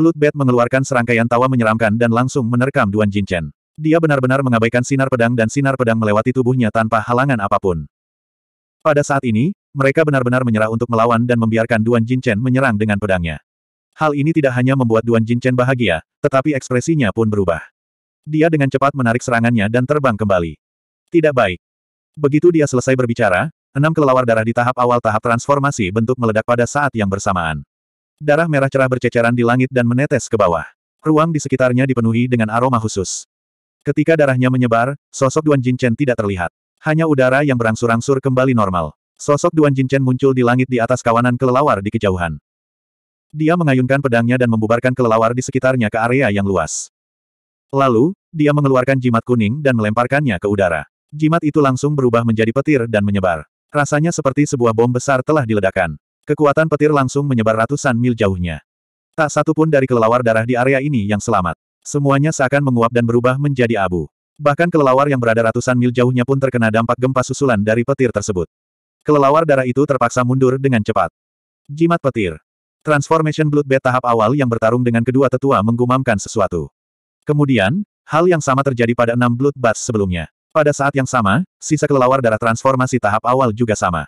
Bloodbat mengeluarkan serangkaian tawa menyeramkan dan langsung menerkam Duan Jinchen. Dia benar-benar mengabaikan sinar pedang dan sinar pedang melewati tubuhnya tanpa halangan apapun. Pada saat ini, mereka benar-benar menyerah untuk melawan dan membiarkan Duan Jinchen menyerang dengan pedangnya. Hal ini tidak hanya membuat Duan Jinchen bahagia, tetapi ekspresinya pun berubah. Dia dengan cepat menarik serangannya dan terbang kembali. Tidak baik. Begitu dia selesai berbicara, enam kelelawar darah di tahap awal tahap transformasi bentuk meledak pada saat yang bersamaan. Darah merah cerah berceceran di langit dan menetes ke bawah. Ruang di sekitarnya dipenuhi dengan aroma khusus. Ketika darahnya menyebar, sosok Duan Jinchen tidak terlihat. Hanya udara yang berangsur-angsur kembali normal. Sosok Duan Jinchen muncul di langit di atas kawanan kelelawar di kejauhan. Dia mengayunkan pedangnya dan membubarkan kelelawar di sekitarnya ke area yang luas. Lalu, dia mengeluarkan jimat kuning dan melemparkannya ke udara. Jimat itu langsung berubah menjadi petir dan menyebar. Rasanya seperti sebuah bom besar telah diledakkan. Kekuatan petir langsung menyebar ratusan mil jauhnya. Tak satu pun dari kelelawar darah di area ini yang selamat. Semuanya seakan menguap dan berubah menjadi abu. Bahkan kelelawar yang berada ratusan mil jauhnya pun terkena dampak gempa susulan dari petir tersebut. Kelelawar darah itu terpaksa mundur dengan cepat. Jimat petir. Transformation Bloodbath tahap awal yang bertarung dengan kedua tetua menggumamkan sesuatu. Kemudian, hal yang sama terjadi pada enam Bloodbath sebelumnya. Pada saat yang sama, sisa kelelawar darah transformasi tahap awal juga sama.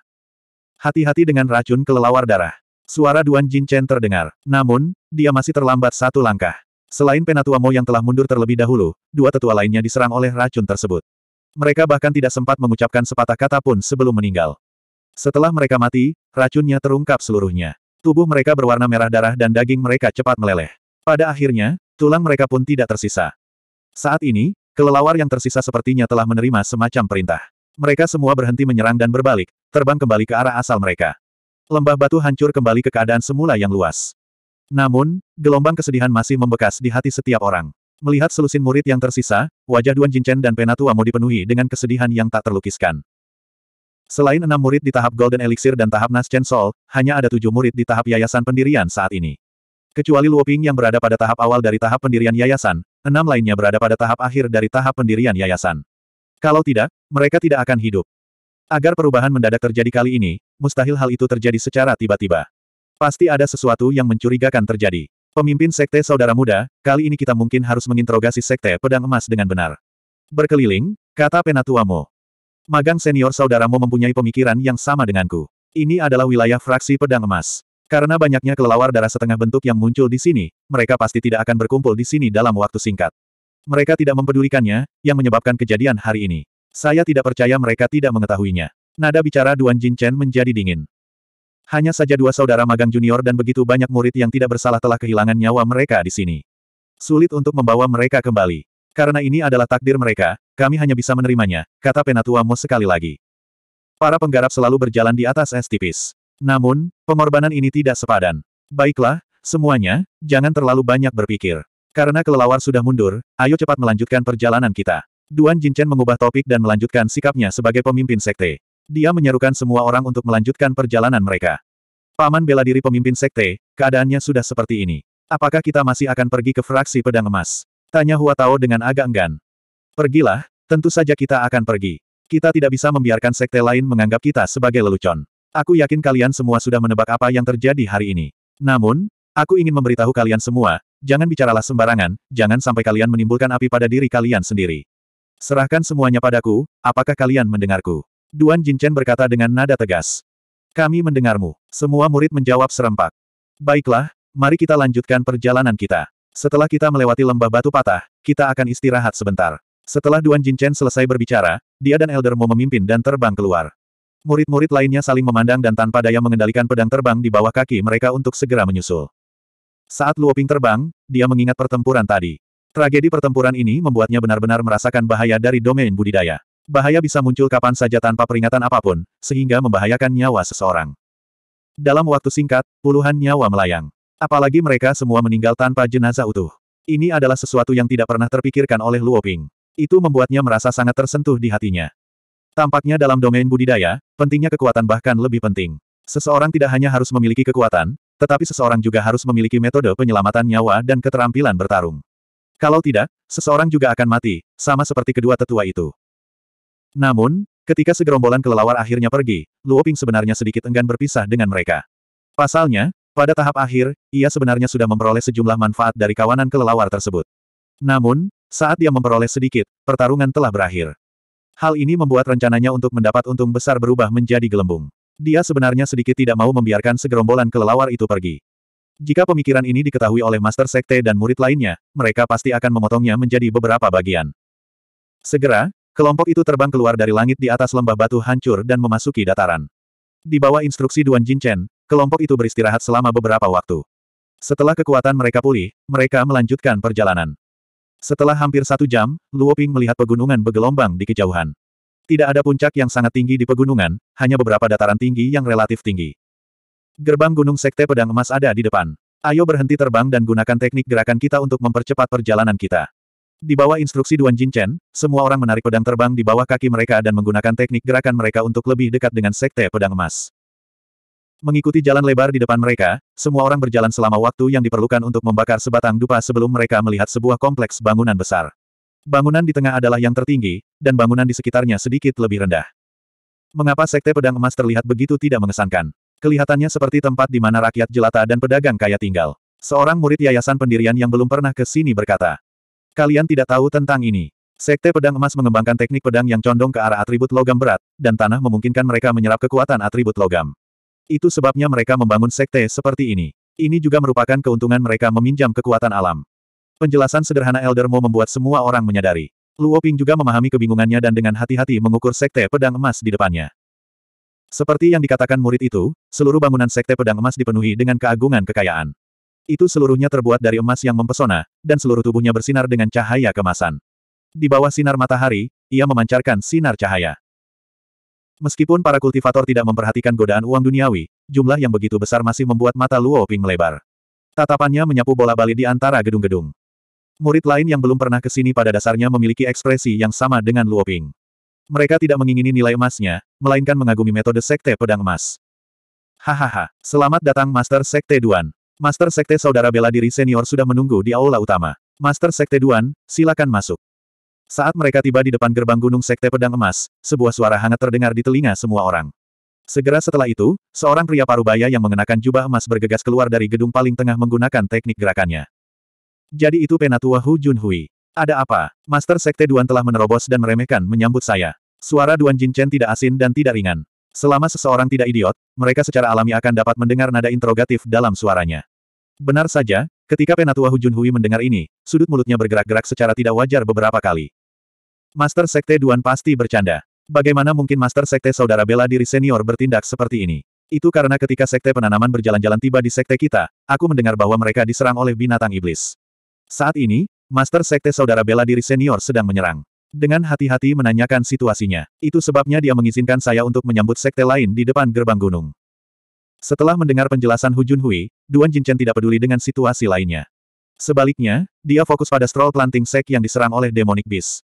Hati-hati dengan racun kelelawar darah. Suara Duan Jin Chen terdengar. Namun, dia masih terlambat satu langkah. Selain Penatua Mo yang telah mundur terlebih dahulu, dua tetua lainnya diserang oleh racun tersebut. Mereka bahkan tidak sempat mengucapkan sepatah kata pun sebelum meninggal. Setelah mereka mati, racunnya terungkap seluruhnya. Tubuh mereka berwarna merah darah dan daging mereka cepat meleleh. Pada akhirnya, tulang mereka pun tidak tersisa. Saat ini, kelelawar yang tersisa sepertinya telah menerima semacam perintah. Mereka semua berhenti menyerang dan berbalik, terbang kembali ke arah asal mereka. Lembah batu hancur kembali ke keadaan semula yang luas. Namun, gelombang kesedihan masih membekas di hati setiap orang. Melihat selusin murid yang tersisa, wajah Duan Jinchen dan Penatua mau dipenuhi dengan kesedihan yang tak terlukiskan. Selain enam murid di tahap Golden Elixir dan tahap Nascent Sol, hanya ada tujuh murid di tahap yayasan pendirian saat ini. Kecuali Luoping yang berada pada tahap awal dari tahap pendirian yayasan, enam lainnya berada pada tahap akhir dari tahap pendirian yayasan. Kalau tidak, mereka tidak akan hidup. Agar perubahan mendadak terjadi kali ini, mustahil hal itu terjadi secara tiba-tiba. Pasti ada sesuatu yang mencurigakan terjadi. Pemimpin Sekte Saudara Muda, kali ini kita mungkin harus menginterogasi Sekte Pedang Emas dengan benar. Berkeliling, kata Penatuamu. Magang senior saudaramu mempunyai pemikiran yang sama denganku. Ini adalah wilayah fraksi Pedang Emas. Karena banyaknya kelelawar darah setengah bentuk yang muncul di sini, mereka pasti tidak akan berkumpul di sini dalam waktu singkat. Mereka tidak mempedulikannya, yang menyebabkan kejadian hari ini. Saya tidak percaya mereka tidak mengetahuinya. Nada bicara Duan Jin Chen menjadi dingin. Hanya saja dua saudara magang junior dan begitu banyak murid yang tidak bersalah telah kehilangan nyawa mereka di sini. Sulit untuk membawa mereka kembali. Karena ini adalah takdir mereka, kami hanya bisa menerimanya, kata Penatua Mo sekali lagi. Para penggarap selalu berjalan di atas es tipis. Namun, pengorbanan ini tidak sepadan. Baiklah, semuanya, jangan terlalu banyak berpikir. Karena kelelawar sudah mundur, ayo cepat melanjutkan perjalanan kita. Duan Jinchen mengubah topik dan melanjutkan sikapnya sebagai pemimpin sekte. Dia menyerukan semua orang untuk melanjutkan perjalanan mereka. Paman bela diri pemimpin sekte, keadaannya sudah seperti ini. Apakah kita masih akan pergi ke fraksi pedang emas? Tanya Hua Tao dengan agak enggan. Pergilah, tentu saja kita akan pergi. Kita tidak bisa membiarkan sekte lain menganggap kita sebagai lelucon. Aku yakin kalian semua sudah menebak apa yang terjadi hari ini. Namun, aku ingin memberitahu kalian semua, jangan bicaralah sembarangan, jangan sampai kalian menimbulkan api pada diri kalian sendiri. Serahkan semuanya padaku, apakah kalian mendengarku? Duan Jinchen berkata dengan nada tegas. Kami mendengarmu. Semua murid menjawab serempak. Baiklah, mari kita lanjutkan perjalanan kita. Setelah kita melewati lembah batu patah, kita akan istirahat sebentar. Setelah Duan Jinchen selesai berbicara, dia dan Elder Mo memimpin dan terbang keluar. Murid-murid lainnya saling memandang dan tanpa daya mengendalikan pedang terbang di bawah kaki mereka untuk segera menyusul. Saat Luoping terbang, dia mengingat pertempuran tadi. Tragedi pertempuran ini membuatnya benar-benar merasakan bahaya dari domain budidaya. Bahaya bisa muncul kapan saja tanpa peringatan apapun, sehingga membahayakan nyawa seseorang. Dalam waktu singkat, puluhan nyawa melayang. Apalagi mereka semua meninggal tanpa jenazah utuh. Ini adalah sesuatu yang tidak pernah terpikirkan oleh Luoping. Itu membuatnya merasa sangat tersentuh di hatinya. Tampaknya dalam domain budidaya, pentingnya kekuatan bahkan lebih penting. Seseorang tidak hanya harus memiliki kekuatan, tetapi seseorang juga harus memiliki metode penyelamatan nyawa dan keterampilan bertarung. Kalau tidak, seseorang juga akan mati, sama seperti kedua tetua itu. Namun, ketika segerombolan kelelawar akhirnya pergi, Luo Ping sebenarnya sedikit enggan berpisah dengan mereka. Pasalnya, pada tahap akhir, ia sebenarnya sudah memperoleh sejumlah manfaat dari kawanan kelelawar tersebut. Namun, saat dia memperoleh sedikit, pertarungan telah berakhir. Hal ini membuat rencananya untuk mendapat untung besar berubah menjadi gelembung. Dia sebenarnya sedikit tidak mau membiarkan segerombolan kelelawar itu pergi. Jika pemikiran ini diketahui oleh Master Sekte dan murid lainnya, mereka pasti akan memotongnya menjadi beberapa bagian. Segera, kelompok itu terbang keluar dari langit di atas lembah batu hancur dan memasuki dataran. Di bawah instruksi Duan Jinchen, kelompok itu beristirahat selama beberapa waktu. Setelah kekuatan mereka pulih, mereka melanjutkan perjalanan. Setelah hampir satu jam, Luoping melihat pegunungan bergelombang di kejauhan. Tidak ada puncak yang sangat tinggi di pegunungan, hanya beberapa dataran tinggi yang relatif tinggi. Gerbang Gunung Sekte Pedang Emas ada di depan. Ayo berhenti terbang dan gunakan teknik gerakan kita untuk mempercepat perjalanan kita. Di bawah instruksi Duan Jinchen, semua orang menarik pedang terbang di bawah kaki mereka dan menggunakan teknik gerakan mereka untuk lebih dekat dengan Sekte Pedang Emas. Mengikuti jalan lebar di depan mereka, semua orang berjalan selama waktu yang diperlukan untuk membakar sebatang dupa sebelum mereka melihat sebuah kompleks bangunan besar. Bangunan di tengah adalah yang tertinggi, dan bangunan di sekitarnya sedikit lebih rendah. Mengapa Sekte Pedang Emas terlihat begitu tidak mengesankan? Kelihatannya seperti tempat di mana rakyat jelata dan pedagang kaya tinggal. Seorang murid yayasan pendirian yang belum pernah ke sini berkata, Kalian tidak tahu tentang ini. Sekte Pedang Emas mengembangkan teknik pedang yang condong ke arah atribut logam berat, dan tanah memungkinkan mereka menyerap kekuatan atribut logam. Itu sebabnya mereka membangun sekte seperti ini. Ini juga merupakan keuntungan mereka meminjam kekuatan alam. Penjelasan sederhana Elder Mo membuat semua orang menyadari. Luo Ping juga memahami kebingungannya dan dengan hati-hati mengukur sekte pedang emas di depannya. Seperti yang dikatakan murid itu, seluruh bangunan sekte pedang emas dipenuhi dengan keagungan kekayaan. Itu seluruhnya terbuat dari emas yang mempesona, dan seluruh tubuhnya bersinar dengan cahaya kemasan. Di bawah sinar matahari, ia memancarkan sinar cahaya. Meskipun para kultivator tidak memperhatikan godaan uang duniawi, jumlah yang begitu besar masih membuat mata Luo Ping melebar. Tatapannya menyapu bola bali di antara gedung-gedung. Murid lain yang belum pernah ke sini pada dasarnya memiliki ekspresi yang sama dengan Luo Ping. Mereka tidak mengingini nilai emasnya, melainkan mengagumi metode sekte pedang emas. Hahaha, selamat datang Master Sekte Duan. Master Sekte Saudara Bela Diri Senior sudah menunggu di aula utama. Master Sekte Duan, silakan masuk. Saat mereka tiba di depan gerbang gunung Sekte Pedang Emas, sebuah suara hangat terdengar di telinga semua orang. Segera setelah itu, seorang pria parubaya yang mengenakan jubah emas bergegas keluar dari gedung paling tengah menggunakan teknik gerakannya. Jadi itu penatua Hu Junhui. Ada apa? Master Sekte Duan telah menerobos dan meremehkan menyambut saya. Suara Duan Jinchen tidak asin dan tidak ringan. Selama seseorang tidak idiot, mereka secara alami akan dapat mendengar nada interrogatif dalam suaranya. Benar saja, ketika Penatua Hu Junhui mendengar ini, sudut mulutnya bergerak-gerak secara tidak wajar beberapa kali. Master Sekte Duan pasti bercanda. Bagaimana mungkin Master Sekte Saudara Bela Diri Senior bertindak seperti ini? Itu karena ketika Sekte Penanaman berjalan-jalan tiba di Sekte kita, aku mendengar bahwa mereka diserang oleh binatang iblis. Saat ini, Master Sekte Saudara Bela Diri Senior sedang menyerang. Dengan hati-hati menanyakan situasinya. Itu sebabnya dia mengizinkan saya untuk menyambut sekte lain di depan gerbang gunung. Setelah mendengar penjelasan Hu Junhui, Duan Jinchen tidak peduli dengan situasi lainnya. Sebaliknya, dia fokus pada Stroll Planting Sek yang diserang oleh Demonic Beast.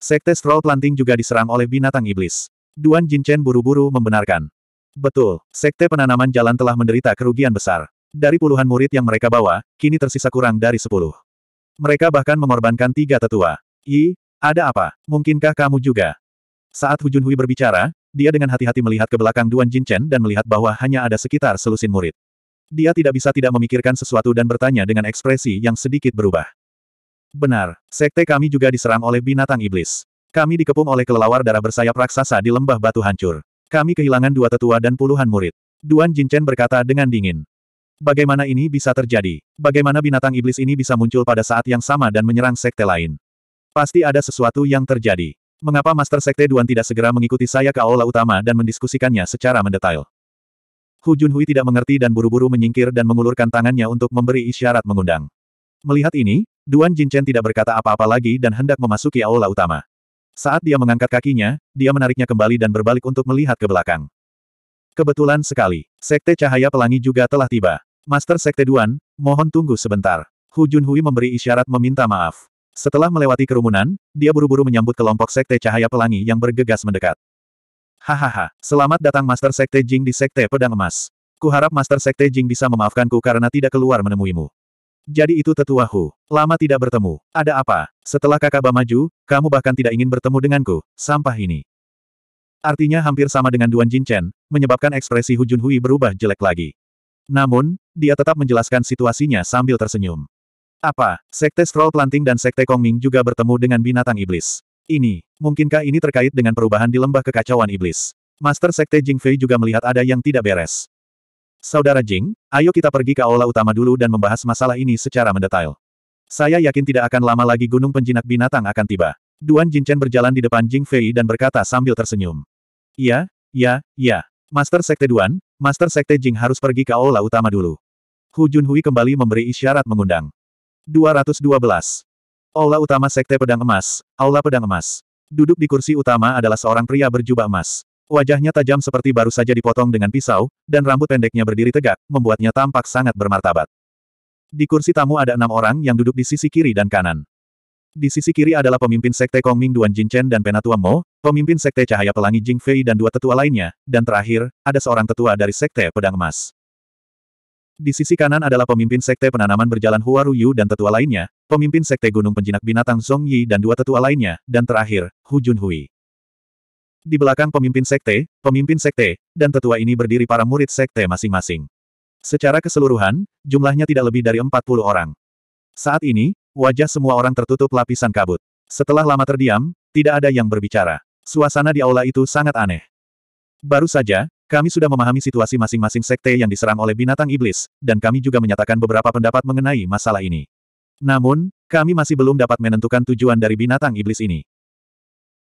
Sekte Stroll Planting juga diserang oleh binatang iblis. Duan Jinchen buru-buru membenarkan. Betul, Sekte Penanaman Jalan telah menderita kerugian besar. Dari puluhan murid yang mereka bawa, kini tersisa kurang dari sepuluh. Mereka bahkan mengorbankan tiga tetua. I, ada apa? Mungkinkah kamu juga? Saat Hu Junhui berbicara, dia dengan hati-hati melihat ke belakang Duan Jinchen dan melihat bahwa hanya ada sekitar selusin murid. Dia tidak bisa tidak memikirkan sesuatu dan bertanya dengan ekspresi yang sedikit berubah. Benar, sekte kami juga diserang oleh binatang iblis. Kami dikepung oleh kelelawar darah bersayap raksasa di lembah batu hancur. Kami kehilangan dua tetua dan puluhan murid. Duan Jinchen berkata dengan dingin. Bagaimana ini bisa terjadi? Bagaimana binatang iblis ini bisa muncul pada saat yang sama dan menyerang sekte lain? Pasti ada sesuatu yang terjadi. Mengapa Master Sekte Duan tidak segera mengikuti saya ke aula utama dan mendiskusikannya secara mendetail? Hu Junhui tidak mengerti dan buru-buru menyingkir dan mengulurkan tangannya untuk memberi isyarat mengundang. Melihat ini, Duan Jinchen tidak berkata apa-apa lagi dan hendak memasuki aula utama. Saat dia mengangkat kakinya, dia menariknya kembali dan berbalik untuk melihat ke belakang. Kebetulan sekali, Sekte Cahaya Pelangi juga telah tiba. Master Sekte Duan, mohon tunggu sebentar. Hu Junhui memberi isyarat meminta maaf. Setelah melewati kerumunan, dia buru-buru menyambut kelompok Sekte Cahaya Pelangi yang bergegas mendekat. Hahaha, selamat datang Master Sekte Jing di Sekte Pedang Emas. Kuharap Master Sekte Jing bisa memaafkanku karena tidak keluar menemuimu. Jadi itu tetua Hu. Lama tidak bertemu. Ada apa? Setelah kakak maju, kamu bahkan tidak ingin bertemu denganku, sampah ini. Artinya hampir sama dengan Duan Jin Chen, menyebabkan ekspresi Hu Junhui berubah jelek lagi. Namun, dia tetap menjelaskan situasinya sambil tersenyum. Apa, Sekte Scroll Planting dan Sekte Kongming juga bertemu dengan binatang iblis? Ini, mungkinkah ini terkait dengan perubahan di lembah kekacauan iblis? Master Sekte Jingfei juga melihat ada yang tidak beres. Saudara Jing, ayo kita pergi ke aula utama dulu dan membahas masalah ini secara mendetail. Saya yakin tidak akan lama lagi gunung penjinak binatang akan tiba. Duan Jinchen berjalan di depan Jing Fei dan berkata sambil tersenyum. Ya, ya, ya. Master Sekte Duan, Master Sekte Jing harus pergi ke aula utama dulu. Hu Junhui kembali memberi isyarat mengundang. 212. Aula utama Sekte Pedang Emas, Aula Pedang Emas. Duduk di kursi utama adalah seorang pria berjubah emas. Wajahnya tajam seperti baru saja dipotong dengan pisau, dan rambut pendeknya berdiri tegak, membuatnya tampak sangat bermartabat. Di kursi tamu ada enam orang yang duduk di sisi kiri dan kanan. Di sisi kiri adalah pemimpin Sekte Kongming Duan Jinchen dan Penatua Mo, pemimpin Sekte Cahaya Pelangi Jing Fei dan dua tetua lainnya, dan terakhir, ada seorang tetua dari Sekte Pedang Emas. Di sisi kanan adalah pemimpin Sekte Penanaman Berjalan Hua Ruyu dan tetua lainnya, pemimpin Sekte Gunung Penjinak Binatang Song Yi dan dua tetua lainnya, dan terakhir, Hu Junhui. Di belakang pemimpin Sekte, pemimpin Sekte, dan tetua ini berdiri para murid Sekte masing-masing. Secara keseluruhan, jumlahnya tidak lebih dari 40 orang. Saat ini, wajah semua orang tertutup lapisan kabut. Setelah lama terdiam, tidak ada yang berbicara. Suasana di aula itu sangat aneh. Baru saja, kami sudah memahami situasi masing-masing sekte yang diserang oleh binatang iblis, dan kami juga menyatakan beberapa pendapat mengenai masalah ini. Namun, kami masih belum dapat menentukan tujuan dari binatang iblis ini.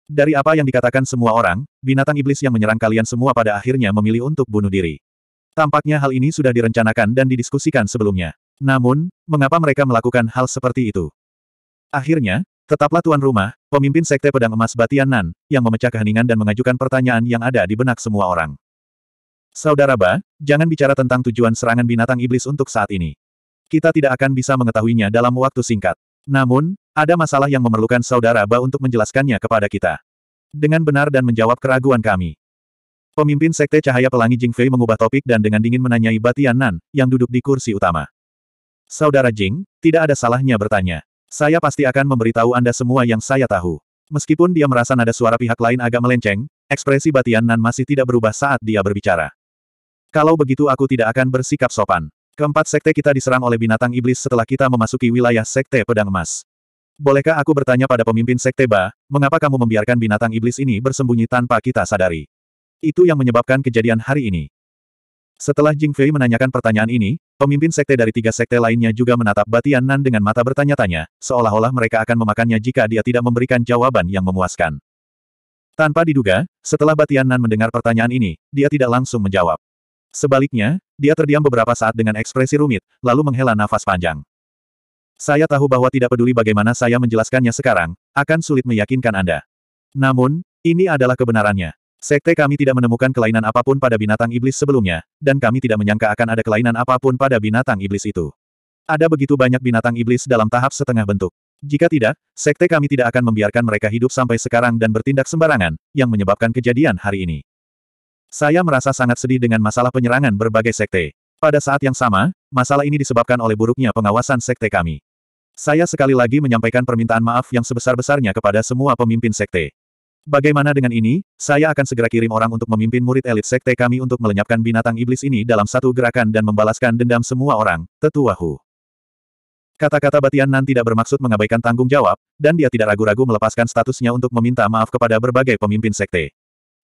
Dari apa yang dikatakan semua orang, binatang iblis yang menyerang kalian semua pada akhirnya memilih untuk bunuh diri. Tampaknya hal ini sudah direncanakan dan didiskusikan sebelumnya. Namun, mengapa mereka melakukan hal seperti itu? Akhirnya, Tetaplah tuan rumah, pemimpin Sekte Pedang Emas Batian Nan, yang memecah keheningan dan mengajukan pertanyaan yang ada di benak semua orang. Saudara Ba, jangan bicara tentang tujuan serangan binatang iblis untuk saat ini. Kita tidak akan bisa mengetahuinya dalam waktu singkat. Namun, ada masalah yang memerlukan Saudara Ba untuk menjelaskannya kepada kita. Dengan benar dan menjawab keraguan kami. Pemimpin Sekte Cahaya Pelangi Jing Fei mengubah topik dan dengan dingin menanyai Batian Nan, yang duduk di kursi utama. Saudara Jing, tidak ada salahnya bertanya. Saya pasti akan memberitahu Anda semua yang saya tahu. Meskipun dia merasa nada suara pihak lain agak melenceng, ekspresi Batian Nan masih tidak berubah saat dia berbicara. Kalau begitu aku tidak akan bersikap sopan. Keempat sekte kita diserang oleh binatang iblis setelah kita memasuki wilayah sekte pedang emas. Bolehkah aku bertanya pada pemimpin sekte Ba, mengapa kamu membiarkan binatang iblis ini bersembunyi tanpa kita sadari? Itu yang menyebabkan kejadian hari ini. Setelah Jing Fei menanyakan pertanyaan ini, Pemimpin sekte dari tiga sekte lainnya juga menatap Batian Nan dengan mata bertanya-tanya, seolah-olah mereka akan memakannya jika dia tidak memberikan jawaban yang memuaskan. Tanpa diduga, setelah Batian Nan mendengar pertanyaan ini, dia tidak langsung menjawab. Sebaliknya, dia terdiam beberapa saat dengan ekspresi rumit, lalu menghela nafas panjang. Saya tahu bahwa tidak peduli bagaimana saya menjelaskannya sekarang, akan sulit meyakinkan Anda. Namun, ini adalah kebenarannya. Sekte kami tidak menemukan kelainan apapun pada binatang iblis sebelumnya, dan kami tidak menyangka akan ada kelainan apapun pada binatang iblis itu. Ada begitu banyak binatang iblis dalam tahap setengah bentuk. Jika tidak, sekte kami tidak akan membiarkan mereka hidup sampai sekarang dan bertindak sembarangan, yang menyebabkan kejadian hari ini. Saya merasa sangat sedih dengan masalah penyerangan berbagai sekte. Pada saat yang sama, masalah ini disebabkan oleh buruknya pengawasan sekte kami. Saya sekali lagi menyampaikan permintaan maaf yang sebesar-besarnya kepada semua pemimpin sekte. Bagaimana dengan ini, saya akan segera kirim orang untuk memimpin murid elit sekte kami untuk melenyapkan binatang iblis ini dalam satu gerakan dan membalaskan dendam semua orang, tetua Hu. Kata-kata Batian Nan tidak bermaksud mengabaikan tanggung jawab, dan dia tidak ragu-ragu melepaskan statusnya untuk meminta maaf kepada berbagai pemimpin sekte.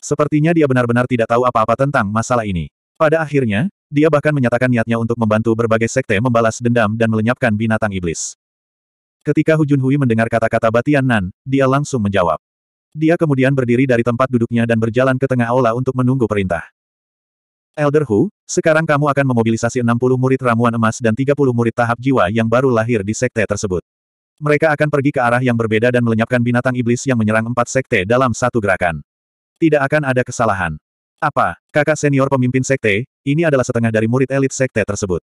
Sepertinya dia benar-benar tidak tahu apa-apa tentang masalah ini. Pada akhirnya, dia bahkan menyatakan niatnya untuk membantu berbagai sekte membalas dendam dan melenyapkan binatang iblis. Ketika Hu Junhui mendengar kata-kata Batian Nan, dia langsung menjawab. Dia kemudian berdiri dari tempat duduknya dan berjalan ke tengah aula untuk menunggu perintah. Elder Hu, sekarang kamu akan memobilisasi 60 murid ramuan emas dan 30 murid tahap jiwa yang baru lahir di sekte tersebut. Mereka akan pergi ke arah yang berbeda dan melenyapkan binatang iblis yang menyerang empat sekte dalam satu gerakan. Tidak akan ada kesalahan. Apa, kakak senior pemimpin sekte, ini adalah setengah dari murid elit sekte tersebut.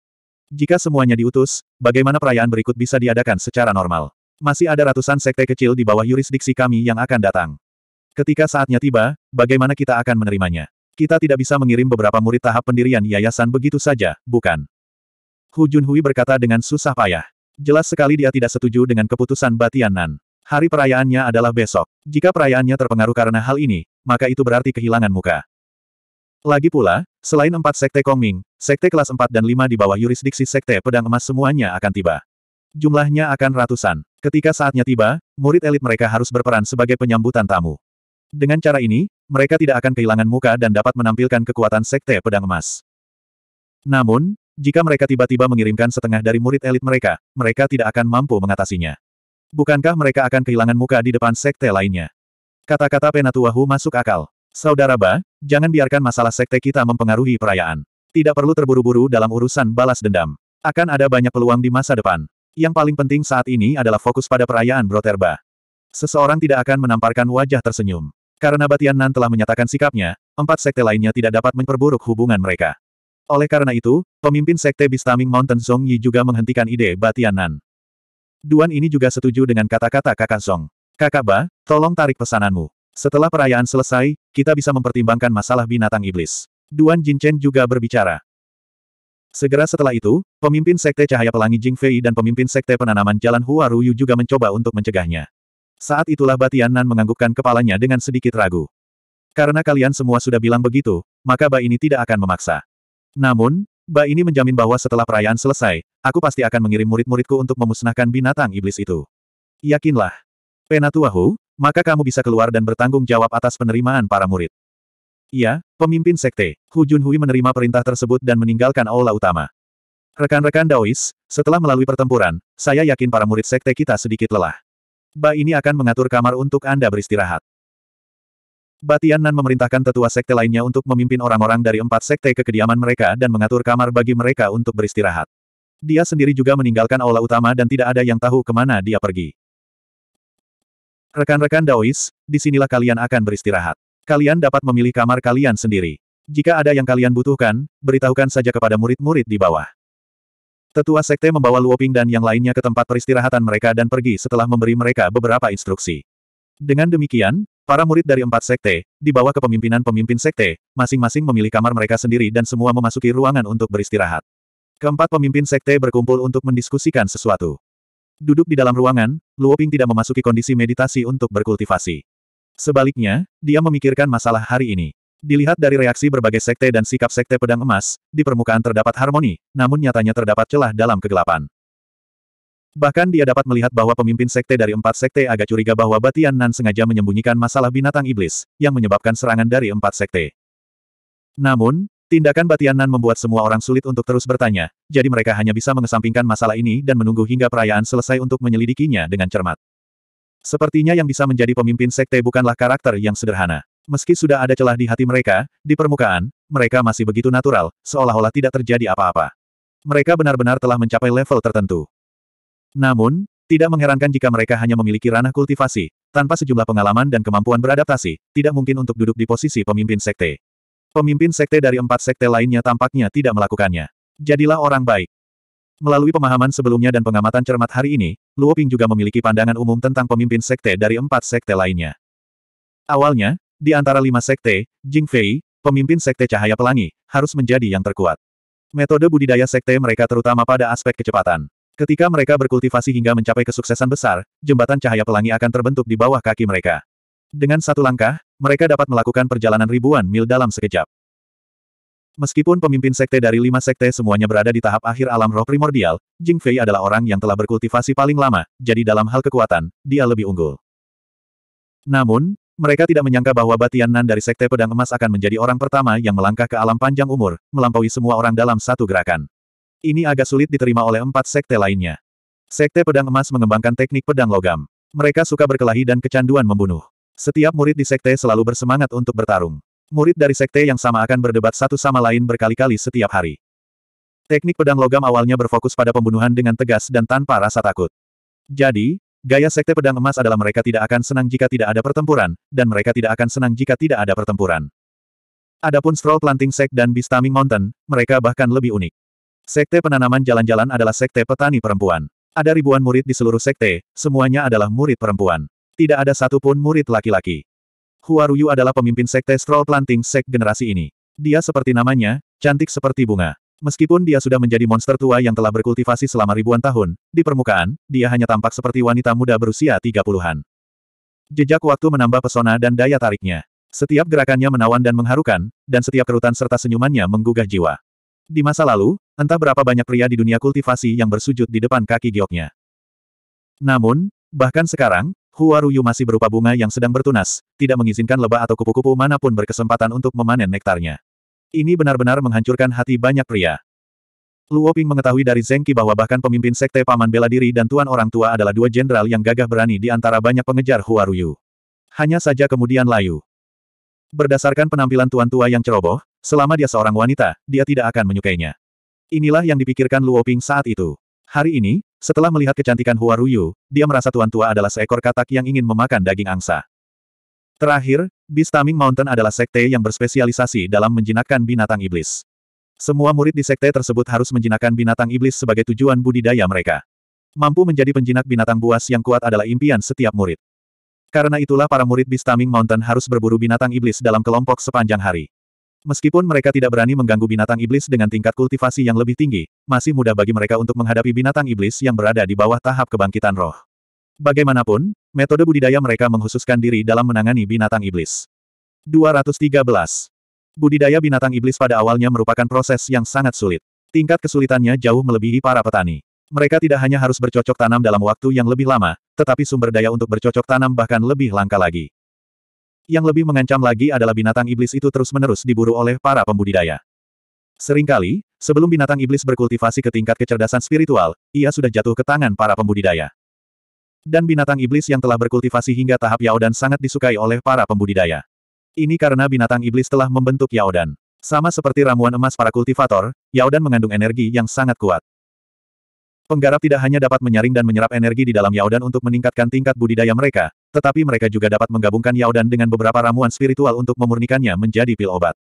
Jika semuanya diutus, bagaimana perayaan berikut bisa diadakan secara normal? Masih ada ratusan sekte kecil di bawah yurisdiksi kami yang akan datang. Ketika saatnya tiba, bagaimana kita akan menerimanya? Kita tidak bisa mengirim beberapa murid tahap pendirian yayasan begitu saja, bukan? Hu Junhui berkata dengan susah payah. Jelas sekali dia tidak setuju dengan keputusan Batianan. Hari perayaannya adalah besok. Jika perayaannya terpengaruh karena hal ini, maka itu berarti kehilangan muka. Lagi pula, selain empat sekte Kongming, sekte kelas 4 dan 5 di bawah yurisdiksi sekte pedang emas semuanya akan tiba. Jumlahnya akan ratusan. Ketika saatnya tiba, murid elit mereka harus berperan sebagai penyambutan tamu. Dengan cara ini, mereka tidak akan kehilangan muka dan dapat menampilkan kekuatan sekte pedang emas. Namun, jika mereka tiba-tiba mengirimkan setengah dari murid elit mereka, mereka tidak akan mampu mengatasinya. Bukankah mereka akan kehilangan muka di depan sekte lainnya? Kata-kata Penatuahu masuk akal. Saudara Ba, jangan biarkan masalah sekte kita mempengaruhi perayaan. Tidak perlu terburu-buru dalam urusan balas dendam. Akan ada banyak peluang di masa depan. Yang paling penting saat ini adalah fokus pada perayaan Broterba. Seseorang tidak akan menamparkan wajah tersenyum. Karena Batian Nan telah menyatakan sikapnya, empat sekte lainnya tidak dapat memperburuk hubungan mereka. Oleh karena itu, pemimpin sekte Bistaming Mountain Song Yi juga menghentikan ide Batian Nan. Duan ini juga setuju dengan kata-kata kakak Song. Kakak Ba, tolong tarik pesananmu. Setelah perayaan selesai, kita bisa mempertimbangkan masalah binatang iblis. Duan Jinchen juga berbicara. Segera setelah itu, pemimpin Sekte Cahaya Pelangi Jing Fei dan pemimpin Sekte Penanaman Jalan Hua Ruyu juga mencoba untuk mencegahnya. Saat itulah Batian Nan menganggukkan kepalanya dengan sedikit ragu. Karena kalian semua sudah bilang begitu, maka Ba ini tidak akan memaksa. Namun, Ba ini menjamin bahwa setelah perayaan selesai, aku pasti akan mengirim murid-muridku untuk memusnahkan binatang iblis itu. Yakinlah. Penatuahu, maka kamu bisa keluar dan bertanggung jawab atas penerimaan para murid. Iya, pemimpin sekte, Hu Junhui menerima perintah tersebut dan meninggalkan aula utama. Rekan-rekan Daois, setelah melalui pertempuran, saya yakin para murid sekte kita sedikit lelah. Ba ini akan mengatur kamar untuk Anda beristirahat. Batian Nan memerintahkan tetua sekte lainnya untuk memimpin orang-orang dari empat sekte ke kediaman mereka dan mengatur kamar bagi mereka untuk beristirahat. Dia sendiri juga meninggalkan aula utama dan tidak ada yang tahu kemana dia pergi. Rekan-rekan Daois, disinilah kalian akan beristirahat. Kalian dapat memilih kamar kalian sendiri. Jika ada yang kalian butuhkan, beritahukan saja kepada murid-murid di bawah. Tetua sekte membawa Luoping dan yang lainnya ke tempat peristirahatan mereka dan pergi setelah memberi mereka beberapa instruksi. Dengan demikian, para murid dari empat sekte, di bawah kepemimpinan pemimpin sekte, masing-masing memilih kamar mereka sendiri dan semua memasuki ruangan untuk beristirahat. Keempat pemimpin sekte berkumpul untuk mendiskusikan sesuatu. Duduk di dalam ruangan, Luoping tidak memasuki kondisi meditasi untuk berkultivasi. Sebaliknya, dia memikirkan masalah hari ini. Dilihat dari reaksi berbagai sekte dan sikap sekte pedang emas, di permukaan terdapat harmoni, namun nyatanya terdapat celah dalam kegelapan. Bahkan dia dapat melihat bahwa pemimpin sekte dari empat sekte agak curiga bahwa Batian Nan sengaja menyembunyikan masalah binatang iblis, yang menyebabkan serangan dari empat sekte. Namun, tindakan Batian Nan membuat semua orang sulit untuk terus bertanya, jadi mereka hanya bisa mengesampingkan masalah ini dan menunggu hingga perayaan selesai untuk menyelidikinya dengan cermat. Sepertinya yang bisa menjadi pemimpin sekte bukanlah karakter yang sederhana. Meski sudah ada celah di hati mereka, di permukaan, mereka masih begitu natural, seolah-olah tidak terjadi apa-apa. Mereka benar-benar telah mencapai level tertentu. Namun, tidak mengherankan jika mereka hanya memiliki ranah kultivasi, tanpa sejumlah pengalaman dan kemampuan beradaptasi, tidak mungkin untuk duduk di posisi pemimpin sekte. Pemimpin sekte dari empat sekte lainnya tampaknya tidak melakukannya. Jadilah orang baik. Melalui pemahaman sebelumnya dan pengamatan cermat hari ini, Luo Ping juga memiliki pandangan umum tentang pemimpin sekte dari empat sekte lainnya. Awalnya, di antara lima sekte, Jing Fei, pemimpin sekte cahaya pelangi, harus menjadi yang terkuat. Metode budidaya sekte mereka terutama pada aspek kecepatan. Ketika mereka berkultivasi hingga mencapai kesuksesan besar, jembatan cahaya pelangi akan terbentuk di bawah kaki mereka. Dengan satu langkah, mereka dapat melakukan perjalanan ribuan mil dalam sekejap. Meskipun pemimpin sekte dari lima sekte semuanya berada di tahap akhir alam roh primordial, Jing Fei adalah orang yang telah berkultivasi paling lama, jadi dalam hal kekuatan, dia lebih unggul. Namun, mereka tidak menyangka bahwa Batian Nan dari sekte pedang emas akan menjadi orang pertama yang melangkah ke alam panjang umur, melampaui semua orang dalam satu gerakan. Ini agak sulit diterima oleh empat sekte lainnya. Sekte pedang emas mengembangkan teknik pedang logam. Mereka suka berkelahi dan kecanduan membunuh. Setiap murid di sekte selalu bersemangat untuk bertarung. Murid dari sekte yang sama akan berdebat satu sama lain berkali-kali setiap hari. Teknik pedang logam awalnya berfokus pada pembunuhan dengan tegas dan tanpa rasa takut. Jadi, gaya sekte pedang emas adalah mereka tidak akan senang jika tidak ada pertempuran, dan mereka tidak akan senang jika tidak ada pertempuran. Adapun Stroll planting sek dan Bistaming Mountain, mereka bahkan lebih unik. Sekte penanaman jalan-jalan adalah sekte petani perempuan. Ada ribuan murid di seluruh sekte, semuanya adalah murid perempuan. Tidak ada satupun murid laki-laki. Yu adalah pemimpin sekte Scroll Planting Sek generasi ini. Dia seperti namanya, cantik seperti bunga. Meskipun dia sudah menjadi monster tua yang telah berkultivasi selama ribuan tahun, di permukaan, dia hanya tampak seperti wanita muda berusia tiga puluhan. Jejak waktu menambah pesona dan daya tariknya. Setiap gerakannya menawan dan mengharukan, dan setiap kerutan serta senyumannya menggugah jiwa. Di masa lalu, entah berapa banyak pria di dunia kultivasi yang bersujud di depan kaki gioknya. Namun, bahkan sekarang, Huaruyu masih berupa bunga yang sedang bertunas, tidak mengizinkan lebah atau kupu-kupu manapun berkesempatan untuk memanen nektarnya. Ini benar-benar menghancurkan hati banyak pria. Luoping mengetahui dari Zengki bahwa bahkan pemimpin sekte paman bela diri dan tuan orang tua adalah dua jenderal yang gagah berani di antara banyak pengejar Huaruyu. Hanya saja kemudian layu. Berdasarkan penampilan tuan tua yang ceroboh, selama dia seorang wanita, dia tidak akan menyukainya. Inilah yang dipikirkan Luoping saat itu. Hari ini, setelah melihat kecantikan Hua Ruyu, dia merasa tuan tua adalah seekor katak yang ingin memakan daging angsa. Terakhir, Bistaming Mountain adalah sekte yang berspesialisasi dalam menjinakkan binatang iblis. Semua murid di sekte tersebut harus menjinakkan binatang iblis sebagai tujuan budidaya mereka. Mampu menjadi penjinak binatang buas yang kuat adalah impian setiap murid. Karena itulah para murid Bistaming Mountain harus berburu binatang iblis dalam kelompok sepanjang hari. Meskipun mereka tidak berani mengganggu binatang iblis dengan tingkat kultivasi yang lebih tinggi, masih mudah bagi mereka untuk menghadapi binatang iblis yang berada di bawah tahap kebangkitan roh. Bagaimanapun, metode budidaya mereka menghususkan diri dalam menangani binatang iblis. 213. Budidaya binatang iblis pada awalnya merupakan proses yang sangat sulit. Tingkat kesulitannya jauh melebihi para petani. Mereka tidak hanya harus bercocok tanam dalam waktu yang lebih lama, tetapi sumber daya untuk bercocok tanam bahkan lebih langka lagi. Yang lebih mengancam lagi adalah binatang iblis itu terus-menerus diburu oleh para pembudidaya. Seringkali, sebelum binatang iblis berkultivasi ke tingkat kecerdasan spiritual, ia sudah jatuh ke tangan para pembudidaya. Dan binatang iblis yang telah berkultivasi hingga tahap Yaodan sangat disukai oleh para pembudidaya. Ini karena binatang iblis telah membentuk Yaodan. Sama seperti ramuan emas para kultivator, Yaodan mengandung energi yang sangat kuat. Penggarap tidak hanya dapat menyaring dan menyerap energi di dalam Yaodan untuk meningkatkan tingkat budidaya mereka, tetapi mereka juga dapat menggabungkan Yaodan dengan beberapa ramuan spiritual untuk memurnikannya menjadi pil obat.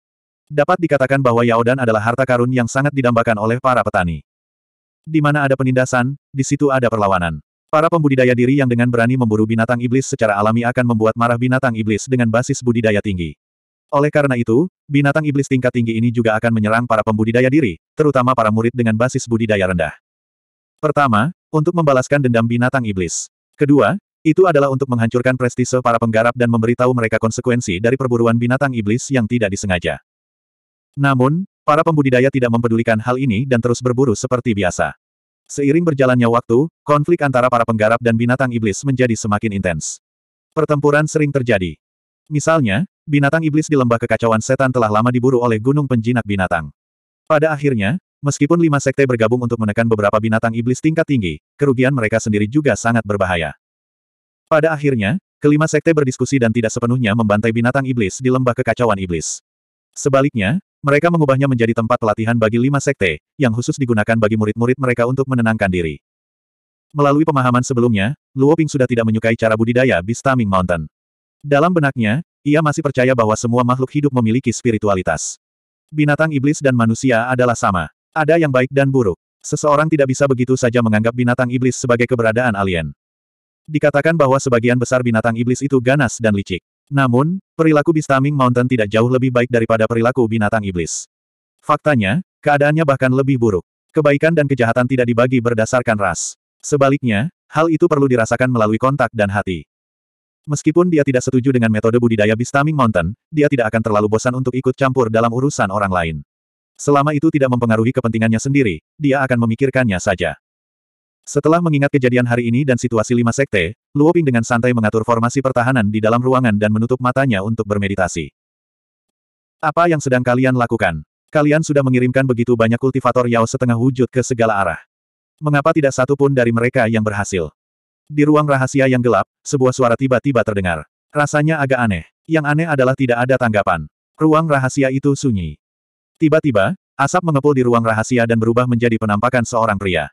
Dapat dikatakan bahwa Yaodan adalah harta karun yang sangat didambakan oleh para petani. Di mana ada penindasan, di situ ada perlawanan. Para pembudidaya diri yang dengan berani memburu binatang iblis secara alami akan membuat marah binatang iblis dengan basis budidaya tinggi. Oleh karena itu, binatang iblis tingkat tinggi ini juga akan menyerang para pembudidaya diri, terutama para murid dengan basis budidaya rendah. Pertama, untuk membalaskan dendam binatang iblis. Kedua, itu adalah untuk menghancurkan prestise para penggarap dan memberitahu mereka konsekuensi dari perburuan binatang iblis yang tidak disengaja. Namun, para pembudidaya tidak mempedulikan hal ini dan terus berburu seperti biasa. Seiring berjalannya waktu, konflik antara para penggarap dan binatang iblis menjadi semakin intens. Pertempuran sering terjadi. Misalnya, binatang iblis di lembah kekacauan setan telah lama diburu oleh gunung penjinak binatang. Pada akhirnya, Meskipun lima sekte bergabung untuk menekan beberapa binatang iblis tingkat tinggi, kerugian mereka sendiri juga sangat berbahaya. Pada akhirnya, kelima sekte berdiskusi dan tidak sepenuhnya membantai binatang iblis di lembah kekacauan iblis. Sebaliknya, mereka mengubahnya menjadi tempat pelatihan bagi lima sekte, yang khusus digunakan bagi murid-murid mereka untuk menenangkan diri. Melalui pemahaman sebelumnya, Luo Ping sudah tidak menyukai cara budidaya Bistaming Mountain. Dalam benaknya, ia masih percaya bahwa semua makhluk hidup memiliki spiritualitas. Binatang iblis dan manusia adalah sama. Ada yang baik dan buruk. Seseorang tidak bisa begitu saja menganggap binatang iblis sebagai keberadaan alien. Dikatakan bahwa sebagian besar binatang iblis itu ganas dan licik. Namun, perilaku Bistaming Mountain tidak jauh lebih baik daripada perilaku binatang iblis. Faktanya, keadaannya bahkan lebih buruk. Kebaikan dan kejahatan tidak dibagi berdasarkan ras. Sebaliknya, hal itu perlu dirasakan melalui kontak dan hati. Meskipun dia tidak setuju dengan metode budidaya Bistaming Mountain, dia tidak akan terlalu bosan untuk ikut campur dalam urusan orang lain. Selama itu tidak mempengaruhi kepentingannya sendiri, dia akan memikirkannya saja. Setelah mengingat kejadian hari ini dan situasi lima sekte, Luoping dengan santai mengatur formasi pertahanan di dalam ruangan dan menutup matanya untuk bermeditasi. Apa yang sedang kalian lakukan? Kalian sudah mengirimkan begitu banyak kultivator Yao setengah wujud ke segala arah. Mengapa tidak satu pun dari mereka yang berhasil? Di ruang rahasia yang gelap, sebuah suara tiba-tiba terdengar. Rasanya agak aneh. Yang aneh adalah tidak ada tanggapan. Ruang rahasia itu sunyi. Tiba-tiba, asap mengepul di ruang rahasia dan berubah menjadi penampakan seorang pria.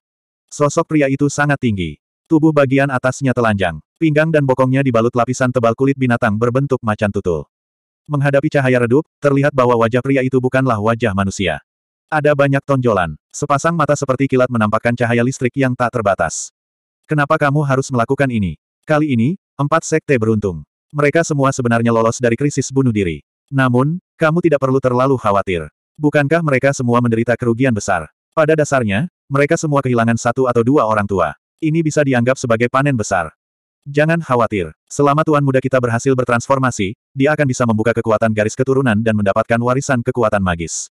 Sosok pria itu sangat tinggi. Tubuh bagian atasnya telanjang. Pinggang dan bokongnya dibalut lapisan tebal kulit binatang berbentuk macan tutul. Menghadapi cahaya redup, terlihat bahwa wajah pria itu bukanlah wajah manusia. Ada banyak tonjolan. Sepasang mata seperti kilat menampakkan cahaya listrik yang tak terbatas. Kenapa kamu harus melakukan ini? Kali ini, empat sekte beruntung. Mereka semua sebenarnya lolos dari krisis bunuh diri. Namun, kamu tidak perlu terlalu khawatir. Bukankah mereka semua menderita kerugian besar? Pada dasarnya, mereka semua kehilangan satu atau dua orang tua. Ini bisa dianggap sebagai panen besar. Jangan khawatir, selama Tuan Muda kita berhasil bertransformasi, dia akan bisa membuka kekuatan garis keturunan dan mendapatkan warisan kekuatan magis.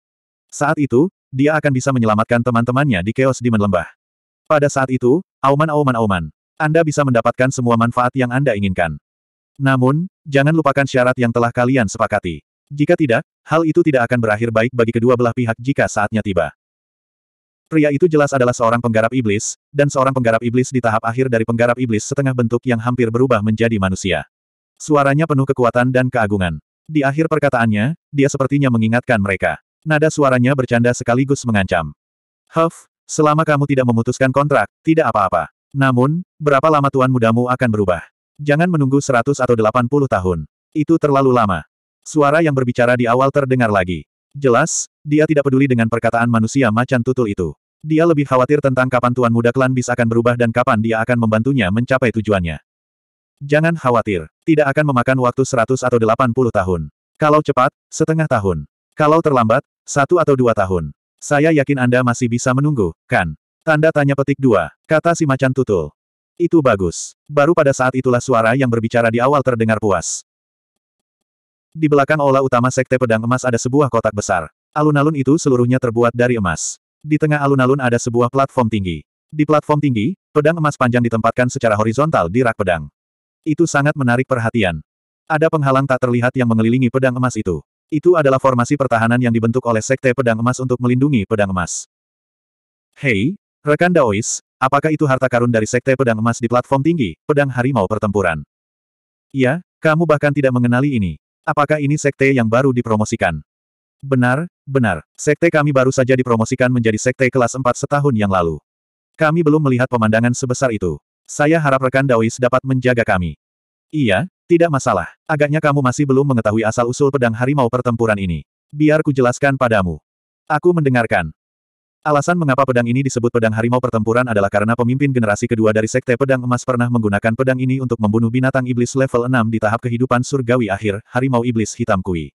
Saat itu, dia akan bisa menyelamatkan teman-temannya di Chaos Demon Lembah. Pada saat itu, auman-auman-auman, Anda bisa mendapatkan semua manfaat yang Anda inginkan. Namun, jangan lupakan syarat yang telah kalian sepakati. Jika tidak, hal itu tidak akan berakhir baik bagi kedua belah pihak jika saatnya tiba. Pria itu jelas adalah seorang penggarap iblis, dan seorang penggarap iblis di tahap akhir dari penggarap iblis setengah bentuk yang hampir berubah menjadi manusia. Suaranya penuh kekuatan dan keagungan. Di akhir perkataannya, dia sepertinya mengingatkan mereka. Nada suaranya bercanda sekaligus mengancam. Huff, selama kamu tidak memutuskan kontrak, tidak apa-apa. Namun, berapa lama tuan mudamu akan berubah? Jangan menunggu 100 atau 80 tahun. Itu terlalu lama. Suara yang berbicara di awal terdengar lagi. Jelas, dia tidak peduli dengan perkataan manusia macan tutul itu. Dia lebih khawatir tentang kapan Tuan Muda Klan Bis akan berubah dan kapan dia akan membantunya mencapai tujuannya. Jangan khawatir, tidak akan memakan waktu 100 atau 80 tahun. Kalau cepat, setengah tahun. Kalau terlambat, satu atau dua tahun. Saya yakin Anda masih bisa menunggu, kan? Tanda tanya petik dua, kata si macan tutul. Itu bagus. Baru pada saat itulah suara yang berbicara di awal terdengar puas. Di belakang aula utama Sekte Pedang Emas ada sebuah kotak besar. Alun-alun itu seluruhnya terbuat dari emas. Di tengah alun-alun ada sebuah platform tinggi. Di platform tinggi, pedang emas panjang ditempatkan secara horizontal di rak pedang. Itu sangat menarik perhatian. Ada penghalang tak terlihat yang mengelilingi pedang emas itu. Itu adalah formasi pertahanan yang dibentuk oleh Sekte Pedang Emas untuk melindungi pedang emas. Hei, rekan Daois, apakah itu harta karun dari Sekte Pedang Emas di platform tinggi, pedang harimau pertempuran? Iya, kamu bahkan tidak mengenali ini. Apakah ini sekte yang baru dipromosikan? Benar, benar. Sekte kami baru saja dipromosikan menjadi sekte kelas 4 setahun yang lalu. Kami belum melihat pemandangan sebesar itu. Saya harap rekan Daois dapat menjaga kami. Iya, tidak masalah. Agaknya kamu masih belum mengetahui asal-usul pedang harimau pertempuran ini. Biar ku jelaskan padamu. Aku mendengarkan. Alasan mengapa pedang ini disebut pedang harimau pertempuran adalah karena pemimpin generasi kedua dari Sekte Pedang Emas pernah menggunakan pedang ini untuk membunuh binatang iblis level 6 di tahap kehidupan surgawi akhir, harimau iblis hitam kui.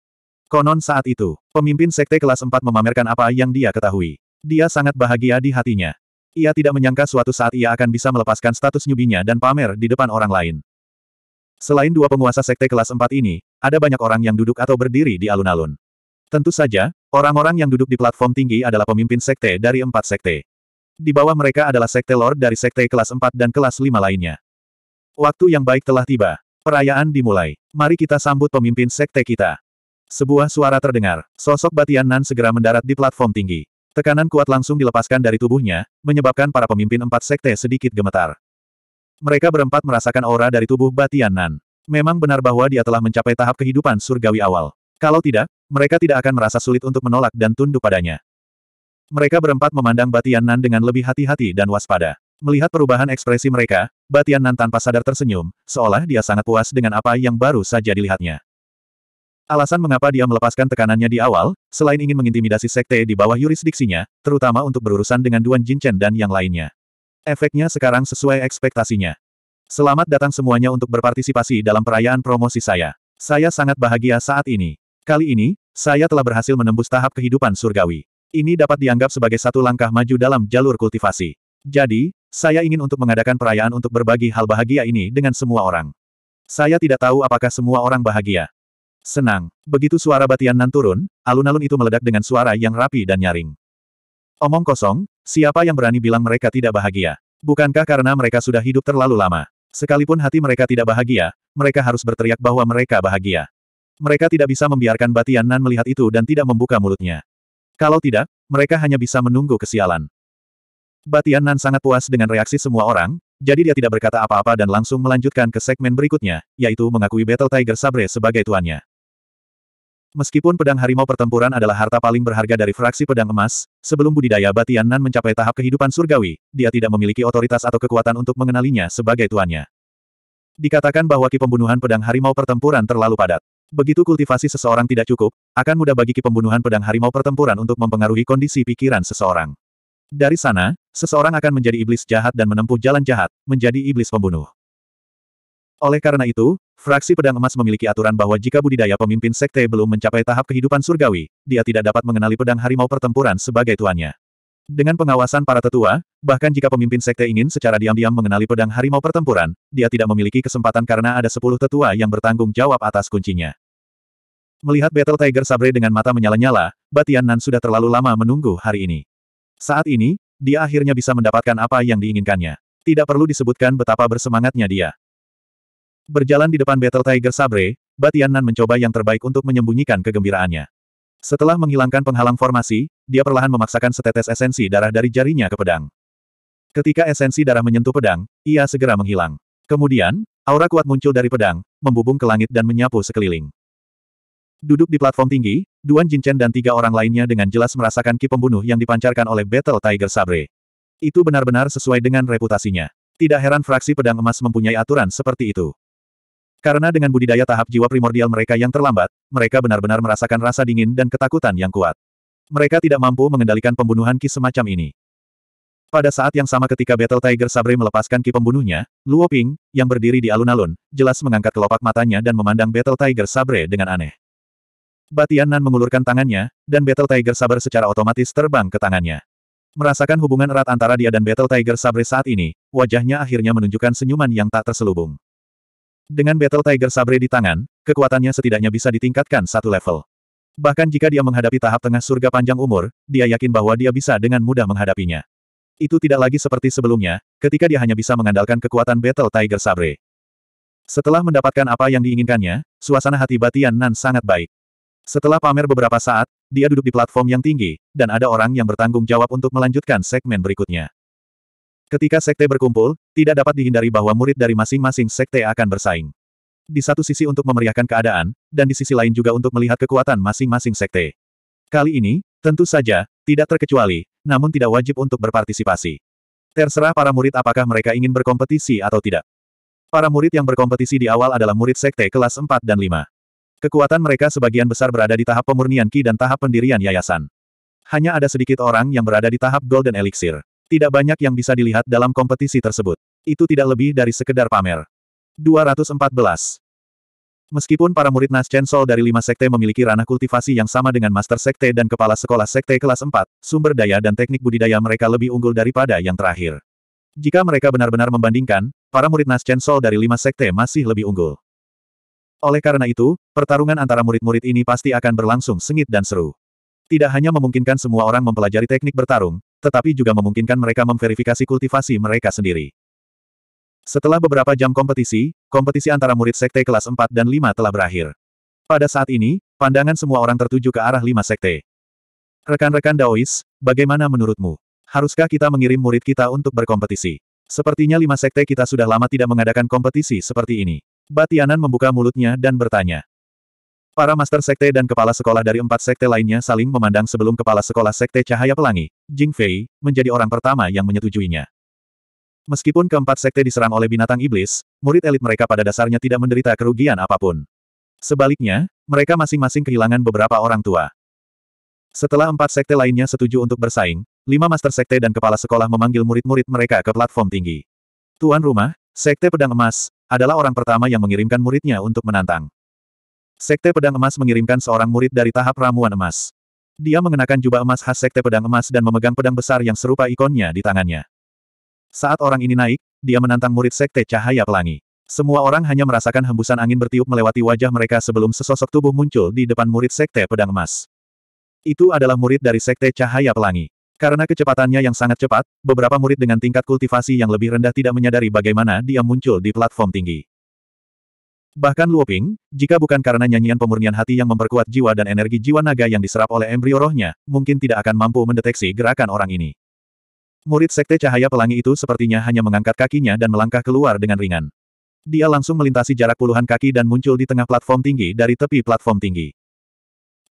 Konon saat itu, pemimpin Sekte kelas 4 memamerkan apa yang dia ketahui. Dia sangat bahagia di hatinya. Ia tidak menyangka suatu saat ia akan bisa melepaskan status nyubinya dan pamer di depan orang lain. Selain dua penguasa Sekte kelas 4 ini, ada banyak orang yang duduk atau berdiri di alun-alun. Tentu saja, Orang-orang yang duduk di platform tinggi adalah pemimpin sekte dari empat sekte. Di bawah mereka adalah sekte lord dari sekte kelas 4 dan kelas 5 lainnya. Waktu yang baik telah tiba. Perayaan dimulai. Mari kita sambut pemimpin sekte kita. Sebuah suara terdengar. Sosok Batian Nan segera mendarat di platform tinggi. Tekanan kuat langsung dilepaskan dari tubuhnya, menyebabkan para pemimpin empat sekte sedikit gemetar. Mereka berempat merasakan aura dari tubuh Batian Nan. Memang benar bahwa dia telah mencapai tahap kehidupan surgawi awal. Kalau tidak, mereka tidak akan merasa sulit untuk menolak dan tunduk padanya. Mereka berempat memandang Batian Nan dengan lebih hati-hati dan waspada. Melihat perubahan ekspresi mereka, Batian Nan tanpa sadar tersenyum, seolah dia sangat puas dengan apa yang baru saja dilihatnya. Alasan mengapa dia melepaskan tekanannya di awal, selain ingin mengintimidasi sekte di bawah yurisdiksinya, terutama untuk berurusan dengan Duan Jinchen dan yang lainnya. Efeknya sekarang sesuai ekspektasinya. Selamat datang semuanya untuk berpartisipasi dalam perayaan promosi saya. Saya sangat bahagia saat ini. Kali ini, saya telah berhasil menembus tahap kehidupan surgawi. Ini dapat dianggap sebagai satu langkah maju dalam jalur kultivasi. Jadi, saya ingin untuk mengadakan perayaan untuk berbagi hal bahagia ini dengan semua orang. Saya tidak tahu apakah semua orang bahagia. Senang. Begitu suara batian nan turun, alun-alun itu meledak dengan suara yang rapi dan nyaring. Omong kosong, siapa yang berani bilang mereka tidak bahagia? Bukankah karena mereka sudah hidup terlalu lama? Sekalipun hati mereka tidak bahagia, mereka harus berteriak bahwa mereka bahagia. Mereka tidak bisa membiarkan Batian Nan melihat itu dan tidak membuka mulutnya. Kalau tidak, mereka hanya bisa menunggu kesialan. Batian Nan sangat puas dengan reaksi semua orang, jadi dia tidak berkata apa-apa dan langsung melanjutkan ke segmen berikutnya, yaitu mengakui Battle Tiger Sabre sebagai tuannya. Meskipun pedang harimau pertempuran adalah harta paling berharga dari fraksi pedang emas, sebelum budidaya Batian Nan mencapai tahap kehidupan surgawi, dia tidak memiliki otoritas atau kekuatan untuk mengenalinya sebagai tuannya. Dikatakan bahwa ki pembunuhan pedang harimau pertempuran terlalu padat. Begitu kultivasi seseorang tidak cukup, akan mudah bagi Ki pembunuhan pedang harimau pertempuran untuk mempengaruhi kondisi pikiran seseorang. Dari sana, seseorang akan menjadi iblis jahat dan menempuh jalan jahat, menjadi iblis pembunuh. Oleh karena itu, fraksi pedang emas memiliki aturan bahwa jika budidaya pemimpin sekte belum mencapai tahap kehidupan surgawi, dia tidak dapat mengenali pedang harimau pertempuran sebagai tuannya. Dengan pengawasan para tetua, bahkan jika pemimpin sekte ingin secara diam-diam mengenali pedang harimau pertempuran, dia tidak memiliki kesempatan karena ada sepuluh tetua yang bertanggung jawab atas kuncinya. Melihat Battle Tiger Sabre dengan mata menyala-nyala, Batian Nan sudah terlalu lama menunggu hari ini. Saat ini, dia akhirnya bisa mendapatkan apa yang diinginkannya. Tidak perlu disebutkan betapa bersemangatnya dia. Berjalan di depan Battle Tiger Sabre, Batian Nan mencoba yang terbaik untuk menyembunyikan kegembiraannya. Setelah menghilangkan penghalang formasi, dia perlahan memaksakan setetes esensi darah dari jarinya ke pedang. Ketika esensi darah menyentuh pedang, ia segera menghilang. Kemudian, aura kuat muncul dari pedang, membubung ke langit dan menyapu sekeliling. Duduk di platform tinggi, Duan Jinchen dan tiga orang lainnya dengan jelas merasakan ki pembunuh yang dipancarkan oleh Battle Tiger Sabre. Itu benar-benar sesuai dengan reputasinya. Tidak heran fraksi pedang emas mempunyai aturan seperti itu. Karena dengan budidaya tahap jiwa primordial mereka yang terlambat, mereka benar-benar merasakan rasa dingin dan ketakutan yang kuat. Mereka tidak mampu mengendalikan pembunuhan Ki semacam ini. Pada saat yang sama ketika Battle Tiger Sabre melepaskan Ki pembunuhnya, Luo Ping, yang berdiri di alun-alun, jelas mengangkat kelopak matanya dan memandang Battle Tiger Sabre dengan aneh. Batian Nan mengulurkan tangannya, dan Battle Tiger Sabre secara otomatis terbang ke tangannya. Merasakan hubungan erat antara dia dan Battle Tiger Sabre saat ini, wajahnya akhirnya menunjukkan senyuman yang tak terselubung. Dengan Battle Tiger Sabre di tangan, kekuatannya setidaknya bisa ditingkatkan satu level. Bahkan jika dia menghadapi tahap tengah surga panjang umur, dia yakin bahwa dia bisa dengan mudah menghadapinya. Itu tidak lagi seperti sebelumnya, ketika dia hanya bisa mengandalkan kekuatan Battle Tiger Sabre. Setelah mendapatkan apa yang diinginkannya, suasana hati Batian Nan sangat baik. Setelah pamer beberapa saat, dia duduk di platform yang tinggi, dan ada orang yang bertanggung jawab untuk melanjutkan segmen berikutnya. Ketika sekte berkumpul, tidak dapat dihindari bahwa murid dari masing-masing sekte akan bersaing di satu sisi untuk memeriahkan keadaan, dan di sisi lain juga untuk melihat kekuatan masing-masing sekte. Kali ini, tentu saja, tidak terkecuali, namun tidak wajib untuk berpartisipasi. Terserah para murid apakah mereka ingin berkompetisi atau tidak. Para murid yang berkompetisi di awal adalah murid sekte kelas 4 dan 5. Kekuatan mereka sebagian besar berada di tahap pemurnian Ki dan tahap pendirian yayasan. Hanya ada sedikit orang yang berada di tahap Golden Elixir. Tidak banyak yang bisa dilihat dalam kompetisi tersebut. Itu tidak lebih dari sekedar pamer. 214. Meskipun para murid Nas Chen Sol dari lima sekte memiliki ranah kultivasi yang sama dengan master sekte dan kepala sekolah sekte kelas 4, sumber daya dan teknik budidaya mereka lebih unggul daripada yang terakhir. Jika mereka benar-benar membandingkan, para murid Nas Chen Sol dari lima sekte masih lebih unggul. Oleh karena itu, pertarungan antara murid-murid ini pasti akan berlangsung sengit dan seru. Tidak hanya memungkinkan semua orang mempelajari teknik bertarung, tetapi juga memungkinkan mereka memverifikasi kultivasi mereka sendiri. Setelah beberapa jam kompetisi, kompetisi antara murid sekte kelas 4 dan 5 telah berakhir. Pada saat ini, pandangan semua orang tertuju ke arah 5 sekte. Rekan-rekan Daois, bagaimana menurutmu? Haruskah kita mengirim murid kita untuk berkompetisi? Sepertinya 5 sekte kita sudah lama tidak mengadakan kompetisi seperti ini. Batianan membuka mulutnya dan bertanya. Para master sekte dan kepala sekolah dari empat sekte lainnya saling memandang sebelum kepala sekolah sekte Cahaya Pelangi, Jing Fei, menjadi orang pertama yang menyetujuinya. Meskipun keempat sekte diserang oleh binatang iblis, murid elit mereka pada dasarnya tidak menderita kerugian apapun. Sebaliknya, mereka masing-masing kehilangan beberapa orang tua. Setelah empat sekte lainnya setuju untuk bersaing, lima master sekte dan kepala sekolah memanggil murid-murid mereka ke platform tinggi. Tuan rumah, Sekte Pedang Emas, adalah orang pertama yang mengirimkan muridnya untuk menantang. Sekte Pedang Emas mengirimkan seorang murid dari tahap ramuan emas. Dia mengenakan jubah emas khas Sekte Pedang Emas dan memegang pedang besar yang serupa ikonnya di tangannya. Saat orang ini naik, dia menantang murid Sekte Cahaya Pelangi. Semua orang hanya merasakan hembusan angin bertiup melewati wajah mereka sebelum sesosok tubuh muncul di depan murid Sekte Pedang Emas. Itu adalah murid dari Sekte Cahaya Pelangi. Karena kecepatannya yang sangat cepat, beberapa murid dengan tingkat kultivasi yang lebih rendah tidak menyadari bagaimana dia muncul di platform tinggi. Bahkan Luoping, jika bukan karena nyanyian pemurnian hati yang memperkuat jiwa dan energi jiwa naga yang diserap oleh embrio rohnya, mungkin tidak akan mampu mendeteksi gerakan orang ini. Murid Sekte Cahaya Pelangi itu sepertinya hanya mengangkat kakinya dan melangkah keluar dengan ringan. Dia langsung melintasi jarak puluhan kaki dan muncul di tengah platform tinggi dari tepi platform tinggi.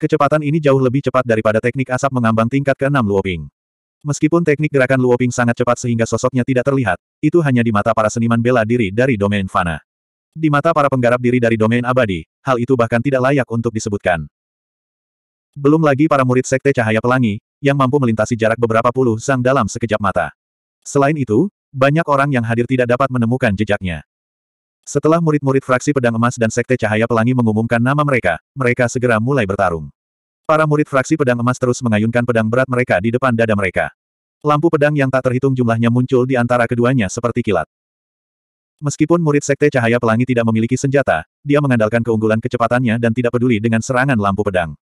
Kecepatan ini jauh lebih cepat daripada teknik asap mengambang tingkat ke-6 Luoping. Meskipun teknik gerakan Luoping sangat cepat sehingga sosoknya tidak terlihat, itu hanya di mata para seniman bela diri dari domain Fana. Di mata para penggarap diri dari domain abadi, hal itu bahkan tidak layak untuk disebutkan. Belum lagi para murid Sekte Cahaya Pelangi, yang mampu melintasi jarak beberapa puluh sang dalam sekejap mata. Selain itu, banyak orang yang hadir tidak dapat menemukan jejaknya. Setelah murid-murid fraksi pedang emas dan sekte cahaya pelangi mengumumkan nama mereka, mereka segera mulai bertarung. Para murid fraksi pedang emas terus mengayunkan pedang berat mereka di depan dada mereka. Lampu pedang yang tak terhitung jumlahnya muncul di antara keduanya seperti kilat. Meskipun murid Sekte Cahaya Pelangi tidak memiliki senjata, dia mengandalkan keunggulan kecepatannya dan tidak peduli dengan serangan lampu pedang.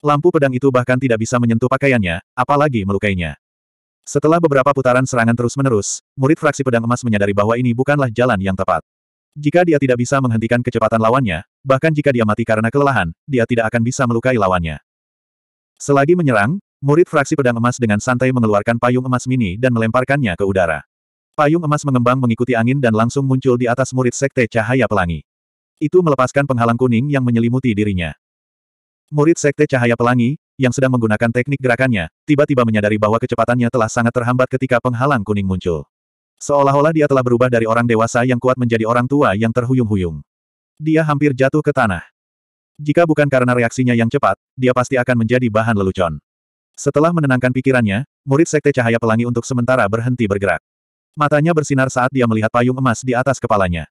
Lampu pedang itu bahkan tidak bisa menyentuh pakaiannya, apalagi melukainya. Setelah beberapa putaran serangan terus-menerus, murid fraksi pedang emas menyadari bahwa ini bukanlah jalan yang tepat. Jika dia tidak bisa menghentikan kecepatan lawannya, bahkan jika dia mati karena kelelahan, dia tidak akan bisa melukai lawannya. Selagi menyerang, murid fraksi pedang emas dengan santai mengeluarkan payung emas mini dan melemparkannya ke udara. Payung emas mengembang mengikuti angin dan langsung muncul di atas murid sekte cahaya pelangi. Itu melepaskan penghalang kuning yang menyelimuti dirinya. Murid Sekte Cahaya Pelangi, yang sedang menggunakan teknik gerakannya, tiba-tiba menyadari bahwa kecepatannya telah sangat terhambat ketika penghalang kuning muncul. Seolah-olah dia telah berubah dari orang dewasa yang kuat menjadi orang tua yang terhuyung-huyung. Dia hampir jatuh ke tanah. Jika bukan karena reaksinya yang cepat, dia pasti akan menjadi bahan lelucon. Setelah menenangkan pikirannya, murid Sekte Cahaya Pelangi untuk sementara berhenti bergerak. Matanya bersinar saat dia melihat payung emas di atas kepalanya.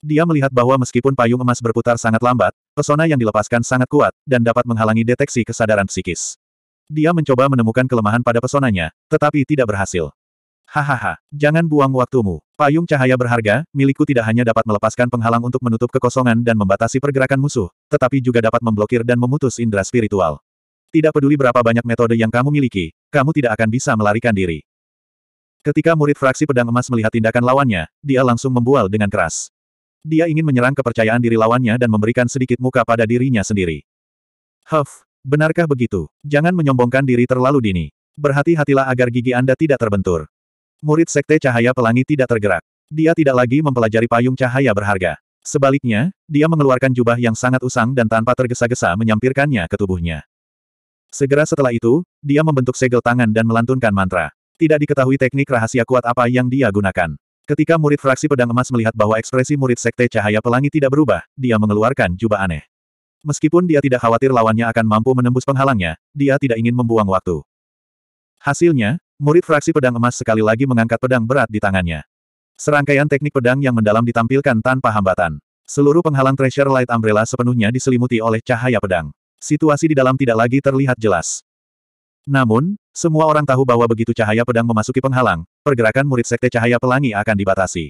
Dia melihat bahwa meskipun payung emas berputar sangat lambat, pesona yang dilepaskan sangat kuat, dan dapat menghalangi deteksi kesadaran psikis. Dia mencoba menemukan kelemahan pada pesonanya, tetapi tidak berhasil. Hahaha, jangan buang waktumu. Payung cahaya berharga, milikku tidak hanya dapat melepaskan penghalang untuk menutup kekosongan dan membatasi pergerakan musuh, tetapi juga dapat memblokir dan memutus indera spiritual. Tidak peduli berapa banyak metode yang kamu miliki, kamu tidak akan bisa melarikan diri. Ketika murid fraksi pedang emas melihat tindakan lawannya, dia langsung membual dengan keras. Dia ingin menyerang kepercayaan diri lawannya dan memberikan sedikit muka pada dirinya sendiri. Huff, benarkah begitu? Jangan menyombongkan diri terlalu dini. Berhati-hatilah agar gigi Anda tidak terbentur. Murid Sekte Cahaya Pelangi tidak tergerak. Dia tidak lagi mempelajari payung cahaya berharga. Sebaliknya, dia mengeluarkan jubah yang sangat usang dan tanpa tergesa-gesa menyampirkannya ke tubuhnya. Segera setelah itu, dia membentuk segel tangan dan melantunkan mantra. Tidak diketahui teknik rahasia kuat apa yang dia gunakan. Ketika murid fraksi pedang emas melihat bahwa ekspresi murid sekte cahaya pelangi tidak berubah, dia mengeluarkan jubah aneh. Meskipun dia tidak khawatir lawannya akan mampu menembus penghalangnya, dia tidak ingin membuang waktu. Hasilnya, murid fraksi pedang emas sekali lagi mengangkat pedang berat di tangannya. Serangkaian teknik pedang yang mendalam ditampilkan tanpa hambatan. Seluruh penghalang Treasure Light Umbrella sepenuhnya diselimuti oleh cahaya pedang. Situasi di dalam tidak lagi terlihat jelas. Namun, semua orang tahu bahwa begitu cahaya pedang memasuki penghalang, pergerakan murid sekte cahaya pelangi akan dibatasi.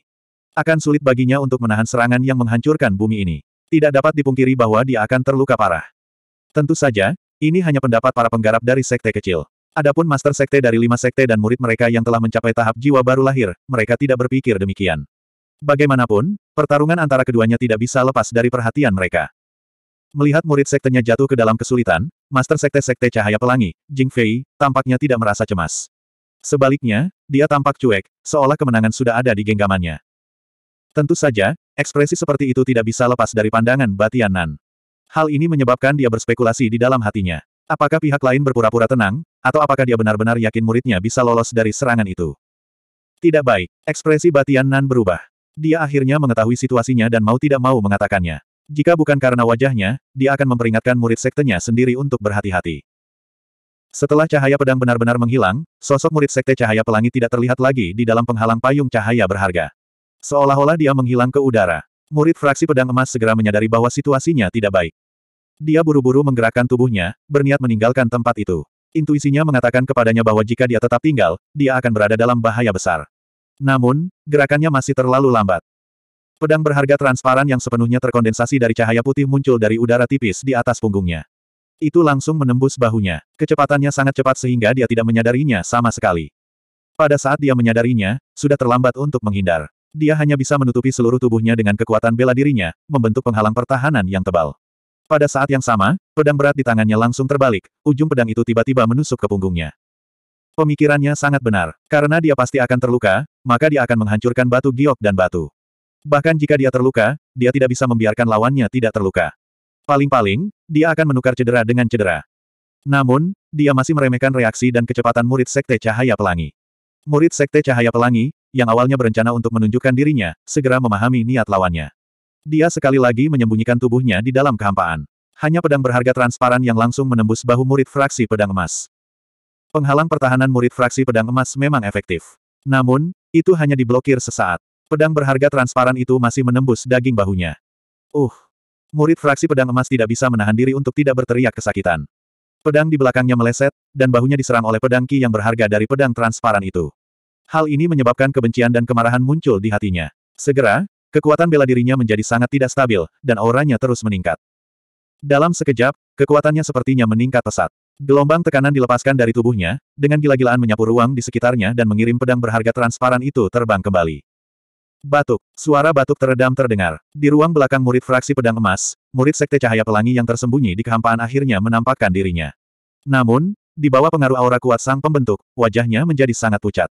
Akan sulit baginya untuk menahan serangan yang menghancurkan bumi ini. Tidak dapat dipungkiri bahwa dia akan terluka parah. Tentu saja, ini hanya pendapat para penggarap dari sekte kecil. Adapun master sekte dari lima sekte dan murid mereka yang telah mencapai tahap jiwa baru lahir, mereka tidak berpikir demikian. Bagaimanapun, pertarungan antara keduanya tidak bisa lepas dari perhatian mereka. Melihat murid sektenya jatuh ke dalam kesulitan, Master Sekte-Sekte Cahaya Pelangi, Jing Fei, tampaknya tidak merasa cemas. Sebaliknya, dia tampak cuek, seolah kemenangan sudah ada di genggamannya. Tentu saja, ekspresi seperti itu tidak bisa lepas dari pandangan Batian Nan. Hal ini menyebabkan dia berspekulasi di dalam hatinya. Apakah pihak lain berpura-pura tenang, atau apakah dia benar-benar yakin muridnya bisa lolos dari serangan itu? Tidak baik, ekspresi Batian Nan berubah. Dia akhirnya mengetahui situasinya dan mau tidak mau mengatakannya. Jika bukan karena wajahnya, dia akan memperingatkan murid sektenya sendiri untuk berhati-hati. Setelah cahaya pedang benar-benar menghilang, sosok murid sekte cahaya pelangi tidak terlihat lagi di dalam penghalang payung cahaya berharga. Seolah-olah dia menghilang ke udara. Murid fraksi pedang emas segera menyadari bahwa situasinya tidak baik. Dia buru-buru menggerakkan tubuhnya, berniat meninggalkan tempat itu. Intuisinya mengatakan kepadanya bahwa jika dia tetap tinggal, dia akan berada dalam bahaya besar. Namun, gerakannya masih terlalu lambat. Pedang berharga transparan yang sepenuhnya terkondensasi dari cahaya putih muncul dari udara tipis di atas punggungnya. Itu langsung menembus bahunya. Kecepatannya sangat cepat sehingga dia tidak menyadarinya sama sekali. Pada saat dia menyadarinya, sudah terlambat untuk menghindar. Dia hanya bisa menutupi seluruh tubuhnya dengan kekuatan bela dirinya, membentuk penghalang pertahanan yang tebal. Pada saat yang sama, pedang berat di tangannya langsung terbalik, ujung pedang itu tiba-tiba menusuk ke punggungnya. Pemikirannya sangat benar, karena dia pasti akan terluka, maka dia akan menghancurkan batu giok dan batu. Bahkan jika dia terluka, dia tidak bisa membiarkan lawannya tidak terluka. Paling-paling, dia akan menukar cedera dengan cedera. Namun, dia masih meremehkan reaksi dan kecepatan murid Sekte Cahaya Pelangi. Murid Sekte Cahaya Pelangi, yang awalnya berencana untuk menunjukkan dirinya, segera memahami niat lawannya. Dia sekali lagi menyembunyikan tubuhnya di dalam kehampaan. Hanya pedang berharga transparan yang langsung menembus bahu murid fraksi pedang emas. Penghalang pertahanan murid fraksi pedang emas memang efektif. Namun, itu hanya diblokir sesaat. Pedang berharga transparan itu masih menembus daging bahunya. Uh! Murid fraksi pedang emas tidak bisa menahan diri untuk tidak berteriak kesakitan. Pedang di belakangnya meleset, dan bahunya diserang oleh pedang ki yang berharga dari pedang transparan itu. Hal ini menyebabkan kebencian dan kemarahan muncul di hatinya. Segera, kekuatan bela dirinya menjadi sangat tidak stabil, dan auranya terus meningkat. Dalam sekejap, kekuatannya sepertinya meningkat pesat. Gelombang tekanan dilepaskan dari tubuhnya, dengan gila-gilaan menyapu ruang di sekitarnya dan mengirim pedang berharga transparan itu terbang kembali. Batuk. Suara batuk teredam terdengar. Di ruang belakang murid fraksi pedang emas, murid sekte cahaya pelangi yang tersembunyi di kehampaan akhirnya menampakkan dirinya. Namun, di bawah pengaruh aura kuat sang pembentuk, wajahnya menjadi sangat pucat.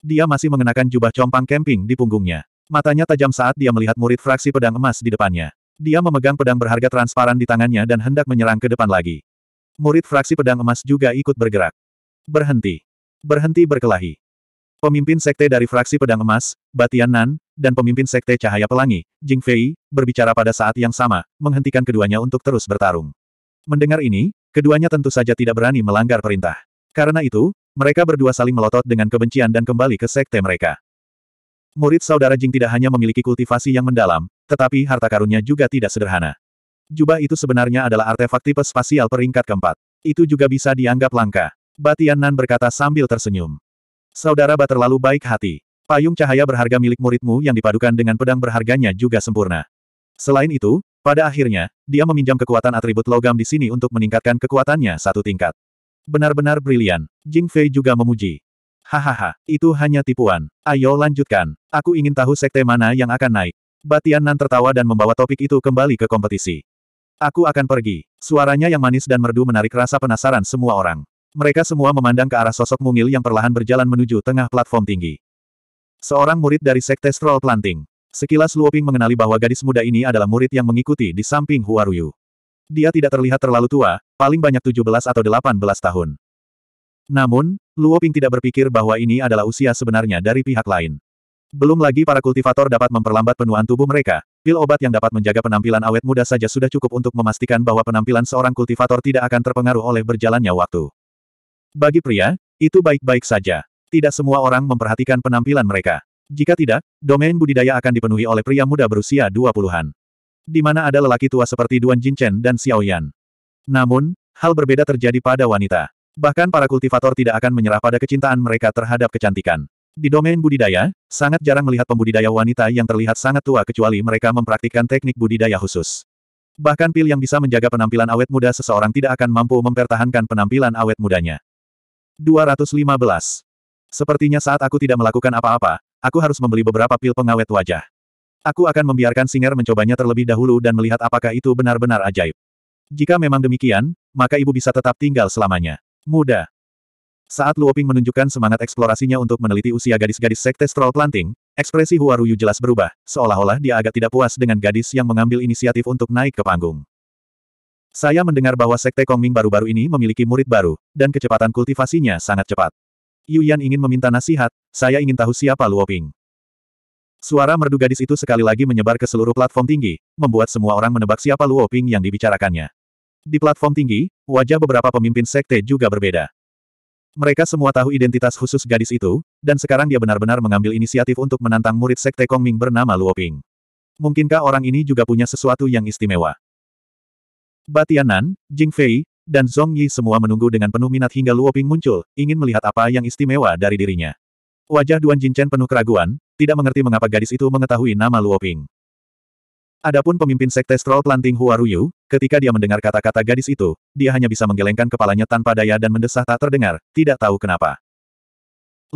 Dia masih mengenakan jubah compang camping di punggungnya. Matanya tajam saat dia melihat murid fraksi pedang emas di depannya. Dia memegang pedang berharga transparan di tangannya dan hendak menyerang ke depan lagi. Murid fraksi pedang emas juga ikut bergerak. Berhenti. Berhenti berkelahi. Pemimpin sekte dari fraksi Pedang Emas, Batian Nan, dan pemimpin sekte Cahaya Pelangi, Jing Fei, berbicara pada saat yang sama, menghentikan keduanya untuk terus bertarung. Mendengar ini, keduanya tentu saja tidak berani melanggar perintah. Karena itu, mereka berdua saling melotot dengan kebencian dan kembali ke sekte mereka. Murid saudara Jing tidak hanya memiliki kultivasi yang mendalam, tetapi harta karunnya juga tidak sederhana. Jubah itu sebenarnya adalah artefak tipe spasial peringkat keempat. Itu juga bisa dianggap langka. Batian Nan berkata sambil tersenyum. Saudara Ba terlalu baik hati. Payung cahaya berharga milik muridmu yang dipadukan dengan pedang berharganya juga sempurna. Selain itu, pada akhirnya, dia meminjam kekuatan atribut logam di sini untuk meningkatkan kekuatannya satu tingkat. Benar-benar brilian. Jing Fei juga memuji. Hahaha, itu hanya tipuan. Ayo lanjutkan. Aku ingin tahu sekte mana yang akan naik. Batian Nan tertawa dan membawa topik itu kembali ke kompetisi. Aku akan pergi. Suaranya yang manis dan merdu menarik rasa penasaran semua orang. Mereka semua memandang ke arah sosok mungil yang perlahan berjalan menuju tengah platform tinggi. Seorang murid dari Sekte Stroll Planting. Sekilas Luoping mengenali bahwa gadis muda ini adalah murid yang mengikuti di samping Huaruyu. Dia tidak terlihat terlalu tua, paling banyak 17 atau 18 tahun. Namun, Luoping tidak berpikir bahwa ini adalah usia sebenarnya dari pihak lain. Belum lagi para kultivator dapat memperlambat penuaan tubuh mereka, pil obat yang dapat menjaga penampilan awet muda saja sudah cukup untuk memastikan bahwa penampilan seorang kultivator tidak akan terpengaruh oleh berjalannya waktu. Bagi pria, itu baik-baik saja. Tidak semua orang memperhatikan penampilan mereka. Jika tidak, domain budidaya akan dipenuhi oleh pria muda berusia 20-an. Di mana ada lelaki tua seperti Duan Jinchen dan Xiao Yan. Namun, hal berbeda terjadi pada wanita. Bahkan para kultivator tidak akan menyerah pada kecintaan mereka terhadap kecantikan. Di domain budidaya, sangat jarang melihat pembudidaya wanita yang terlihat sangat tua kecuali mereka mempraktikkan teknik budidaya khusus. Bahkan pil yang bisa menjaga penampilan awet muda seseorang tidak akan mampu mempertahankan penampilan awet mudanya. 215. Sepertinya saat aku tidak melakukan apa-apa, aku harus membeli beberapa pil pengawet wajah. Aku akan membiarkan Singer mencobanya terlebih dahulu dan melihat apakah itu benar-benar ajaib. Jika memang demikian, maka ibu bisa tetap tinggal selamanya. Muda. Saat Luoping menunjukkan semangat eksplorasinya untuk meneliti usia gadis-gadis sekte Stroll Planting, ekspresi Huaruyu jelas berubah, seolah-olah dia agak tidak puas dengan gadis yang mengambil inisiatif untuk naik ke panggung. Saya mendengar bahwa Sekte Kongming baru-baru ini memiliki murid baru, dan kecepatan kultivasinya sangat cepat. Yu Yan ingin meminta nasihat, saya ingin tahu siapa Luo Ping. Suara merdu gadis itu sekali lagi menyebar ke seluruh platform tinggi, membuat semua orang menebak siapa Luo Ping yang dibicarakannya. Di platform tinggi, wajah beberapa pemimpin sekte juga berbeda. Mereka semua tahu identitas khusus gadis itu, dan sekarang dia benar-benar mengambil inisiatif untuk menantang murid sekte Kongming bernama Luo Ping. Mungkinkah orang ini juga punya sesuatu yang istimewa? Batianan, Jing Fei, dan Zhong Yi semua menunggu dengan penuh minat hingga Luo Ping muncul, ingin melihat apa yang istimewa dari dirinya. Wajah Duan Jinchen penuh keraguan, tidak mengerti mengapa gadis itu mengetahui nama Luo Ping. Adapun pemimpin sekte Stroll Planting Hua ketika dia mendengar kata-kata gadis itu, dia hanya bisa menggelengkan kepalanya tanpa daya dan mendesah tak terdengar, tidak tahu kenapa.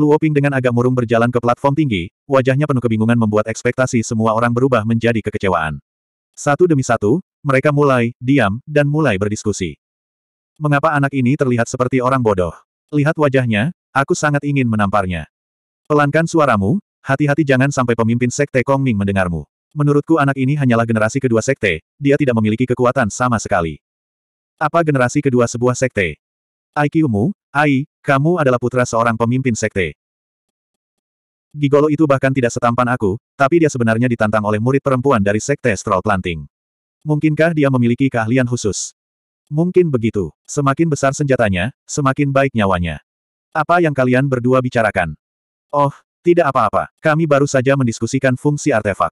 Luo Ping dengan agak murung berjalan ke platform tinggi, wajahnya penuh kebingungan membuat ekspektasi semua orang berubah menjadi kekecewaan. Satu demi satu, mereka mulai, diam, dan mulai berdiskusi. Mengapa anak ini terlihat seperti orang bodoh? Lihat wajahnya, aku sangat ingin menamparnya. Pelankan suaramu, hati-hati jangan sampai pemimpin Sekte Kong Ming mendengarmu. Menurutku anak ini hanyalah generasi kedua Sekte, dia tidak memiliki kekuatan sama sekali. Apa generasi kedua sebuah Sekte? IQ-mu, Ai, kamu adalah putra seorang pemimpin Sekte. Gigolo itu bahkan tidak setampan aku, tapi dia sebenarnya ditantang oleh murid perempuan dari Sekte Stroll Planting. Mungkinkah dia memiliki keahlian khusus? Mungkin begitu. Semakin besar senjatanya, semakin baik nyawanya. Apa yang kalian berdua bicarakan? Oh, tidak apa-apa. Kami baru saja mendiskusikan fungsi artefak.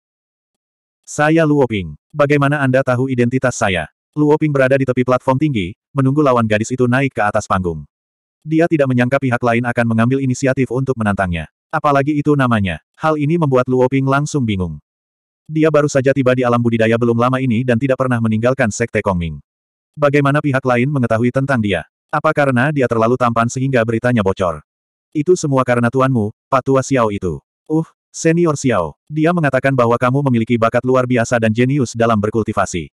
Saya Luoping. Bagaimana Anda tahu identitas saya? Luoping berada di tepi platform tinggi, menunggu lawan gadis itu naik ke atas panggung. Dia tidak menyangka pihak lain akan mengambil inisiatif untuk menantangnya. Apalagi itu namanya. Hal ini membuat Luoping langsung bingung. Dia baru saja tiba di alam budidaya belum lama ini dan tidak pernah meninggalkan sekte Kongming. Bagaimana pihak lain mengetahui tentang dia? Apa karena dia terlalu tampan sehingga beritanya bocor? Itu semua karena tuanmu, Patua Xiao itu. Uh, Senior Xiao, dia mengatakan bahwa kamu memiliki bakat luar biasa dan jenius dalam berkultivasi.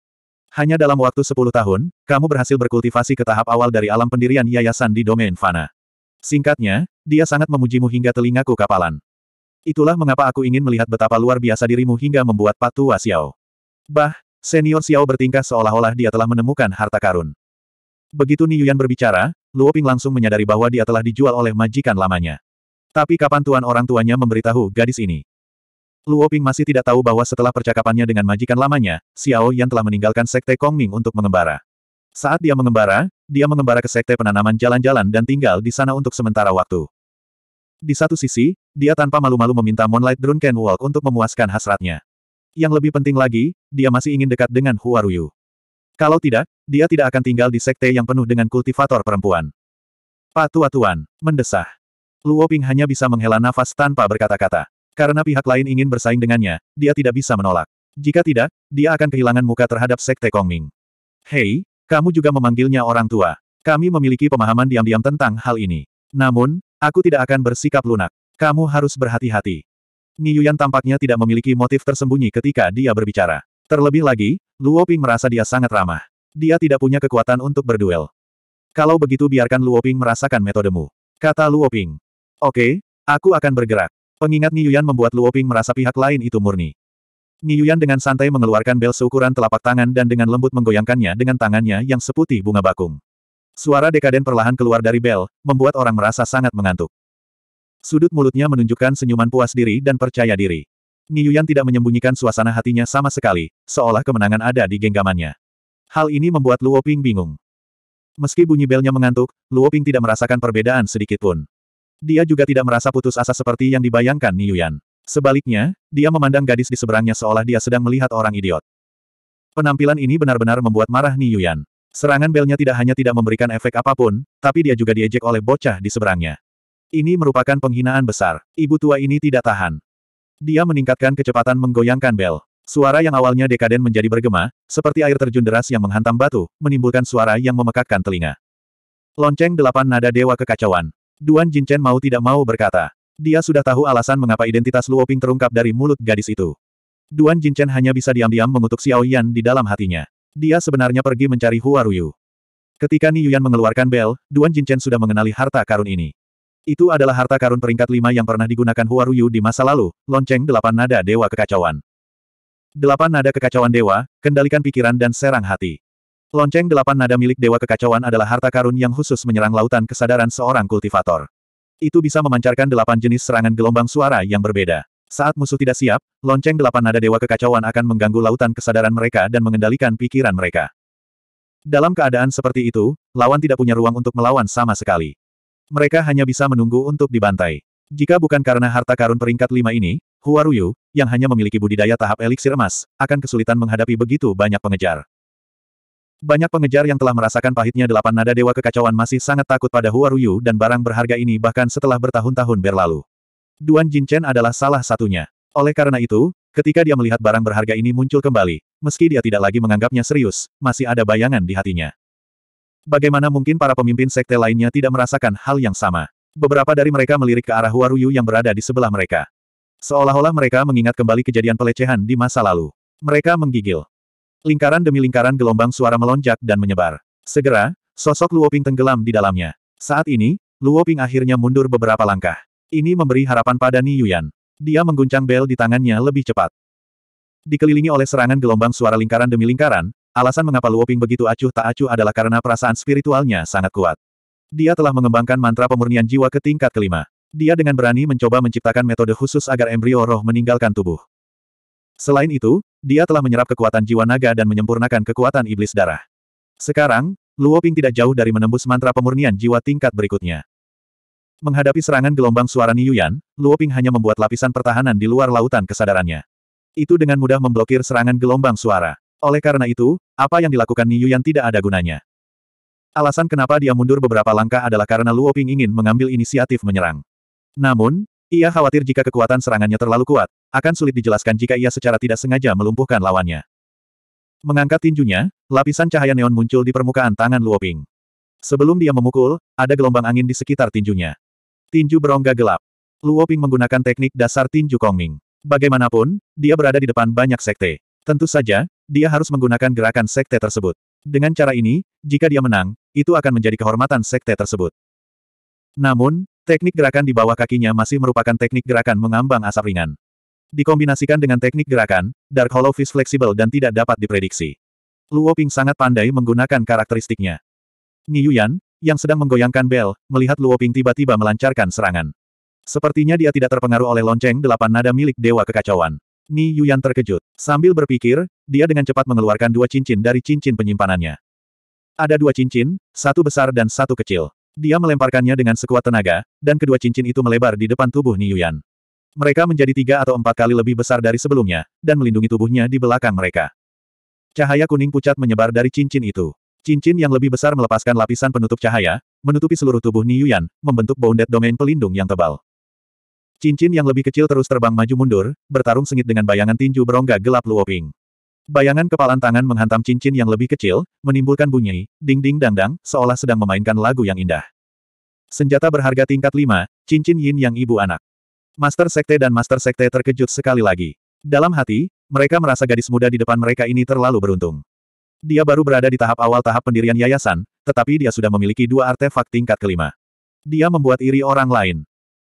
Hanya dalam waktu 10 tahun, kamu berhasil berkultivasi ke tahap awal dari alam pendirian yayasan di domain Fana. Singkatnya, dia sangat memujimu hingga telingaku kapalan. Itulah mengapa aku ingin melihat betapa luar biasa dirimu hingga membuat patuh Xiao. Bah, senior Xiao bertingkah seolah-olah dia telah menemukan harta karun. Begitu Yuan berbicara, Luo Ping langsung menyadari bahwa dia telah dijual oleh majikan lamanya. Tapi kapan tuan orang tuanya memberitahu gadis ini? Luo Ping masih tidak tahu bahwa setelah percakapannya dengan majikan lamanya, Xiao Yan telah meninggalkan sekte Kongming untuk mengembara. Saat dia mengembara, dia mengembara ke sekte penanaman jalan-jalan dan tinggal di sana untuk sementara waktu. Di satu sisi, dia tanpa malu-malu meminta Moonlight Drunken Walk untuk memuaskan hasratnya. Yang lebih penting lagi, dia masih ingin dekat dengan Huaruyu. Kalau tidak, dia tidak akan tinggal di sekte yang penuh dengan kultivator perempuan. Patu-atuan, mendesah. Luo Ping hanya bisa menghela nafas tanpa berkata-kata. Karena pihak lain ingin bersaing dengannya, dia tidak bisa menolak. Jika tidak, dia akan kehilangan muka terhadap sekte Kongming. Hei, kamu juga memanggilnya orang tua. Kami memiliki pemahaman diam-diam tentang hal ini. Namun, Aku tidak akan bersikap lunak. Kamu harus berhati-hati. Niyuyan tampaknya tidak memiliki motif tersembunyi ketika dia berbicara. Terlebih lagi, Luo Ping merasa dia sangat ramah. Dia tidak punya kekuatan untuk berduel. Kalau begitu biarkan Luo Ping merasakan metodemu. Kata Luo Ping. Oke, aku akan bergerak. Pengingat Niyuyan membuat Luo Ping merasa pihak lain itu murni. Niyuyan dengan santai mengeluarkan bel seukuran telapak tangan dan dengan lembut menggoyangkannya dengan tangannya yang seputih bunga bakung. Suara dekaden perlahan keluar dari bel, membuat orang merasa sangat mengantuk. Sudut mulutnya menunjukkan senyuman puas diri dan percaya diri. Niyuyan tidak menyembunyikan suasana hatinya sama sekali, seolah kemenangan ada di genggamannya. Hal ini membuat Luo Ping bingung. Meski bunyi belnya mengantuk, Luo Ping tidak merasakan perbedaan sedikit pun. Dia juga tidak merasa putus asa seperti yang dibayangkan Niyuyan. Sebaliknya, dia memandang gadis di seberangnya seolah dia sedang melihat orang idiot. Penampilan ini benar-benar membuat marah Ni Serangan belnya tidak hanya tidak memberikan efek apapun, tapi dia juga diejek oleh bocah di seberangnya. Ini merupakan penghinaan besar. Ibu tua ini tidak tahan. Dia meningkatkan kecepatan menggoyangkan bel. Suara yang awalnya dekaden menjadi bergema, seperti air terjun deras yang menghantam batu, menimbulkan suara yang memekakkan telinga. Lonceng delapan nada dewa kekacauan. Duan Jinchen mau tidak mau berkata. Dia sudah tahu alasan mengapa identitas Luoping terungkap dari mulut gadis itu. Duan Jinchen hanya bisa diam-diam mengutuk Xiao Yan di dalam hatinya. Dia sebenarnya pergi mencari Hua Ruyu. Ketika Yuan mengeluarkan bel, Duan Jinchen sudah mengenali harta karun ini. Itu adalah harta karun peringkat lima yang pernah digunakan Hua Ruyu di masa lalu, lonceng delapan nada dewa kekacauan. Delapan nada kekacauan dewa, kendalikan pikiran dan serang hati. Lonceng delapan nada milik dewa kekacauan adalah harta karun yang khusus menyerang lautan kesadaran seorang kultivator. Itu bisa memancarkan delapan jenis serangan gelombang suara yang berbeda. Saat musuh tidak siap, lonceng delapan nada dewa kekacauan akan mengganggu lautan kesadaran mereka dan mengendalikan pikiran mereka. Dalam keadaan seperti itu, lawan tidak punya ruang untuk melawan sama sekali. Mereka hanya bisa menunggu untuk dibantai. Jika bukan karena harta karun peringkat lima ini, Huaruyu, yang hanya memiliki budidaya tahap eliksir emas, akan kesulitan menghadapi begitu banyak pengejar. Banyak pengejar yang telah merasakan pahitnya delapan nada dewa kekacauan masih sangat takut pada Huaruyu dan barang berharga ini bahkan setelah bertahun-tahun berlalu. Duan Jinchen adalah salah satunya. Oleh karena itu, ketika dia melihat barang berharga ini muncul kembali, meski dia tidak lagi menganggapnya serius, masih ada bayangan di hatinya. Bagaimana mungkin para pemimpin sekte lainnya tidak merasakan hal yang sama? Beberapa dari mereka melirik ke arah Huaruyu yang berada di sebelah mereka. Seolah-olah mereka mengingat kembali kejadian pelecehan di masa lalu. Mereka menggigil. Lingkaran demi lingkaran gelombang suara melonjak dan menyebar. Segera, sosok Luoping tenggelam di dalamnya. Saat ini, Luoping akhirnya mundur beberapa langkah. Ini memberi harapan pada Ni Yuan. Dia mengguncang bel di tangannya lebih cepat. Dikelilingi oleh serangan gelombang suara lingkaran demi lingkaran, alasan mengapa Luoping begitu acuh tak acuh adalah karena perasaan spiritualnya sangat kuat. Dia telah mengembangkan mantra pemurnian jiwa ke tingkat kelima. Dia dengan berani mencoba menciptakan metode khusus agar embrio roh meninggalkan tubuh. Selain itu, dia telah menyerap kekuatan jiwa naga dan menyempurnakan kekuatan iblis darah. Sekarang, Luoping tidak jauh dari menembus mantra pemurnian jiwa tingkat berikutnya. Menghadapi serangan gelombang suara Niyuan, Luo Ping hanya membuat lapisan pertahanan di luar lautan kesadarannya. Itu dengan mudah memblokir serangan gelombang suara. Oleh karena itu, apa yang dilakukan Niyuan tidak ada gunanya. Alasan kenapa dia mundur beberapa langkah adalah karena Luoping ingin mengambil inisiatif menyerang. Namun, ia khawatir jika kekuatan serangannya terlalu kuat, akan sulit dijelaskan jika ia secara tidak sengaja melumpuhkan lawannya. Mengangkat tinjunya, lapisan cahaya neon muncul di permukaan tangan Luoping. Sebelum dia memukul, ada gelombang angin di sekitar tinjunya. Tinju berongga gelap. Luo Ping menggunakan teknik dasar tinju Kongming. Bagaimanapun, dia berada di depan banyak sekte. Tentu saja, dia harus menggunakan gerakan sekte tersebut. Dengan cara ini, jika dia menang, itu akan menjadi kehormatan sekte tersebut. Namun, teknik gerakan di bawah kakinya masih merupakan teknik gerakan mengambang asap ringan. Dikombinasikan dengan teknik gerakan, Dark Hollow Fist fleksibel dan tidak dapat diprediksi. Luo Ping sangat pandai menggunakan karakteristiknya. Niu Yan, yang sedang menggoyangkan bel, melihat Luoping tiba-tiba melancarkan serangan. Sepertinya dia tidak terpengaruh oleh lonceng delapan nada milik Dewa Kekacauan. Ni Yuyan terkejut. Sambil berpikir, dia dengan cepat mengeluarkan dua cincin dari cincin penyimpanannya. Ada dua cincin, satu besar dan satu kecil. Dia melemparkannya dengan sekuat tenaga, dan kedua cincin itu melebar di depan tubuh Ni Yuyan. Mereka menjadi tiga atau empat kali lebih besar dari sebelumnya, dan melindungi tubuhnya di belakang mereka. Cahaya kuning pucat menyebar dari cincin itu. Cincin yang lebih besar melepaskan lapisan penutup cahaya, menutupi seluruh tubuh Niyuan, membentuk bounded domain pelindung yang tebal. Cincin yang lebih kecil terus terbang maju mundur, bertarung sengit dengan bayangan tinju berongga gelap Luoping. Bayangan kepalan tangan menghantam cincin yang lebih kecil, menimbulkan bunyi, ding-ding dangdang, seolah sedang memainkan lagu yang indah. Senjata berharga tingkat 5, cincin yin yang ibu anak. Master Sekte dan Master Sekte terkejut sekali lagi. Dalam hati, mereka merasa gadis muda di depan mereka ini terlalu beruntung. Dia baru berada di tahap awal tahap pendirian yayasan, tetapi dia sudah memiliki dua artefak tingkat kelima. Dia membuat iri orang lain.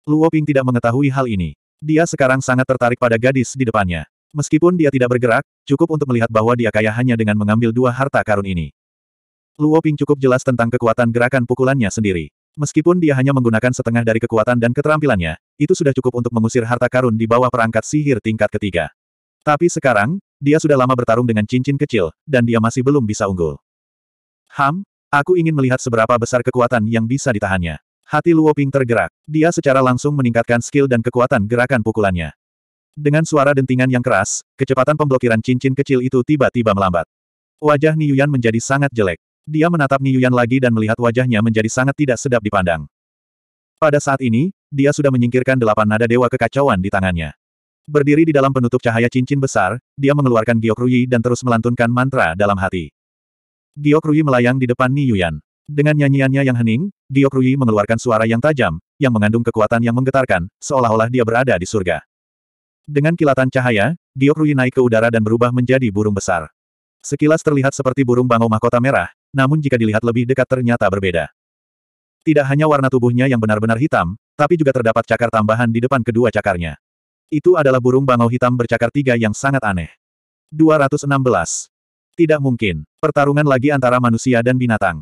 Luo Ping tidak mengetahui hal ini. Dia sekarang sangat tertarik pada gadis di depannya. Meskipun dia tidak bergerak, cukup untuk melihat bahwa dia kaya hanya dengan mengambil dua harta karun ini. Luo Ping cukup jelas tentang kekuatan gerakan pukulannya sendiri. Meskipun dia hanya menggunakan setengah dari kekuatan dan keterampilannya, itu sudah cukup untuk mengusir harta karun di bawah perangkat sihir tingkat ketiga. Tapi sekarang, dia sudah lama bertarung dengan cincin kecil, dan dia masih belum bisa unggul. Ham, aku ingin melihat seberapa besar kekuatan yang bisa ditahannya. Hati Luo Ping tergerak. Dia secara langsung meningkatkan skill dan kekuatan gerakan pukulannya. Dengan suara dentingan yang keras, kecepatan pemblokiran cincin kecil itu tiba-tiba melambat. Wajah Yuan menjadi sangat jelek. Dia menatap Yuan lagi dan melihat wajahnya menjadi sangat tidak sedap dipandang. Pada saat ini, dia sudah menyingkirkan delapan nada dewa kekacauan di tangannya. Berdiri di dalam penutup cahaya cincin besar, dia mengeluarkan Giok Ruyi dan terus melantunkan mantra dalam hati. Giok Ruyi melayang di depan Ni Yuyan. Dengan nyanyiannya yang hening, Giok Ruyi mengeluarkan suara yang tajam, yang mengandung kekuatan yang menggetarkan, seolah-olah dia berada di surga. Dengan kilatan cahaya, Giok Ruyi naik ke udara dan berubah menjadi burung besar. Sekilas terlihat seperti burung bangau mahkota merah, namun jika dilihat lebih dekat ternyata berbeda. Tidak hanya warna tubuhnya yang benar-benar hitam, tapi juga terdapat cakar tambahan di depan kedua cakarnya. Itu adalah burung bangau hitam bercakar tiga yang sangat aneh. 216. Tidak mungkin. Pertarungan lagi antara manusia dan binatang.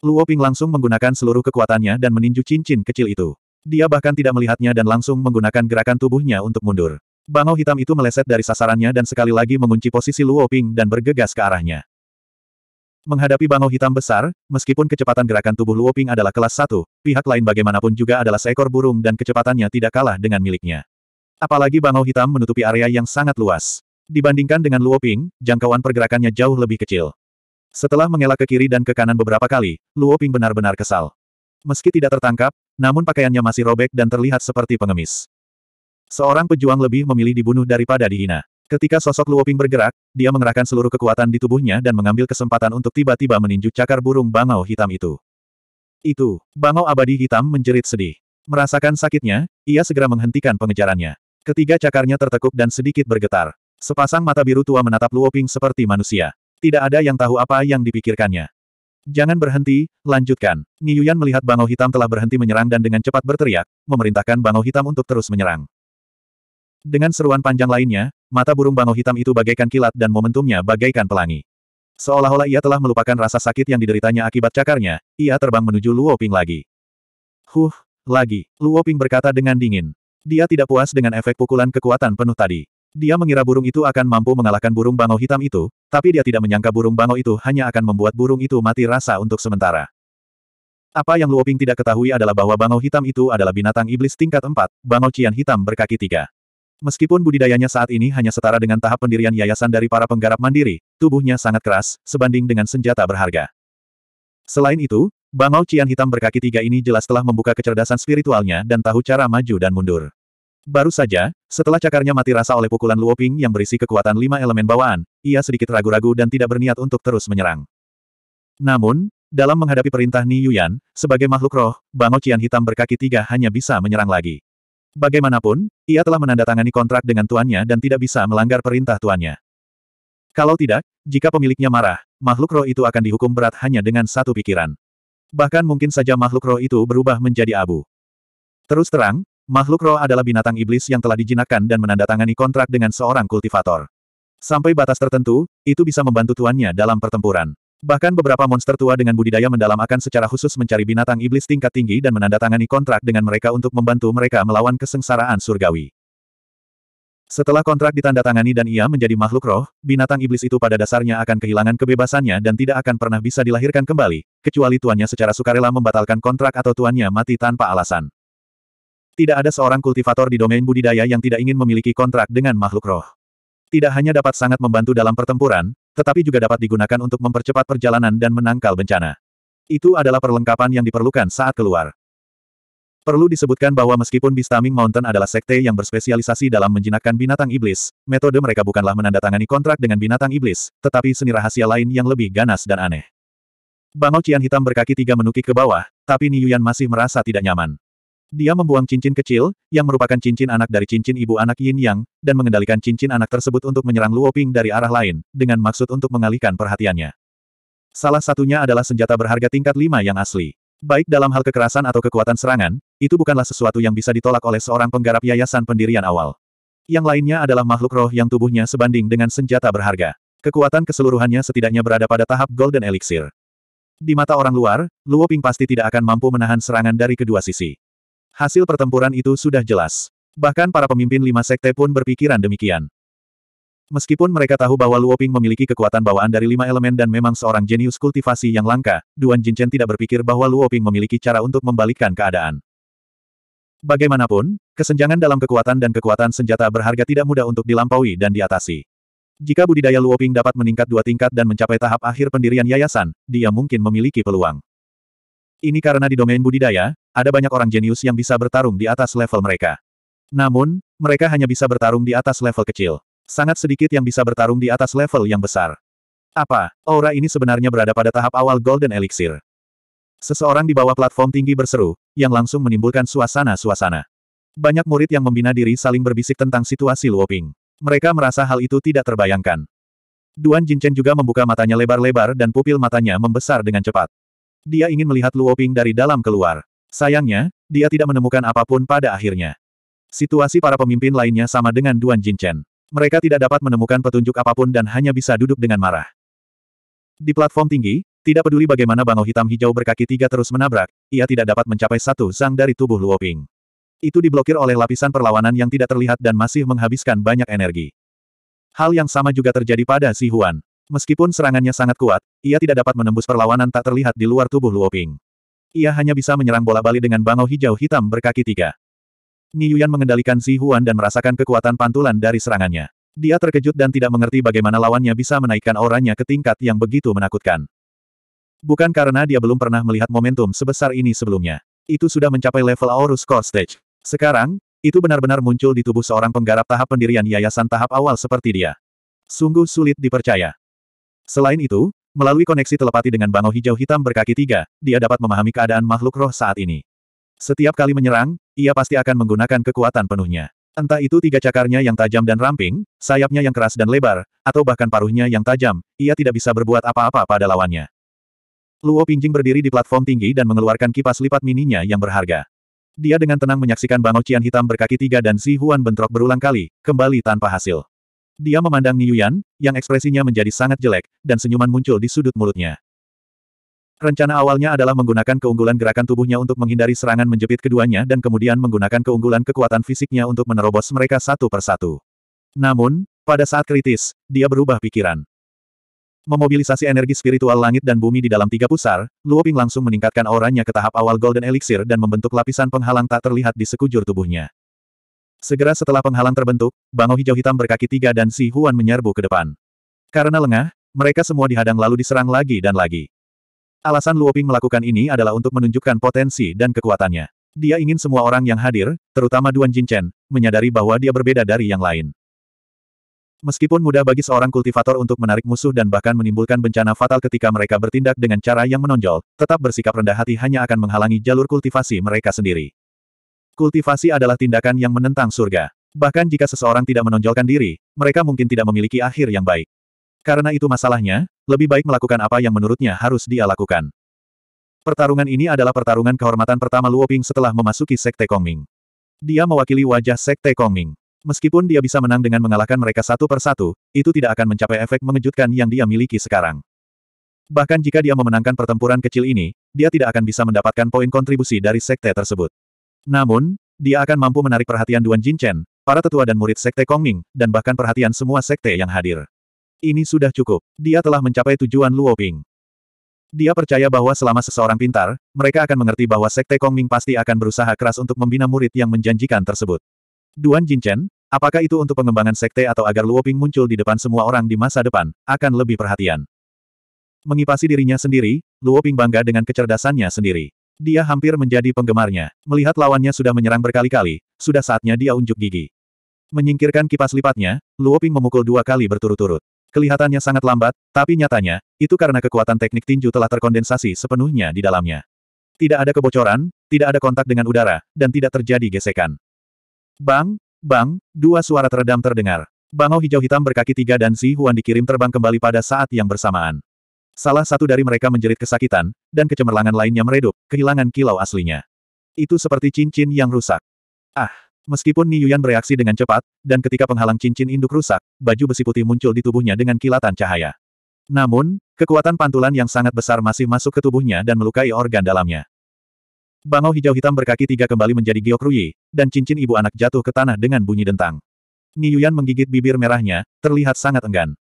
Luo Ping langsung menggunakan seluruh kekuatannya dan meninju cincin kecil itu. Dia bahkan tidak melihatnya dan langsung menggunakan gerakan tubuhnya untuk mundur. Bangau hitam itu meleset dari sasarannya dan sekali lagi mengunci posisi Luo Ping dan bergegas ke arahnya. Menghadapi bangau hitam besar, meskipun kecepatan gerakan tubuh Luo Ping adalah kelas 1, pihak lain bagaimanapun juga adalah seekor burung dan kecepatannya tidak kalah dengan miliknya. Apalagi bangau hitam menutupi area yang sangat luas. Dibandingkan dengan Luoping, jangkauan pergerakannya jauh lebih kecil. Setelah mengelak ke kiri dan ke kanan beberapa kali, Luoping benar-benar kesal. Meski tidak tertangkap, namun pakaiannya masih robek dan terlihat seperti pengemis. Seorang pejuang lebih memilih dibunuh daripada dihina. Ketika sosok Luoping bergerak, dia mengerahkan seluruh kekuatan di tubuhnya dan mengambil kesempatan untuk tiba-tiba meninju cakar burung bangau hitam itu. Itu, bangau abadi hitam menjerit sedih. Merasakan sakitnya, ia segera menghentikan pengejarannya. Ketiga cakarnya tertekuk dan sedikit bergetar. Sepasang mata biru tua menatap Luoping seperti manusia. Tidak ada yang tahu apa yang dipikirkannya. Jangan berhenti, lanjutkan. Niyuyan melihat Bangau Hitam telah berhenti menyerang dan dengan cepat berteriak, memerintahkan Bangau Hitam untuk terus menyerang. Dengan seruan panjang lainnya, mata burung Bangau Hitam itu bagaikan kilat dan momentumnya bagaikan pelangi. Seolah-olah ia telah melupakan rasa sakit yang dideritanya akibat cakarnya, ia terbang menuju Luoping lagi. Huh, lagi, Luoping berkata dengan dingin. Dia tidak puas dengan efek pukulan kekuatan penuh tadi. Dia mengira burung itu akan mampu mengalahkan burung bangau hitam itu, tapi dia tidak menyangka burung bangau itu hanya akan membuat burung itu mati rasa untuk sementara. Apa yang Luoping tidak ketahui adalah bahwa bangau hitam itu adalah binatang iblis tingkat 4, bangau cian hitam berkaki tiga. Meskipun budidayanya saat ini hanya setara dengan tahap pendirian yayasan dari para penggarap mandiri, tubuhnya sangat keras, sebanding dengan senjata berharga. Selain itu, Bangau Cian Hitam berkaki tiga ini jelas telah membuka kecerdasan spiritualnya dan tahu cara maju dan mundur. Baru saja, setelah cakarnya mati rasa oleh pukulan Luoping yang berisi kekuatan lima elemen bawaan, ia sedikit ragu-ragu dan tidak berniat untuk terus menyerang. Namun, dalam menghadapi perintah Ni Yuyan, sebagai makhluk roh, Bang Ocian hitam berkaki tiga hanya bisa menyerang lagi. Bagaimanapun, ia telah menandatangani kontrak dengan tuannya dan tidak bisa melanggar perintah tuannya. Kalau tidak, jika pemiliknya marah, makhluk roh itu akan dihukum berat hanya dengan satu pikiran. Bahkan mungkin saja makhluk roh itu berubah menjadi abu. Terus terang, Makhluk roh adalah binatang iblis yang telah dijinakkan dan menandatangani kontrak dengan seorang kultivator. Sampai batas tertentu, itu bisa membantu tuannya dalam pertempuran. Bahkan beberapa monster tua dengan budidaya mendalam akan secara khusus mencari binatang iblis tingkat tinggi dan menandatangani kontrak dengan mereka untuk membantu mereka melawan kesengsaraan surgawi. Setelah kontrak ditandatangani dan ia menjadi makhluk roh, binatang iblis itu pada dasarnya akan kehilangan kebebasannya dan tidak akan pernah bisa dilahirkan kembali, kecuali tuannya secara sukarela membatalkan kontrak atau tuannya mati tanpa alasan. Tidak ada seorang kultivator di domain budidaya yang tidak ingin memiliki kontrak dengan makhluk roh. Tidak hanya dapat sangat membantu dalam pertempuran, tetapi juga dapat digunakan untuk mempercepat perjalanan dan menangkal bencana. Itu adalah perlengkapan yang diperlukan saat keluar. Perlu disebutkan bahwa meskipun Bistaming Mountain adalah sekte yang berspesialisasi dalam menjinakkan binatang iblis, metode mereka bukanlah menandatangani kontrak dengan binatang iblis, tetapi seni rahasia lain yang lebih ganas dan aneh. Bangau Cian hitam berkaki tiga menukik ke bawah, tapi Niyuan masih merasa tidak nyaman. Dia membuang cincin kecil, yang merupakan cincin anak dari cincin ibu anak Yin Yang, dan mengendalikan cincin anak tersebut untuk menyerang Luo Ping dari arah lain, dengan maksud untuk mengalihkan perhatiannya. Salah satunya adalah senjata berharga tingkat 5 yang asli. Baik dalam hal kekerasan atau kekuatan serangan, itu bukanlah sesuatu yang bisa ditolak oleh seorang penggarap yayasan pendirian awal. Yang lainnya adalah makhluk roh yang tubuhnya sebanding dengan senjata berharga. Kekuatan keseluruhannya setidaknya berada pada tahap Golden Elixir. Di mata orang luar, Luo Ping pasti tidak akan mampu menahan serangan dari kedua sisi. Hasil pertempuran itu sudah jelas. Bahkan para pemimpin lima sekte pun berpikiran demikian. Meskipun mereka tahu bahwa Luoping memiliki kekuatan bawaan dari lima elemen dan memang seorang jenius kultivasi yang langka, Duan Jinchen tidak berpikir bahwa Luoping memiliki cara untuk membalikkan keadaan. Bagaimanapun, kesenjangan dalam kekuatan dan kekuatan senjata berharga tidak mudah untuk dilampaui dan diatasi. Jika budidaya Luoping dapat meningkat dua tingkat dan mencapai tahap akhir pendirian yayasan, dia mungkin memiliki peluang. Ini karena di domain budidaya, ada banyak orang jenius yang bisa bertarung di atas level mereka. Namun, mereka hanya bisa bertarung di atas level kecil. Sangat sedikit yang bisa bertarung di atas level yang besar. Apa, aura ini sebenarnya berada pada tahap awal Golden Elixir. Seseorang di bawah platform tinggi berseru, yang langsung menimbulkan suasana-suasana. Banyak murid yang membina diri saling berbisik tentang situasi Luoping. Mereka merasa hal itu tidak terbayangkan. Duan Jinchen juga membuka matanya lebar-lebar dan pupil matanya membesar dengan cepat. Dia ingin melihat Luoping dari dalam keluar. Sayangnya, dia tidak menemukan apapun pada akhirnya. Situasi para pemimpin lainnya sama dengan Duan Jinchen. Mereka tidak dapat menemukan petunjuk apapun dan hanya bisa duduk dengan marah. Di platform tinggi, tidak peduli bagaimana bangau hitam hijau berkaki tiga terus menabrak, ia tidak dapat mencapai satu sang dari tubuh Luoping. Itu diblokir oleh lapisan perlawanan yang tidak terlihat dan masih menghabiskan banyak energi. Hal yang sama juga terjadi pada Si Huan. Meskipun serangannya sangat kuat, ia tidak dapat menembus perlawanan tak terlihat di luar tubuh Luoping. Ia hanya bisa menyerang bola bali dengan bangau hijau hitam berkaki tiga. Yuan mengendalikan Si Huan dan merasakan kekuatan pantulan dari serangannya. Dia terkejut dan tidak mengerti bagaimana lawannya bisa menaikkan auranya ke tingkat yang begitu menakutkan. Bukan karena dia belum pernah melihat momentum sebesar ini sebelumnya. Itu sudah mencapai level Aorus Core Stage. Sekarang, itu benar-benar muncul di tubuh seorang penggarap tahap pendirian yayasan tahap awal seperti dia. Sungguh sulit dipercaya. Selain itu, Melalui koneksi telepati dengan bangau hijau hitam berkaki tiga, dia dapat memahami keadaan makhluk roh saat ini. Setiap kali menyerang, ia pasti akan menggunakan kekuatan penuhnya. Entah itu tiga cakarnya yang tajam dan ramping, sayapnya yang keras dan lebar, atau bahkan paruhnya yang tajam, ia tidak bisa berbuat apa-apa pada lawannya. Luo Pingjing berdiri di platform tinggi dan mengeluarkan kipas lipat mininya yang berharga. Dia dengan tenang menyaksikan Bang cian hitam berkaki tiga dan Si Huan bentrok berulang kali, kembali tanpa hasil. Dia memandang Niuyan, yang ekspresinya menjadi sangat jelek, dan senyuman muncul di sudut mulutnya. Rencana awalnya adalah menggunakan keunggulan gerakan tubuhnya untuk menghindari serangan menjepit keduanya dan kemudian menggunakan keunggulan kekuatan fisiknya untuk menerobos mereka satu persatu. Namun, pada saat kritis, dia berubah pikiran. Memobilisasi energi spiritual langit dan bumi di dalam tiga pusar, Luoping langsung meningkatkan auranya ke tahap awal Golden Elixir dan membentuk lapisan penghalang tak terlihat di sekujur tubuhnya. Segera setelah penghalang terbentuk, bangau hijau hitam berkaki tiga dan Si Huan menyerbu ke depan. Karena lengah, mereka semua dihadang lalu diserang lagi dan lagi. Alasan Luoping melakukan ini adalah untuk menunjukkan potensi dan kekuatannya. Dia ingin semua orang yang hadir, terutama Duan Jinchen, menyadari bahwa dia berbeda dari yang lain. Meskipun mudah bagi seorang kultivator untuk menarik musuh dan bahkan menimbulkan bencana fatal ketika mereka bertindak dengan cara yang menonjol, tetap bersikap rendah hati hanya akan menghalangi jalur kultivasi mereka sendiri. Kultivasi adalah tindakan yang menentang surga. Bahkan jika seseorang tidak menonjolkan diri, mereka mungkin tidak memiliki akhir yang baik. Karena itu masalahnya, lebih baik melakukan apa yang menurutnya harus dia lakukan. Pertarungan ini adalah pertarungan kehormatan pertama Luoping setelah memasuki Sekte Kongming. Dia mewakili wajah Sekte Kongming. Meskipun dia bisa menang dengan mengalahkan mereka satu persatu, itu tidak akan mencapai efek mengejutkan yang dia miliki sekarang. Bahkan jika dia memenangkan pertempuran kecil ini, dia tidak akan bisa mendapatkan poin kontribusi dari sekte tersebut. Namun, dia akan mampu menarik perhatian Duan Jinchen, para tetua dan murid sekte Kongming, dan bahkan perhatian semua sekte yang hadir. Ini sudah cukup. Dia telah mencapai tujuan Luoping. Dia percaya bahwa selama seseorang pintar, mereka akan mengerti bahwa sekte Kongming pasti akan berusaha keras untuk membina murid yang menjanjikan tersebut. Duan Jinchen, apakah itu untuk pengembangan sekte atau agar Luoping muncul di depan semua orang di masa depan, akan lebih perhatian. Mengipasi dirinya sendiri, Luoping bangga dengan kecerdasannya sendiri. Dia hampir menjadi penggemarnya. Melihat lawannya sudah menyerang berkali-kali, sudah saatnya dia unjuk gigi. Menyingkirkan kipas lipatnya, Luoping memukul dua kali berturut-turut. Kelihatannya sangat lambat, tapi nyatanya, itu karena kekuatan teknik tinju telah terkondensasi sepenuhnya di dalamnya. Tidak ada kebocoran, tidak ada kontak dengan udara, dan tidak terjadi gesekan. Bang, bang, dua suara teredam terdengar. Bangau hijau hitam berkaki tiga dan Si Huan dikirim terbang kembali pada saat yang bersamaan. Salah satu dari mereka menjerit kesakitan, dan kecemerlangan lainnya meredup, kehilangan kilau aslinya. Itu seperti cincin yang rusak. Ah! Meskipun Yuan bereaksi dengan cepat, dan ketika penghalang cincin induk rusak, baju besi putih muncul di tubuhnya dengan kilatan cahaya. Namun, kekuatan pantulan yang sangat besar masih masuk ke tubuhnya dan melukai organ dalamnya. Bangau hijau hitam berkaki tiga kembali menjadi giok Rui, dan cincin ibu anak jatuh ke tanah dengan bunyi dentang. Yuan menggigit bibir merahnya, terlihat sangat enggan.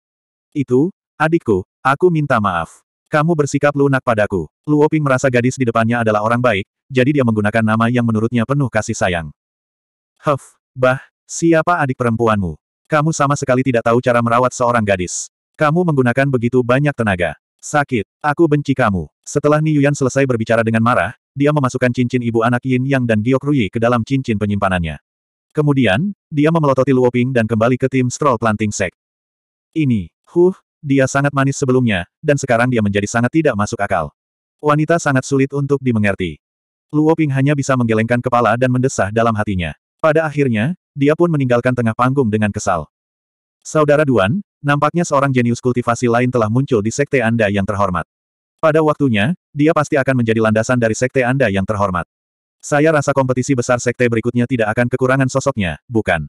Itu, adikku, Aku minta maaf. Kamu bersikap lunak padaku. Luoping merasa gadis di depannya adalah orang baik, jadi dia menggunakan nama yang menurutnya penuh kasih sayang. Huff, bah, siapa adik perempuanmu? Kamu sama sekali tidak tahu cara merawat seorang gadis. Kamu menggunakan begitu banyak tenaga. Sakit, aku benci kamu. Setelah Yuan selesai berbicara dengan marah, dia memasukkan cincin ibu anak Yin Yang dan Giok Rui ke dalam cincin penyimpanannya. Kemudian, dia memelototi Luoping dan kembali ke tim Stroll Planting Sek. Ini, huh, dia sangat manis sebelumnya, dan sekarang dia menjadi sangat tidak masuk akal. Wanita sangat sulit untuk dimengerti. Luo Ping hanya bisa menggelengkan kepala dan mendesah dalam hatinya. Pada akhirnya, dia pun meninggalkan tengah panggung dengan kesal. Saudara Duan, nampaknya seorang jenius kultivasi lain telah muncul di sekte Anda yang terhormat. Pada waktunya, dia pasti akan menjadi landasan dari sekte Anda yang terhormat. Saya rasa kompetisi besar sekte berikutnya tidak akan kekurangan sosoknya, bukan?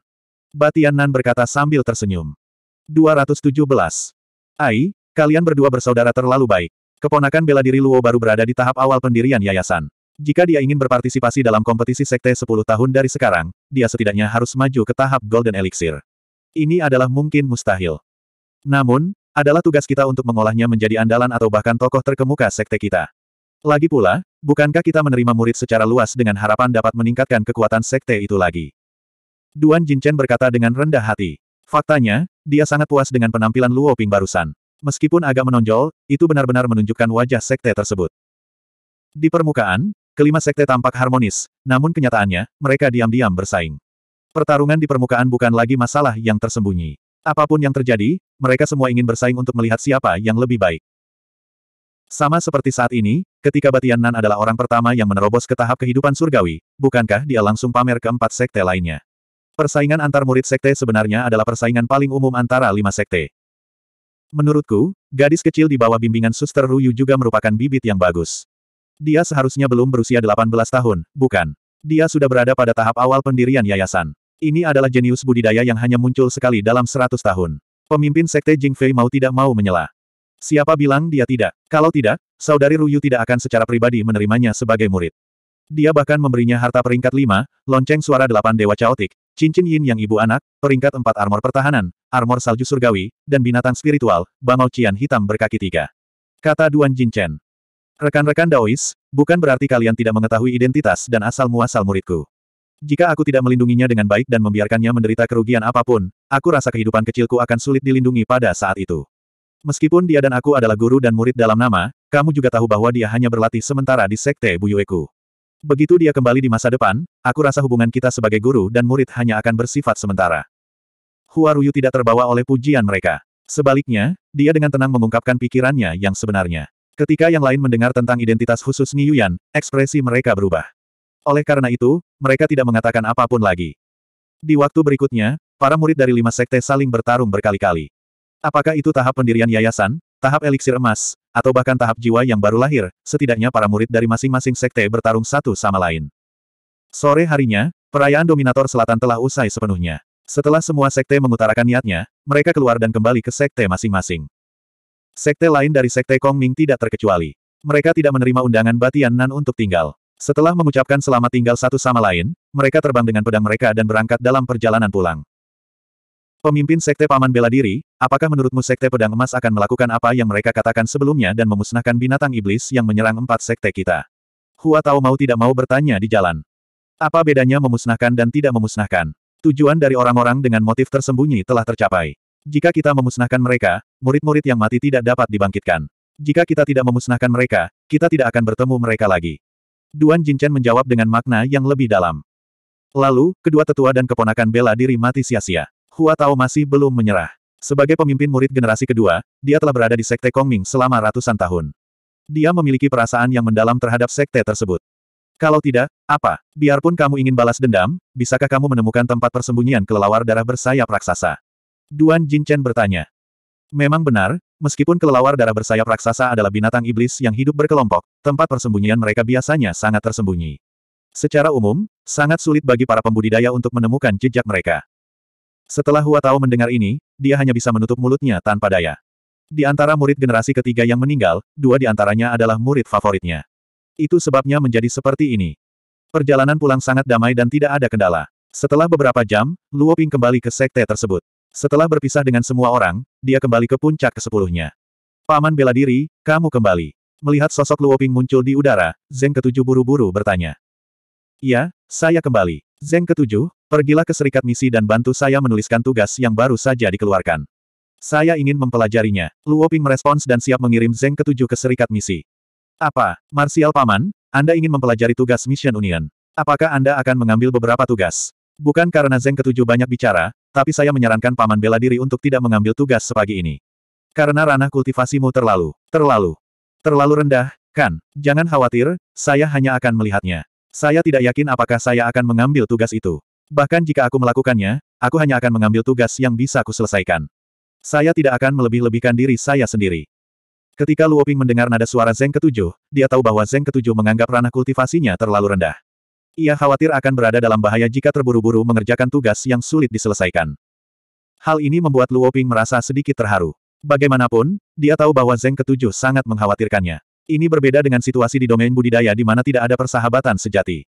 Batian Nan berkata sambil tersenyum. 217. Ai, kalian berdua bersaudara terlalu baik. Keponakan bela diri Luo baru berada di tahap awal pendirian yayasan. Jika dia ingin berpartisipasi dalam kompetisi sekte 10 tahun dari sekarang, dia setidaknya harus maju ke tahap Golden Elixir. Ini adalah mungkin mustahil. Namun, adalah tugas kita untuk mengolahnya menjadi andalan atau bahkan tokoh terkemuka sekte kita. Lagi pula, bukankah kita menerima murid secara luas dengan harapan dapat meningkatkan kekuatan sekte itu lagi? Duan Jinchen berkata dengan rendah hati. Faktanya, dia sangat puas dengan penampilan Luo Ping barusan. Meskipun agak menonjol, itu benar-benar menunjukkan wajah sekte tersebut. Di permukaan, kelima sekte tampak harmonis, namun kenyataannya, mereka diam-diam bersaing. Pertarungan di permukaan bukan lagi masalah yang tersembunyi. Apapun yang terjadi, mereka semua ingin bersaing untuk melihat siapa yang lebih baik. Sama seperti saat ini, ketika Batian Nan adalah orang pertama yang menerobos ke tahap kehidupan surgawi, bukankah dia langsung pamer keempat sekte lainnya? Persaingan antar murid sekte sebenarnya adalah persaingan paling umum antara lima sekte. Menurutku, gadis kecil di bawah bimbingan suster Ruyu juga merupakan bibit yang bagus. Dia seharusnya belum berusia 18 tahun, bukan. Dia sudah berada pada tahap awal pendirian yayasan. Ini adalah jenius budidaya yang hanya muncul sekali dalam 100 tahun. Pemimpin sekte Jingfei mau tidak mau menyela. Siapa bilang dia tidak? Kalau tidak, saudari Ruyu tidak akan secara pribadi menerimanya sebagai murid. Dia bahkan memberinya harta peringkat 5, lonceng suara delapan dewa caotik, Cincin Yin yang ibu anak, peringkat empat armor pertahanan, armor salju surgawi, dan binatang spiritual, bangau cian hitam berkaki tiga. Kata Duan Jinchen. Rekan-rekan Daois, bukan berarti kalian tidak mengetahui identitas dan asal-muasal muridku. Jika aku tidak melindunginya dengan baik dan membiarkannya menderita kerugian apapun, aku rasa kehidupan kecilku akan sulit dilindungi pada saat itu. Meskipun dia dan aku adalah guru dan murid dalam nama, kamu juga tahu bahwa dia hanya berlatih sementara di Sekte Buyueku. Begitu dia kembali di masa depan, aku rasa hubungan kita sebagai guru dan murid hanya akan bersifat sementara. Huaruyu tidak terbawa oleh pujian mereka. Sebaliknya, dia dengan tenang mengungkapkan pikirannya yang sebenarnya. Ketika yang lain mendengar tentang identitas khusus Niuyan, ekspresi mereka berubah. Oleh karena itu, mereka tidak mengatakan apapun lagi. Di waktu berikutnya, para murid dari lima sekte saling bertarung berkali-kali. Apakah itu tahap pendirian yayasan, Tahap eliksir emas, atau bahkan tahap jiwa yang baru lahir, setidaknya para murid dari masing-masing sekte bertarung satu sama lain. Sore harinya, perayaan Dominator Selatan telah usai sepenuhnya. Setelah semua sekte mengutarakan niatnya, mereka keluar dan kembali ke sekte masing-masing. Sekte lain dari sekte Kong Ming tidak terkecuali. Mereka tidak menerima undangan Batian Nan untuk tinggal. Setelah mengucapkan selamat tinggal satu sama lain, mereka terbang dengan pedang mereka dan berangkat dalam perjalanan pulang. Pemimpin Sekte Paman Bela Diri, apakah menurutmu Sekte Pedang Emas akan melakukan apa yang mereka katakan sebelumnya dan memusnahkan binatang iblis yang menyerang empat sekte kita? Hua Tao mau tidak mau bertanya di jalan. Apa bedanya memusnahkan dan tidak memusnahkan? Tujuan dari orang-orang dengan motif tersembunyi telah tercapai. Jika kita memusnahkan mereka, murid-murid yang mati tidak dapat dibangkitkan. Jika kita tidak memusnahkan mereka, kita tidak akan bertemu mereka lagi. Duan Jinchen menjawab dengan makna yang lebih dalam. Lalu, kedua tetua dan keponakan bela diri mati sia-sia. Hua Tao masih belum menyerah. Sebagai pemimpin murid generasi kedua, dia telah berada di Sekte Kongming selama ratusan tahun. Dia memiliki perasaan yang mendalam terhadap Sekte tersebut. Kalau tidak, apa? Biarpun kamu ingin balas dendam, bisakah kamu menemukan tempat persembunyian kelelawar darah bersayap raksasa? Duan Jinchen bertanya. Memang benar, meskipun kelelawar darah bersayap raksasa adalah binatang iblis yang hidup berkelompok, tempat persembunyian mereka biasanya sangat tersembunyi. Secara umum, sangat sulit bagi para pembudidaya untuk menemukan jejak mereka. Setelah Hua Tao mendengar ini, dia hanya bisa menutup mulutnya tanpa daya. Di antara murid generasi ketiga yang meninggal, dua di antaranya adalah murid favoritnya. Itu sebabnya menjadi seperti ini. Perjalanan pulang sangat damai dan tidak ada kendala. Setelah beberapa jam, Luo Ping kembali ke sekte tersebut. Setelah berpisah dengan semua orang, dia kembali ke puncak kesepuluhnya. Paman bela diri, kamu kembali. Melihat sosok Luo Ping muncul di udara, Zeng ketujuh buru-buru bertanya. Ya, saya kembali. Zeng ketujuh, Pergilah ke serikat misi dan bantu saya menuliskan tugas yang baru saja dikeluarkan. Saya ingin mempelajarinya. Luoping merespons dan siap mengirim Zeng ketujuh ke serikat misi. Apa, Marsial Paman, Anda ingin mempelajari tugas Mission Union? Apakah Anda akan mengambil beberapa tugas? Bukan karena Zeng ketujuh banyak bicara, tapi saya menyarankan Paman bela diri untuk tidak mengambil tugas sepagi ini. Karena ranah kultivasimu terlalu, terlalu, terlalu rendah, kan? Jangan khawatir, saya hanya akan melihatnya. Saya tidak yakin apakah saya akan mengambil tugas itu. Bahkan jika aku melakukannya, aku hanya akan mengambil tugas yang bisa aku selesaikan. Saya tidak akan melebih-lebihkan diri saya sendiri. Ketika Luoping mendengar nada suara Zeng ketujuh, dia tahu bahwa Zeng ketujuh menganggap ranah kultivasinya terlalu rendah. Ia khawatir akan berada dalam bahaya jika terburu-buru mengerjakan tugas yang sulit diselesaikan. Hal ini membuat Luoping merasa sedikit terharu. Bagaimanapun, dia tahu bahwa Zeng ketujuh sangat mengkhawatirkannya. Ini berbeda dengan situasi di domain budidaya di mana tidak ada persahabatan sejati.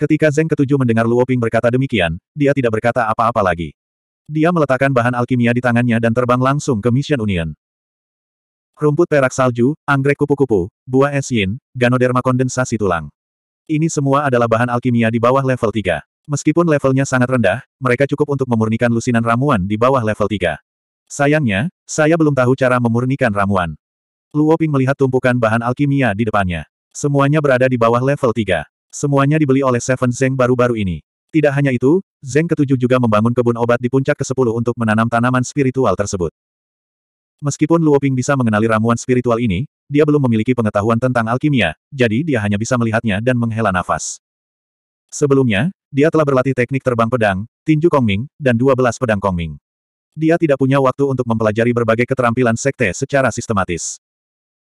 Ketika Zeng ketujuh mendengar Luoping berkata demikian, dia tidak berkata apa-apa lagi. Dia meletakkan bahan alkimia di tangannya dan terbang langsung ke Mission Union. Rumput perak salju, anggrek kupu-kupu, buah es yin, ganoderma kondensasi tulang. Ini semua adalah bahan alkimia di bawah level 3. Meskipun levelnya sangat rendah, mereka cukup untuk memurnikan lusinan ramuan di bawah level 3. Sayangnya, saya belum tahu cara memurnikan ramuan. Luoping melihat tumpukan bahan alkimia di depannya. Semuanya berada di bawah level 3. Semuanya dibeli oleh Seven Zeng baru-baru ini. Tidak hanya itu, Zeng ketujuh juga membangun kebun obat di puncak ke-10 untuk menanam tanaman spiritual tersebut. Meskipun Luoping bisa mengenali ramuan spiritual ini, dia belum memiliki pengetahuan tentang alkimia, jadi dia hanya bisa melihatnya dan menghela nafas. Sebelumnya, dia telah berlatih teknik terbang pedang, tinju Kongming, dan 12 pedang Kongming. Dia tidak punya waktu untuk mempelajari berbagai keterampilan sekte secara sistematis.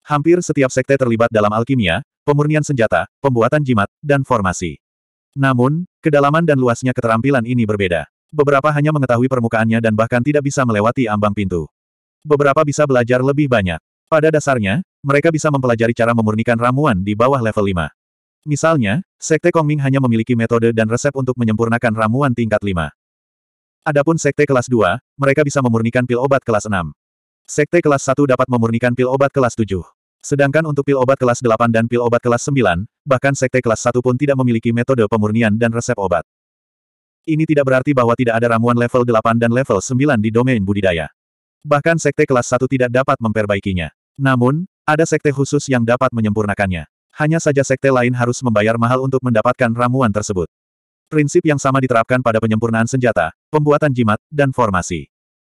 Hampir setiap sekte terlibat dalam alkimia, pemurnian senjata, pembuatan jimat, dan formasi. Namun, kedalaman dan luasnya keterampilan ini berbeda. Beberapa hanya mengetahui permukaannya dan bahkan tidak bisa melewati ambang pintu. Beberapa bisa belajar lebih banyak. Pada dasarnya, mereka bisa mempelajari cara memurnikan ramuan di bawah level 5. Misalnya, Sekte Kongming hanya memiliki metode dan resep untuk menyempurnakan ramuan tingkat 5. Adapun Sekte kelas 2, mereka bisa memurnikan pil obat kelas 6. Sekte kelas 1 dapat memurnikan pil obat kelas 7. Sedangkan untuk pil obat kelas 8 dan pil obat kelas 9, bahkan sekte kelas 1 pun tidak memiliki metode pemurnian dan resep obat. Ini tidak berarti bahwa tidak ada ramuan level 8 dan level 9 di domain budidaya. Bahkan sekte kelas 1 tidak dapat memperbaikinya. Namun, ada sekte khusus yang dapat menyempurnakannya. Hanya saja sekte lain harus membayar mahal untuk mendapatkan ramuan tersebut. Prinsip yang sama diterapkan pada penyempurnaan senjata, pembuatan jimat, dan formasi.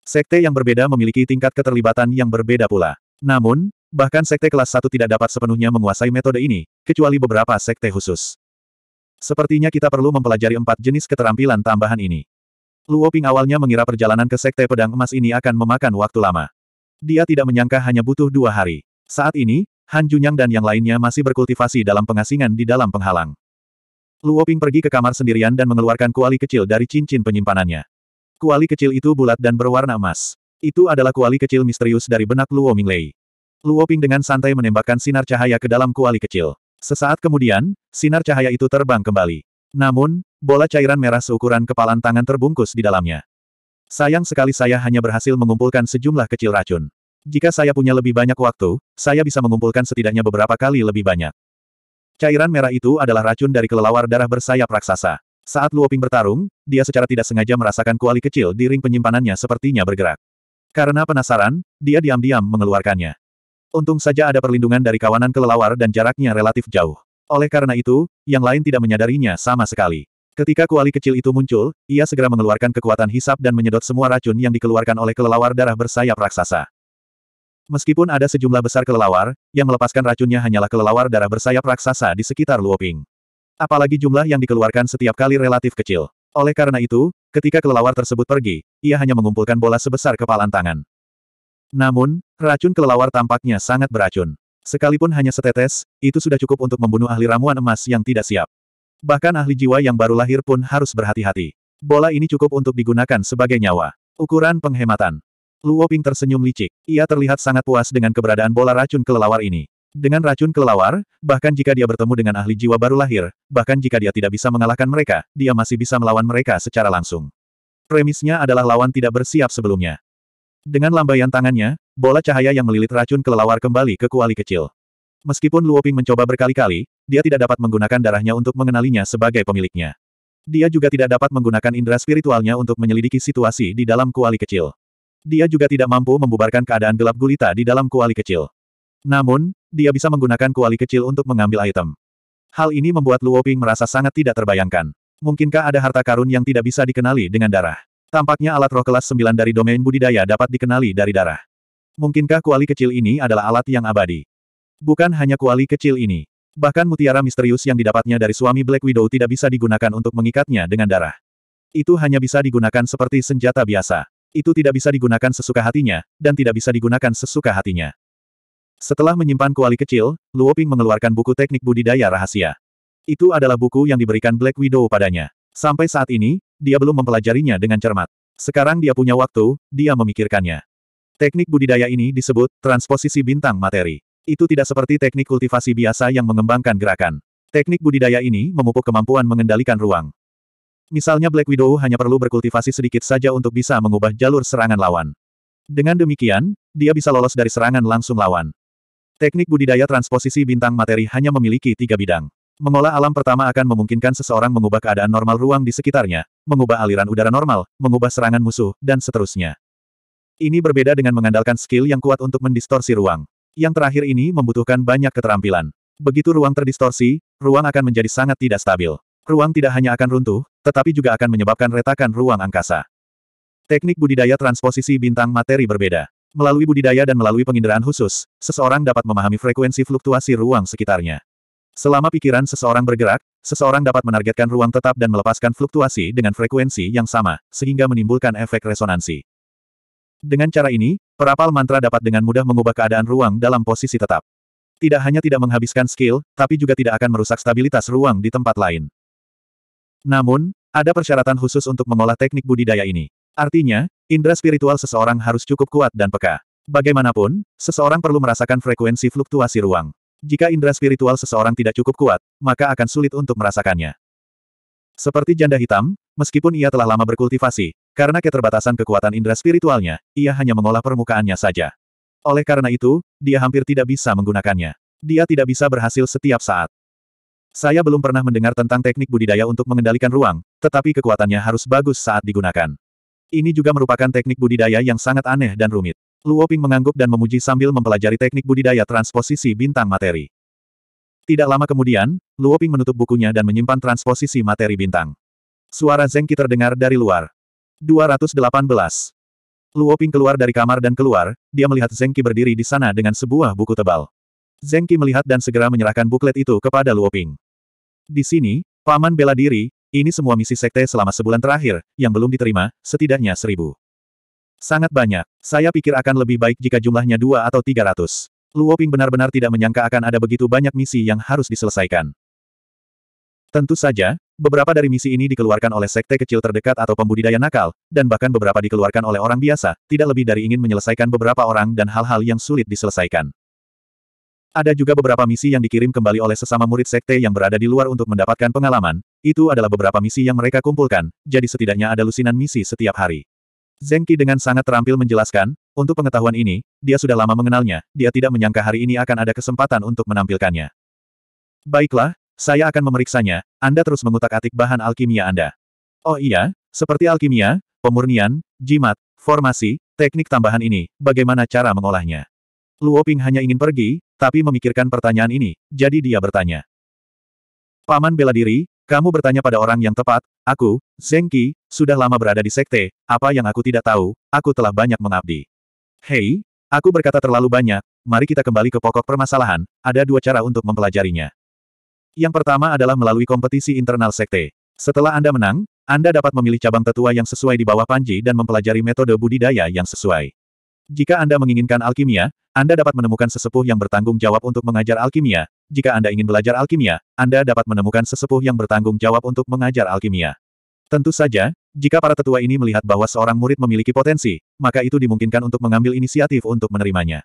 Sekte yang berbeda memiliki tingkat keterlibatan yang berbeda pula. Namun, Bahkan sekte kelas 1 tidak dapat sepenuhnya menguasai metode ini, kecuali beberapa sekte khusus. Sepertinya kita perlu mempelajari empat jenis keterampilan tambahan ini. Luo Ping awalnya mengira perjalanan ke sekte pedang emas ini akan memakan waktu lama. Dia tidak menyangka hanya butuh dua hari. Saat ini, Han Junyang dan yang lainnya masih berkultivasi dalam pengasingan di dalam penghalang. Luo Ping pergi ke kamar sendirian dan mengeluarkan kuali kecil dari cincin penyimpanannya. Kuali kecil itu bulat dan berwarna emas. Itu adalah kuali kecil misterius dari benak Luo Minglei. Luoping dengan santai menembakkan sinar cahaya ke dalam kuali kecil. Sesaat kemudian, sinar cahaya itu terbang kembali. Namun, bola cairan merah seukuran kepalan tangan terbungkus di dalamnya. Sayang sekali saya hanya berhasil mengumpulkan sejumlah kecil racun. Jika saya punya lebih banyak waktu, saya bisa mengumpulkan setidaknya beberapa kali lebih banyak. Cairan merah itu adalah racun dari kelelawar darah bersayap raksasa. Saat Luoping bertarung, dia secara tidak sengaja merasakan kuali kecil di ring penyimpanannya sepertinya bergerak. Karena penasaran, dia diam-diam mengeluarkannya. Untung saja ada perlindungan dari kawanan kelelawar dan jaraknya relatif jauh. Oleh karena itu, yang lain tidak menyadarinya sama sekali. Ketika kuali kecil itu muncul, ia segera mengeluarkan kekuatan hisap dan menyedot semua racun yang dikeluarkan oleh kelelawar darah bersayap raksasa. Meskipun ada sejumlah besar kelelawar, yang melepaskan racunnya hanyalah kelelawar darah bersayap raksasa di sekitar Luoping. Apalagi jumlah yang dikeluarkan setiap kali relatif kecil. Oleh karena itu, ketika kelelawar tersebut pergi, ia hanya mengumpulkan bola sebesar kepalan tangan. Namun, racun kelelawar tampaknya sangat beracun. Sekalipun hanya setetes, itu sudah cukup untuk membunuh ahli ramuan emas yang tidak siap. Bahkan ahli jiwa yang baru lahir pun harus berhati-hati. Bola ini cukup untuk digunakan sebagai nyawa. Ukuran penghematan. Luo Ping tersenyum licik. Ia terlihat sangat puas dengan keberadaan bola racun kelelawar ini. Dengan racun kelelawar, bahkan jika dia bertemu dengan ahli jiwa baru lahir, bahkan jika dia tidak bisa mengalahkan mereka, dia masih bisa melawan mereka secara langsung. Premisnya adalah lawan tidak bersiap sebelumnya. Dengan lambaian tangannya, bola cahaya yang melilit racun kelelawar kembali ke kuali kecil. Meskipun Luoping mencoba berkali-kali, dia tidak dapat menggunakan darahnya untuk mengenalinya sebagai pemiliknya. Dia juga tidak dapat menggunakan indera spiritualnya untuk menyelidiki situasi di dalam kuali kecil. Dia juga tidak mampu membubarkan keadaan gelap gulita di dalam kuali kecil. Namun, dia bisa menggunakan kuali kecil untuk mengambil item. Hal ini membuat Luoping merasa sangat tidak terbayangkan. Mungkinkah ada harta karun yang tidak bisa dikenali dengan darah? Tampaknya alat roh kelas 9 dari domain budidaya dapat dikenali dari darah. Mungkinkah kuali kecil ini adalah alat yang abadi? Bukan hanya kuali kecil ini. Bahkan mutiara misterius yang didapatnya dari suami Black Widow tidak bisa digunakan untuk mengikatnya dengan darah. Itu hanya bisa digunakan seperti senjata biasa. Itu tidak bisa digunakan sesuka hatinya, dan tidak bisa digunakan sesuka hatinya. Setelah menyimpan kuali kecil, Luo Ping mengeluarkan buku teknik budidaya rahasia. Itu adalah buku yang diberikan Black Widow padanya. Sampai saat ini, dia belum mempelajarinya dengan cermat. Sekarang dia punya waktu, dia memikirkannya. Teknik budidaya ini disebut transposisi bintang materi. Itu tidak seperti teknik kultivasi biasa yang mengembangkan gerakan. Teknik budidaya ini memupuk kemampuan mengendalikan ruang. Misalnya Black Widow hanya perlu berkultivasi sedikit saja untuk bisa mengubah jalur serangan lawan. Dengan demikian, dia bisa lolos dari serangan langsung lawan. Teknik budidaya transposisi bintang materi hanya memiliki tiga bidang. Mengolah alam pertama akan memungkinkan seseorang mengubah keadaan normal ruang di sekitarnya, mengubah aliran udara normal, mengubah serangan musuh, dan seterusnya. Ini berbeda dengan mengandalkan skill yang kuat untuk mendistorsi ruang. Yang terakhir ini membutuhkan banyak keterampilan. Begitu ruang terdistorsi, ruang akan menjadi sangat tidak stabil. Ruang tidak hanya akan runtuh, tetapi juga akan menyebabkan retakan ruang angkasa. Teknik budidaya transposisi bintang materi berbeda. Melalui budidaya dan melalui penginderaan khusus, seseorang dapat memahami frekuensi fluktuasi ruang sekitarnya. Selama pikiran seseorang bergerak, Seseorang dapat menargetkan ruang tetap dan melepaskan fluktuasi dengan frekuensi yang sama, sehingga menimbulkan efek resonansi. Dengan cara ini, perapal mantra dapat dengan mudah mengubah keadaan ruang dalam posisi tetap. Tidak hanya tidak menghabiskan skill, tapi juga tidak akan merusak stabilitas ruang di tempat lain. Namun, ada persyaratan khusus untuk mengolah teknik budidaya ini. Artinya, indera spiritual seseorang harus cukup kuat dan peka. Bagaimanapun, seseorang perlu merasakan frekuensi fluktuasi ruang. Jika indera spiritual seseorang tidak cukup kuat, maka akan sulit untuk merasakannya. Seperti janda hitam, meskipun ia telah lama berkultivasi, karena keterbatasan kekuatan indera spiritualnya, ia hanya mengolah permukaannya saja. Oleh karena itu, dia hampir tidak bisa menggunakannya. Dia tidak bisa berhasil setiap saat. Saya belum pernah mendengar tentang teknik budidaya untuk mengendalikan ruang, tetapi kekuatannya harus bagus saat digunakan. Ini juga merupakan teknik budidaya yang sangat aneh dan rumit. Luo Ping mengangguk dan memuji sambil mempelajari teknik budidaya transposisi bintang materi. Tidak lama kemudian, Luo Ping menutup bukunya dan menyimpan transposisi materi bintang. Suara Zengki terdengar dari luar. 218. Luo Ping keluar dari kamar dan keluar, dia melihat Zengki berdiri di sana dengan sebuah buku tebal. Zengki melihat dan segera menyerahkan buklet itu kepada Luo Ping. Di sini, Paman bela diri, ini semua misi sekte selama sebulan terakhir, yang belum diterima, setidaknya seribu. Sangat banyak. Saya pikir akan lebih baik jika jumlahnya dua atau tiga ratus. Luo Ping benar-benar tidak menyangka akan ada begitu banyak misi yang harus diselesaikan. Tentu saja, beberapa dari misi ini dikeluarkan oleh sekte kecil terdekat atau pembudidaya nakal, dan bahkan beberapa dikeluarkan oleh orang biasa, tidak lebih dari ingin menyelesaikan beberapa orang dan hal-hal yang sulit diselesaikan. Ada juga beberapa misi yang dikirim kembali oleh sesama murid sekte yang berada di luar untuk mendapatkan pengalaman, itu adalah beberapa misi yang mereka kumpulkan, jadi setidaknya ada lusinan misi setiap hari. Zengki dengan sangat terampil menjelaskan, untuk pengetahuan ini, dia sudah lama mengenalnya, dia tidak menyangka hari ini akan ada kesempatan untuk menampilkannya. Baiklah, saya akan memeriksanya, Anda terus mengutak-atik bahan alkimia Anda. Oh iya, seperti alkimia, pemurnian, jimat, formasi, teknik tambahan ini, bagaimana cara mengolahnya? Luo Ping hanya ingin pergi, tapi memikirkan pertanyaan ini, jadi dia bertanya. Paman bela diri, kamu bertanya pada orang yang tepat, aku, Zengki, sudah lama berada di sekte, apa yang aku tidak tahu, aku telah banyak mengabdi. Hei, aku berkata terlalu banyak, mari kita kembali ke pokok permasalahan, ada dua cara untuk mempelajarinya. Yang pertama adalah melalui kompetisi internal sekte. Setelah Anda menang, Anda dapat memilih cabang tetua yang sesuai di bawah panji dan mempelajari metode budidaya yang sesuai. Jika Anda menginginkan alkimia, Anda dapat menemukan sesepuh yang bertanggung jawab untuk mengajar alkimia, jika Anda ingin belajar alkimia, Anda dapat menemukan sesepuh yang bertanggung jawab untuk mengajar alkimia. Tentu saja, jika para tetua ini melihat bahwa seorang murid memiliki potensi, maka itu dimungkinkan untuk mengambil inisiatif untuk menerimanya.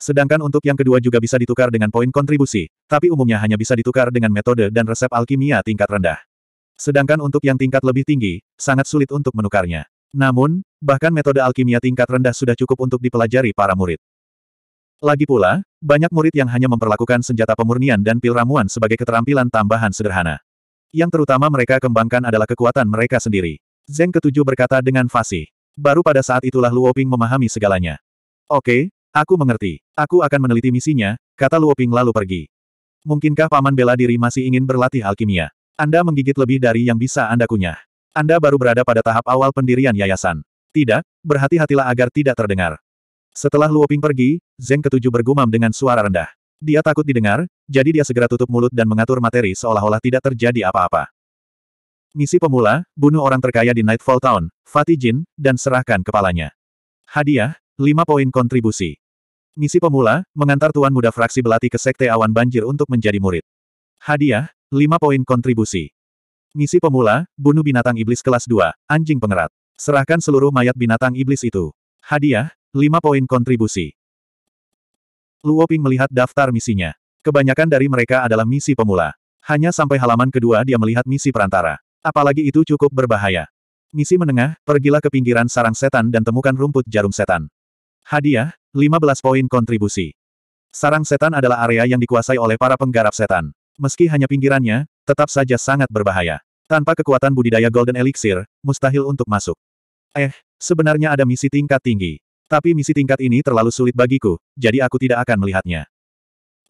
Sedangkan untuk yang kedua juga bisa ditukar dengan poin kontribusi, tapi umumnya hanya bisa ditukar dengan metode dan resep alkimia tingkat rendah. Sedangkan untuk yang tingkat lebih tinggi, sangat sulit untuk menukarnya. Namun, bahkan metode alkimia tingkat rendah sudah cukup untuk dipelajari para murid. Lagi pula, banyak murid yang hanya memperlakukan senjata pemurnian dan pil ramuan sebagai keterampilan tambahan sederhana. Yang terutama mereka kembangkan adalah kekuatan mereka sendiri. Zeng ketujuh berkata dengan fasih. Baru pada saat itulah Luoping memahami segalanya. Oke, aku mengerti. Aku akan meneliti misinya, kata Luoping lalu pergi. Mungkinkah paman bela diri masih ingin berlatih alkimia? Anda menggigit lebih dari yang bisa Anda kunyah. Anda baru berada pada tahap awal pendirian yayasan. Tidak, berhati-hatilah agar tidak terdengar. Setelah Luoping pergi, Zeng ketujuh bergumam dengan suara rendah. Dia takut didengar, jadi dia segera tutup mulut dan mengatur materi seolah-olah tidak terjadi apa-apa. Misi pemula, bunuh orang terkaya di Nightfall Town, Fatih Jin, dan serahkan kepalanya. Hadiah, 5 poin kontribusi. Misi pemula, mengantar tuan muda fraksi belati ke Sekte Awan Banjir untuk menjadi murid. Hadiah, 5 poin kontribusi. Misi pemula, bunuh binatang iblis kelas 2, anjing pengerat. Serahkan seluruh mayat binatang iblis itu. Hadiah, 5 poin kontribusi. Luoping melihat daftar misinya. Kebanyakan dari mereka adalah misi pemula. Hanya sampai halaman kedua dia melihat misi perantara. Apalagi itu cukup berbahaya. Misi menengah, pergilah ke pinggiran sarang setan dan temukan rumput jarum setan. Hadiah, 15 poin kontribusi. Sarang setan adalah area yang dikuasai oleh para penggarap setan. Meski hanya pinggirannya, tetap saja sangat berbahaya. Tanpa kekuatan budidaya Golden Elixir, mustahil untuk masuk. Eh, sebenarnya ada misi tingkat tinggi. Tapi misi tingkat ini terlalu sulit bagiku, jadi aku tidak akan melihatnya.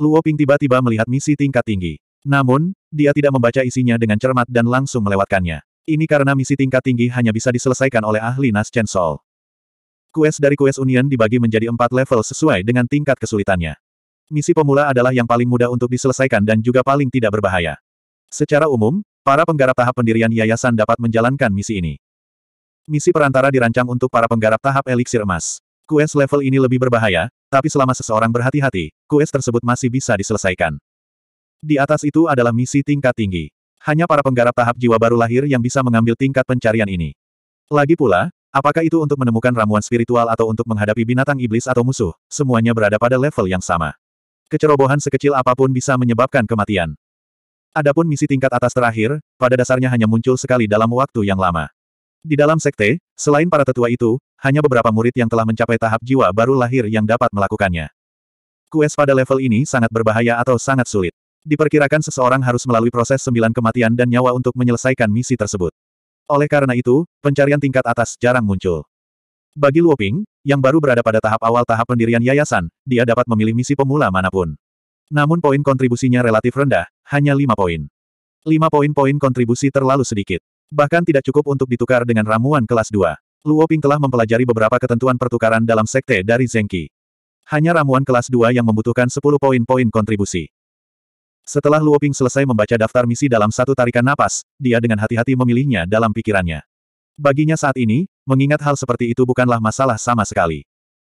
Luo Ping tiba-tiba melihat misi tingkat tinggi. Namun, dia tidak membaca isinya dengan cermat dan langsung melewatkannya. Ini karena misi tingkat tinggi hanya bisa diselesaikan oleh ahli Nas Chen Sol. Quest dari Quest Union dibagi menjadi empat level sesuai dengan tingkat kesulitannya. Misi pemula adalah yang paling mudah untuk diselesaikan dan juga paling tidak berbahaya. Secara umum, para penggarap tahap pendirian yayasan dapat menjalankan misi ini. Misi perantara dirancang untuk para penggarap tahap eliksir emas. Kues level ini lebih berbahaya, tapi selama seseorang berhati-hati, kues tersebut masih bisa diselesaikan. Di atas itu adalah misi tingkat tinggi. Hanya para penggarap tahap jiwa baru lahir yang bisa mengambil tingkat pencarian ini. Lagi pula, apakah itu untuk menemukan ramuan spiritual atau untuk menghadapi binatang iblis atau musuh, semuanya berada pada level yang sama. Kecerobohan sekecil apapun bisa menyebabkan kematian. Adapun misi tingkat atas terakhir, pada dasarnya hanya muncul sekali dalam waktu yang lama. Di dalam sekte, selain para tetua itu, hanya beberapa murid yang telah mencapai tahap jiwa baru lahir yang dapat melakukannya. Kues pada level ini sangat berbahaya atau sangat sulit. Diperkirakan seseorang harus melalui proses sembilan kematian dan nyawa untuk menyelesaikan misi tersebut. Oleh karena itu, pencarian tingkat atas jarang muncul. Bagi Luoping, yang baru berada pada tahap awal tahap pendirian yayasan, dia dapat memilih misi pemula manapun. Namun poin kontribusinya relatif rendah, hanya lima poin. Lima poin-poin kontribusi terlalu sedikit. Bahkan tidak cukup untuk ditukar dengan ramuan kelas 2. Luo Ping telah mempelajari beberapa ketentuan pertukaran dalam sekte dari Zengki. Hanya ramuan kelas 2 yang membutuhkan 10 poin-poin kontribusi. Setelah Luo Ping selesai membaca daftar misi dalam satu tarikan napas, dia dengan hati-hati memilihnya dalam pikirannya. Baginya saat ini, mengingat hal seperti itu bukanlah masalah sama sekali.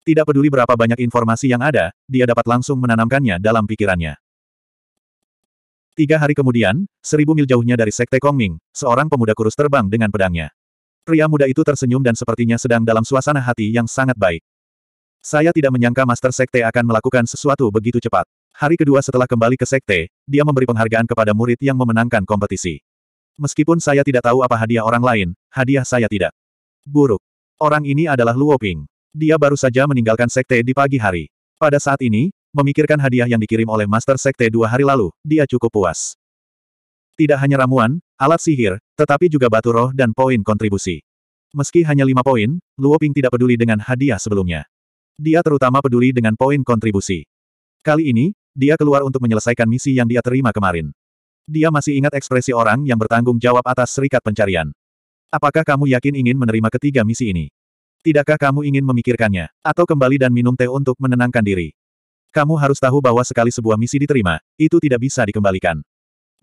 Tidak peduli berapa banyak informasi yang ada, dia dapat langsung menanamkannya dalam pikirannya. Tiga hari kemudian, seribu mil jauhnya dari Sekte Kongming, seorang pemuda kurus terbang dengan pedangnya. Pria muda itu tersenyum dan sepertinya sedang dalam suasana hati yang sangat baik. Saya tidak menyangka Master Sekte akan melakukan sesuatu begitu cepat. Hari kedua setelah kembali ke Sekte, dia memberi penghargaan kepada murid yang memenangkan kompetisi. Meskipun saya tidak tahu apa hadiah orang lain, hadiah saya tidak. Buruk. Orang ini adalah Luo Ping. Dia baru saja meninggalkan Sekte di pagi hari. Pada saat ini, memikirkan hadiah yang dikirim oleh Master Sekte dua hari lalu, dia cukup puas. Tidak hanya ramuan, alat sihir, tetapi juga batu roh dan poin kontribusi. Meski hanya lima poin, Luo Ping tidak peduli dengan hadiah sebelumnya. Dia terutama peduli dengan poin kontribusi. Kali ini, dia keluar untuk menyelesaikan misi yang dia terima kemarin. Dia masih ingat ekspresi orang yang bertanggung jawab atas serikat pencarian. Apakah kamu yakin ingin menerima ketiga misi ini? Tidakkah kamu ingin memikirkannya, atau kembali dan minum teh untuk menenangkan diri? Kamu harus tahu bahwa sekali sebuah misi diterima, itu tidak bisa dikembalikan.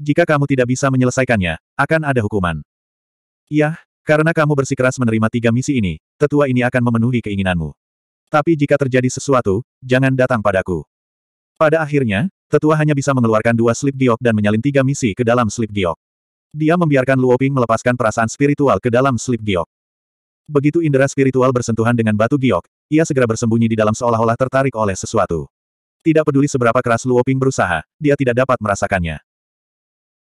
Jika kamu tidak bisa menyelesaikannya, akan ada hukuman. Yah, karena kamu bersikeras menerima tiga misi ini, tetua ini akan memenuhi keinginanmu. Tapi jika terjadi sesuatu, jangan datang padaku. Pada akhirnya, tetua hanya bisa mengeluarkan dua slip giok dan menyalin tiga misi ke dalam slip giok. Dia membiarkan Luoping melepaskan perasaan spiritual ke dalam slip giok. Begitu indera spiritual bersentuhan dengan batu giok, ia segera bersembunyi di dalam seolah-olah tertarik oleh sesuatu. Tidak peduli seberapa keras Luo Ping berusaha, dia tidak dapat merasakannya.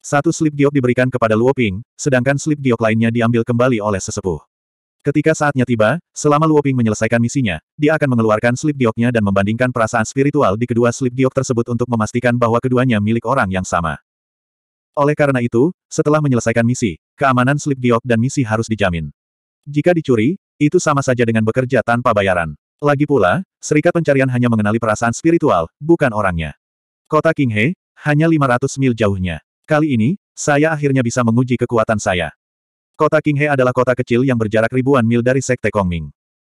Satu slip giok diberikan kepada Luo Ping, sedangkan slip giok lainnya diambil kembali oleh sesepuh. Ketika saatnya tiba, selama Luo Ping menyelesaikan misinya, dia akan mengeluarkan slip gioknya dan membandingkan perasaan spiritual di kedua slip giok tersebut untuk memastikan bahwa keduanya milik orang yang sama. Oleh karena itu, setelah menyelesaikan misi, keamanan slip giok dan misi harus dijamin. Jika dicuri, itu sama saja dengan bekerja tanpa bayaran. Lagi pula, Serikat Pencarian hanya mengenali perasaan spiritual, bukan orangnya. Kota Kinghe hanya 500 mil jauhnya. Kali ini, saya akhirnya bisa menguji kekuatan saya. Kota Kinghe adalah kota kecil yang berjarak ribuan mil dari Sekte Kongming.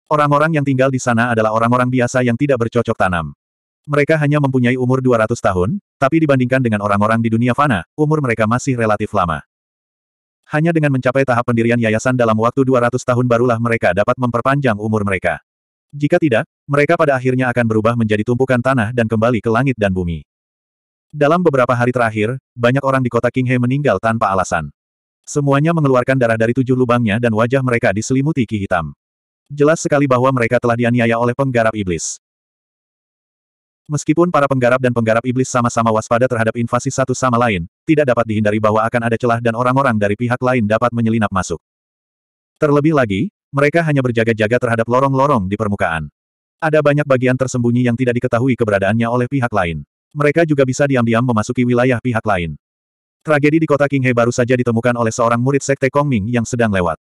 Orang-orang yang tinggal di sana adalah orang-orang biasa yang tidak bercocok tanam. Mereka hanya mempunyai umur 200 tahun, tapi dibandingkan dengan orang-orang di dunia fana, umur mereka masih relatif lama. Hanya dengan mencapai tahap pendirian yayasan dalam waktu 200 tahun barulah mereka dapat memperpanjang umur mereka. Jika tidak, mereka pada akhirnya akan berubah menjadi tumpukan tanah dan kembali ke langit dan bumi. Dalam beberapa hari terakhir, banyak orang di kota Qinghe meninggal tanpa alasan. Semuanya mengeluarkan darah dari tujuh lubangnya dan wajah mereka diselimuti ki hitam. Jelas sekali bahwa mereka telah dianiaya oleh penggarap iblis. Meskipun para penggarap dan penggarap iblis sama-sama waspada terhadap invasi satu sama lain, tidak dapat dihindari bahwa akan ada celah dan orang-orang dari pihak lain dapat menyelinap masuk. Terlebih lagi, mereka hanya berjaga-jaga terhadap lorong-lorong di permukaan. Ada banyak bagian tersembunyi yang tidak diketahui keberadaannya oleh pihak lain. Mereka juga bisa diam-diam memasuki wilayah pihak lain. Tragedi di kota Qinghe baru saja ditemukan oleh seorang murid sekte Kongming yang sedang lewat.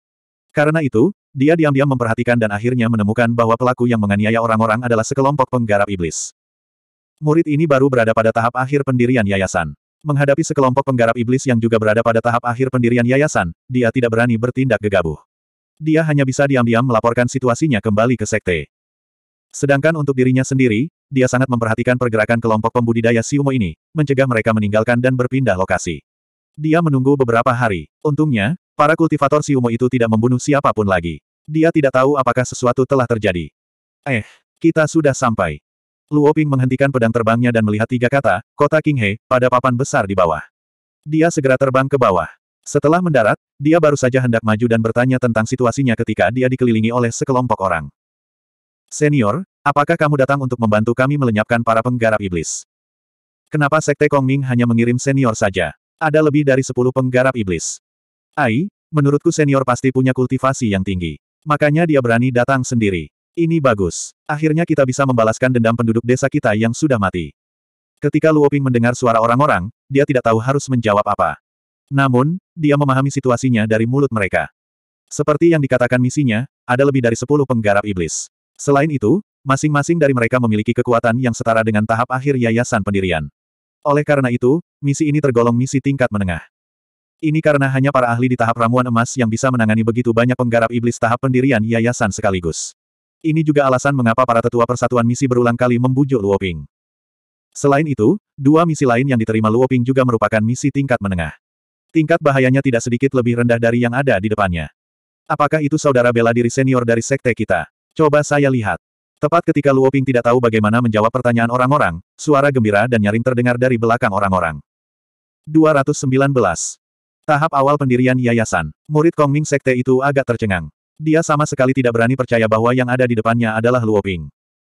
Karena itu, dia diam-diam memperhatikan dan akhirnya menemukan bahwa pelaku yang menganiaya orang-orang adalah sekelompok penggarap iblis. Murid ini baru berada pada tahap akhir pendirian yayasan. Menghadapi sekelompok penggarap iblis yang juga berada pada tahap akhir pendirian yayasan, dia tidak berani bertindak gegabah. Dia hanya bisa diam-diam melaporkan situasinya kembali ke sekte. Sedangkan untuk dirinya sendiri, dia sangat memperhatikan pergerakan kelompok pembudidaya Siumo ini, mencegah mereka meninggalkan dan berpindah lokasi. Dia menunggu beberapa hari. Untungnya, para kultivator Siumo itu tidak membunuh siapapun lagi. Dia tidak tahu apakah sesuatu telah terjadi. Eh, kita sudah sampai. Luo Ping menghentikan pedang terbangnya dan melihat tiga kata, kota Qinghe, pada papan besar di bawah. Dia segera terbang ke bawah. Setelah mendarat, dia baru saja hendak maju dan bertanya tentang situasinya ketika dia dikelilingi oleh sekelompok orang. Senior, apakah kamu datang untuk membantu kami melenyapkan para penggarap iblis? Kenapa Sekte Kongming hanya mengirim senior saja? Ada lebih dari sepuluh penggarap iblis. Ai, menurutku senior pasti punya kultivasi yang tinggi. Makanya dia berani datang sendiri. Ini bagus. Akhirnya kita bisa membalaskan dendam penduduk desa kita yang sudah mati. Ketika Luoping mendengar suara orang-orang, dia tidak tahu harus menjawab apa. Namun, dia memahami situasinya dari mulut mereka. Seperti yang dikatakan misinya, ada lebih dari sepuluh penggarap iblis. Selain itu, masing-masing dari mereka memiliki kekuatan yang setara dengan tahap akhir yayasan pendirian. Oleh karena itu, misi ini tergolong misi tingkat menengah. Ini karena hanya para ahli di tahap ramuan emas yang bisa menangani begitu banyak penggarap iblis tahap pendirian yayasan sekaligus. Ini juga alasan mengapa para tetua persatuan misi berulang kali membujuk Luoping. Selain itu, dua misi lain yang diterima Luoping juga merupakan misi tingkat menengah. Tingkat bahayanya tidak sedikit lebih rendah dari yang ada di depannya. Apakah itu saudara bela diri senior dari sekte kita? Coba saya lihat. Tepat ketika Luo Ping tidak tahu bagaimana menjawab pertanyaan orang-orang, suara gembira dan nyaring terdengar dari belakang orang-orang. 219. Tahap awal pendirian yayasan. Murid Kongming sekte itu agak tercengang. Dia sama sekali tidak berani percaya bahwa yang ada di depannya adalah Luo Ping.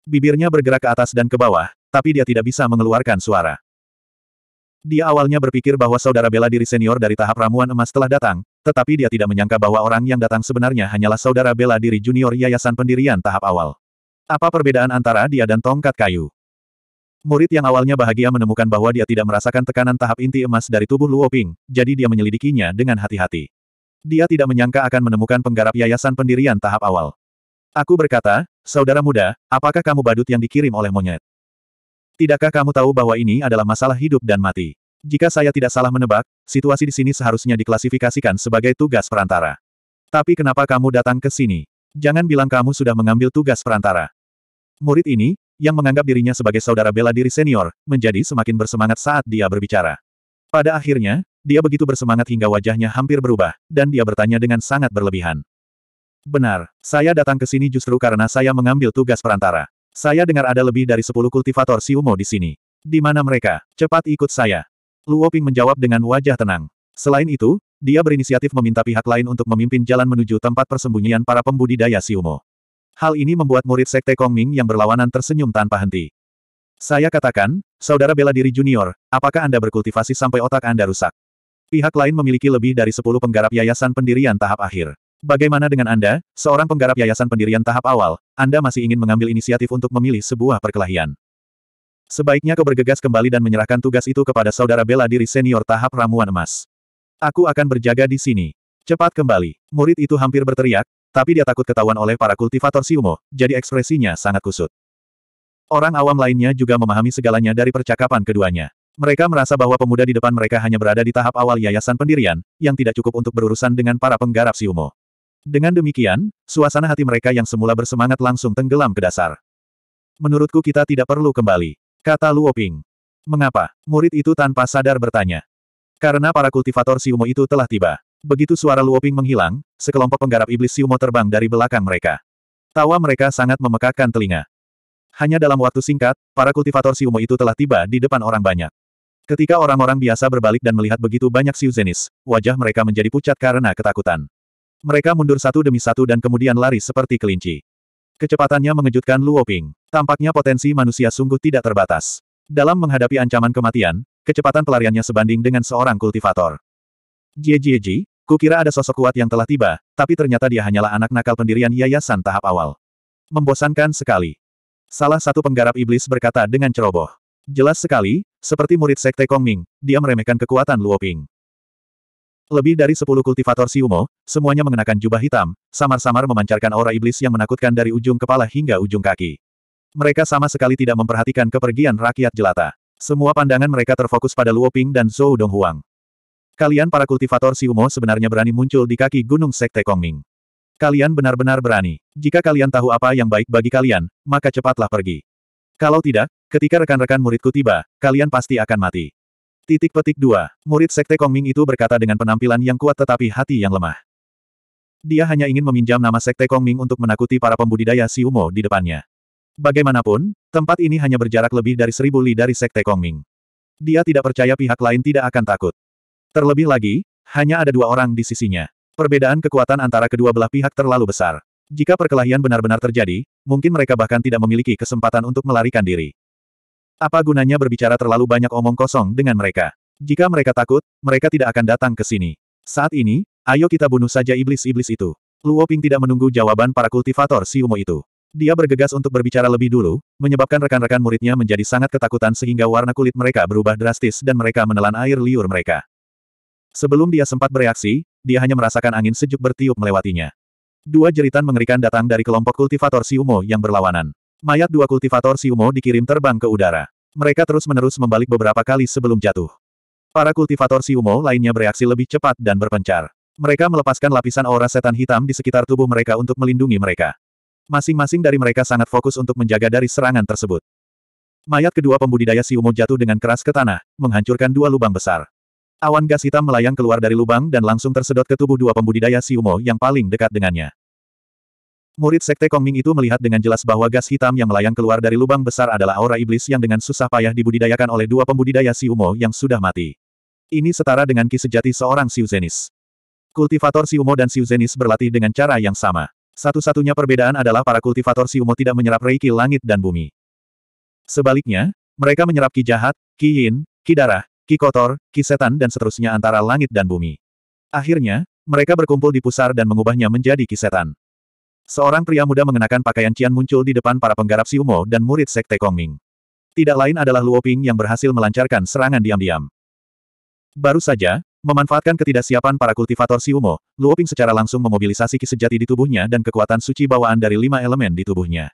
Bibirnya bergerak ke atas dan ke bawah, tapi dia tidak bisa mengeluarkan suara. Dia awalnya berpikir bahwa saudara bela diri senior dari tahap ramuan emas telah datang, tetapi dia tidak menyangka bahwa orang yang datang sebenarnya hanyalah saudara bela diri junior yayasan pendirian tahap awal. Apa perbedaan antara dia dan tongkat kayu? Murid yang awalnya bahagia menemukan bahwa dia tidak merasakan tekanan tahap inti emas dari tubuh Luoping, jadi dia menyelidikinya dengan hati-hati. Dia tidak menyangka akan menemukan penggarap yayasan pendirian tahap awal. Aku berkata, saudara muda, apakah kamu badut yang dikirim oleh monyet? Tidakkah kamu tahu bahwa ini adalah masalah hidup dan mati? Jika saya tidak salah menebak, situasi di sini seharusnya diklasifikasikan sebagai tugas perantara. Tapi kenapa kamu datang ke sini? Jangan bilang kamu sudah mengambil tugas perantara. Murid ini, yang menganggap dirinya sebagai saudara bela diri senior, menjadi semakin bersemangat saat dia berbicara. Pada akhirnya, dia begitu bersemangat hingga wajahnya hampir berubah, dan dia bertanya dengan sangat berlebihan. Benar, saya datang ke sini justru karena saya mengambil tugas perantara. Saya dengar ada lebih dari sepuluh kultivator Siumo di sini. Di mana mereka? Cepat ikut saya. Luoping menjawab dengan wajah tenang. Selain itu, dia berinisiatif meminta pihak lain untuk memimpin jalan menuju tempat persembunyian para pembudidaya Siumo. Hal ini membuat murid Sekte Kongming yang berlawanan tersenyum tanpa henti. Saya katakan, Saudara bela diri junior, apakah Anda berkultivasi sampai otak Anda rusak? Pihak lain memiliki lebih dari 10 penggarap yayasan pendirian tahap akhir. Bagaimana dengan Anda, seorang penggarap yayasan pendirian tahap awal, Anda masih ingin mengambil inisiatif untuk memilih sebuah perkelahian. Sebaiknya kau bergegas kembali dan menyerahkan tugas itu kepada saudara bela diri senior tahap ramuan emas. Aku akan berjaga di sini. Cepat kembali. Murid itu hampir berteriak, tapi dia takut ketahuan oleh para kultivator Siumo, jadi ekspresinya sangat kusut. Orang awam lainnya juga memahami segalanya dari percakapan keduanya. Mereka merasa bahwa pemuda di depan mereka hanya berada di tahap awal yayasan pendirian, yang tidak cukup untuk berurusan dengan para penggarap Siumo. Dengan demikian, suasana hati mereka yang semula bersemangat langsung tenggelam ke dasar. Menurutku kita tidak perlu kembali, kata Luo Ping. Mengapa? Murid itu tanpa sadar bertanya. Karena para kultivator Siumo itu telah tiba. Begitu suara Luo Ping menghilang, sekelompok penggarap iblis Siumo terbang dari belakang mereka. Tawa mereka sangat memekakkan telinga. Hanya dalam waktu singkat, para kultivator Siumo itu telah tiba di depan orang banyak. Ketika orang-orang biasa berbalik dan melihat begitu banyak siu Siuzenis, wajah mereka menjadi pucat karena ketakutan. Mereka mundur satu demi satu dan kemudian lari seperti kelinci. Kecepatannya mengejutkan Luo Ping. Tampaknya potensi manusia sungguh tidak terbatas. Dalam menghadapi ancaman kematian, kecepatan pelariannya sebanding dengan seorang kultivator. Jie Jie Ji, kukira ada sosok kuat yang telah tiba, tapi ternyata dia hanyalah anak nakal pendirian yayasan tahap awal. Membosankan sekali. Salah satu penggarap iblis berkata dengan ceroboh. Jelas sekali, seperti murid sekte Kongming, dia meremehkan kekuatan Luo Ping. Lebih dari sepuluh kultivator Siumo, semuanya mengenakan jubah hitam, samar-samar memancarkan aura iblis yang menakutkan dari ujung kepala hingga ujung kaki. Mereka sama sekali tidak memperhatikan kepergian rakyat jelata. Semua pandangan mereka terfokus pada Luo Ping dan Zhou Donghuang. Kalian para kultivator Siumo sebenarnya berani muncul di kaki gunung Sekte Kongming. Kalian benar-benar berani. Jika kalian tahu apa yang baik bagi kalian, maka cepatlah pergi. Kalau tidak, ketika rekan-rekan muridku tiba, kalian pasti akan mati. Titik petik dua, Murid Sekte Kongming itu berkata dengan penampilan yang kuat tetapi hati yang lemah. Dia hanya ingin meminjam nama Sekte Kongming untuk menakuti para pembudidaya Siumo di depannya. Bagaimanapun, tempat ini hanya berjarak lebih dari seribu li dari Sekte Kongming. Dia tidak percaya pihak lain tidak akan takut. Terlebih lagi, hanya ada dua orang di sisinya. Perbedaan kekuatan antara kedua belah pihak terlalu besar. Jika perkelahian benar-benar terjadi, mungkin mereka bahkan tidak memiliki kesempatan untuk melarikan diri. Apa gunanya berbicara terlalu banyak omong kosong dengan mereka? Jika mereka takut, mereka tidak akan datang ke sini. Saat ini, ayo kita bunuh saja iblis-iblis itu. Luo Ping tidak menunggu jawaban para kultivator Siumo itu. Dia bergegas untuk berbicara lebih dulu, menyebabkan rekan-rekan muridnya menjadi sangat ketakutan sehingga warna kulit mereka berubah drastis dan mereka menelan air liur mereka. Sebelum dia sempat bereaksi, dia hanya merasakan angin sejuk bertiup melewatinya. Dua jeritan mengerikan datang dari kelompok kultivator Siumo yang berlawanan. Mayat dua kultivator Siumo dikirim terbang ke udara. Mereka terus-menerus membalik beberapa kali sebelum jatuh. Para kultivator Siumo lainnya bereaksi lebih cepat dan berpencar. Mereka melepaskan lapisan aura setan hitam di sekitar tubuh mereka untuk melindungi mereka. Masing-masing dari mereka sangat fokus untuk menjaga dari serangan tersebut. Mayat kedua pembudidaya Siumo jatuh dengan keras ke tanah, menghancurkan dua lubang besar. Awan gas hitam melayang keluar dari lubang dan langsung tersedot ke tubuh dua pembudidaya Siumo yang paling dekat dengannya. Murid Sekte Kongming itu melihat dengan jelas bahwa gas hitam yang melayang keluar dari lubang besar adalah aura iblis yang dengan susah payah dibudidayakan oleh dua pembudidaya siu mo yang sudah mati. Ini setara dengan ki sejati seorang siu zenis. Kultivator siu mo dan siu zenis berlatih dengan cara yang sama. Satu-satunya perbedaan adalah para kultivator siu mo tidak menyerap reiki langit dan bumi. Sebaliknya, mereka menyerap ki jahat, ki yin, ki darah, ki kotor, ki setan dan seterusnya antara langit dan bumi. Akhirnya, mereka berkumpul di pusar dan mengubahnya menjadi ki setan. Seorang pria muda mengenakan pakaian Cian muncul di depan para penggarap Siumo dan murid Sekte Kongming. Tidak lain adalah Luo Ping yang berhasil melancarkan serangan diam-diam. Baru saja, memanfaatkan ketidaksiapan para kultivator Siumo, Ping secara langsung memobilisasi ki sejati di tubuhnya dan kekuatan suci bawaan dari lima elemen di tubuhnya.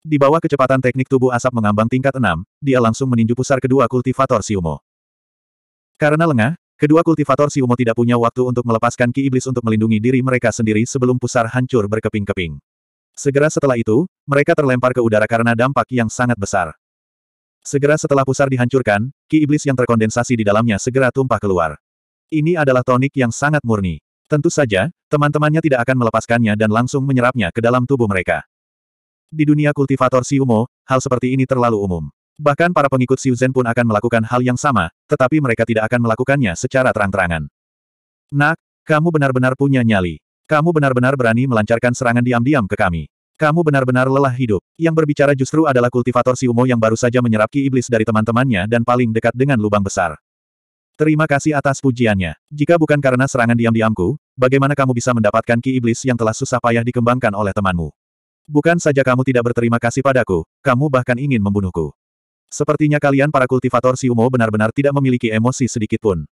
Di bawah kecepatan teknik tubuh asap mengambang tingkat enam, dia langsung meninju pusar kedua kultivator Siumo. Karena lengah, Kedua kultivator Siumo tidak punya waktu untuk melepaskan ki iblis untuk melindungi diri mereka sendiri sebelum pusar hancur berkeping-keping. Segera setelah itu, mereka terlempar ke udara karena dampak yang sangat besar. Segera setelah pusar dihancurkan, ki iblis yang terkondensasi di dalamnya segera tumpah keluar. Ini adalah tonik yang sangat murni. Tentu saja, teman-temannya tidak akan melepaskannya dan langsung menyerapnya ke dalam tubuh mereka. Di dunia kultivator Siumo, hal seperti ini terlalu umum. Bahkan para pengikut Xiu Zhen pun akan melakukan hal yang sama, tetapi mereka tidak akan melakukannya secara terang-terangan. Nak, kamu benar-benar punya nyali. Kamu benar-benar berani melancarkan serangan diam-diam ke kami. Kamu benar-benar lelah hidup. Yang berbicara justru adalah kultivator Siumo yang baru saja menyerap ki iblis dari teman-temannya dan paling dekat dengan lubang besar. Terima kasih atas pujiannya. Jika bukan karena serangan diam-diamku, bagaimana kamu bisa mendapatkan ki iblis yang telah susah payah dikembangkan oleh temanmu? Bukan saja kamu tidak berterima kasih padaku, kamu bahkan ingin membunuhku. Sepertinya kalian para kultivator Siumo benar-benar tidak memiliki emosi sedikitpun.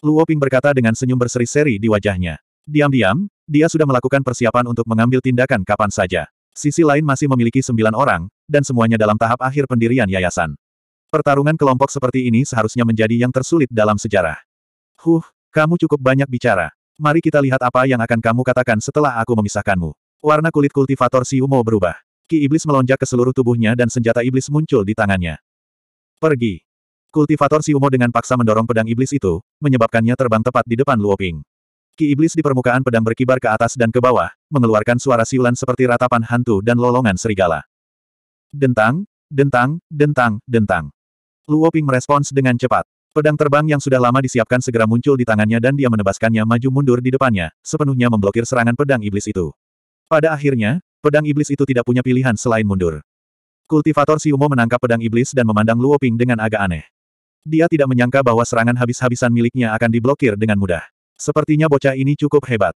Luo Ping berkata dengan senyum berseri-seri di wajahnya. Diam-diam, dia sudah melakukan persiapan untuk mengambil tindakan kapan saja. Sisi lain masih memiliki sembilan orang, dan semuanya dalam tahap akhir pendirian yayasan. Pertarungan kelompok seperti ini seharusnya menjadi yang tersulit dalam sejarah. Huh, kamu cukup banyak bicara. Mari kita lihat apa yang akan kamu katakan setelah aku memisahkanmu. Warna kulit kultivator Siumo berubah. Ki Iblis melonjak ke seluruh tubuhnya dan senjata Iblis muncul di tangannya. Pergi. Kultivator Siumo dengan paksa mendorong pedang iblis itu, menyebabkannya terbang tepat di depan Luoping. Ki iblis di permukaan pedang berkibar ke atas dan ke bawah, mengeluarkan suara siulan seperti ratapan hantu dan lolongan serigala. Dentang, dentang, dentang, dentang. Luoping merespons dengan cepat. Pedang terbang yang sudah lama disiapkan segera muncul di tangannya dan dia menebaskannya maju mundur di depannya, sepenuhnya memblokir serangan pedang iblis itu. Pada akhirnya, pedang iblis itu tidak punya pilihan selain mundur. Kultivator Siumo menangkap pedang iblis dan memandang Luo Ping dengan agak aneh. Dia tidak menyangka bahwa serangan habis-habisan miliknya akan diblokir dengan mudah. Sepertinya bocah ini cukup hebat.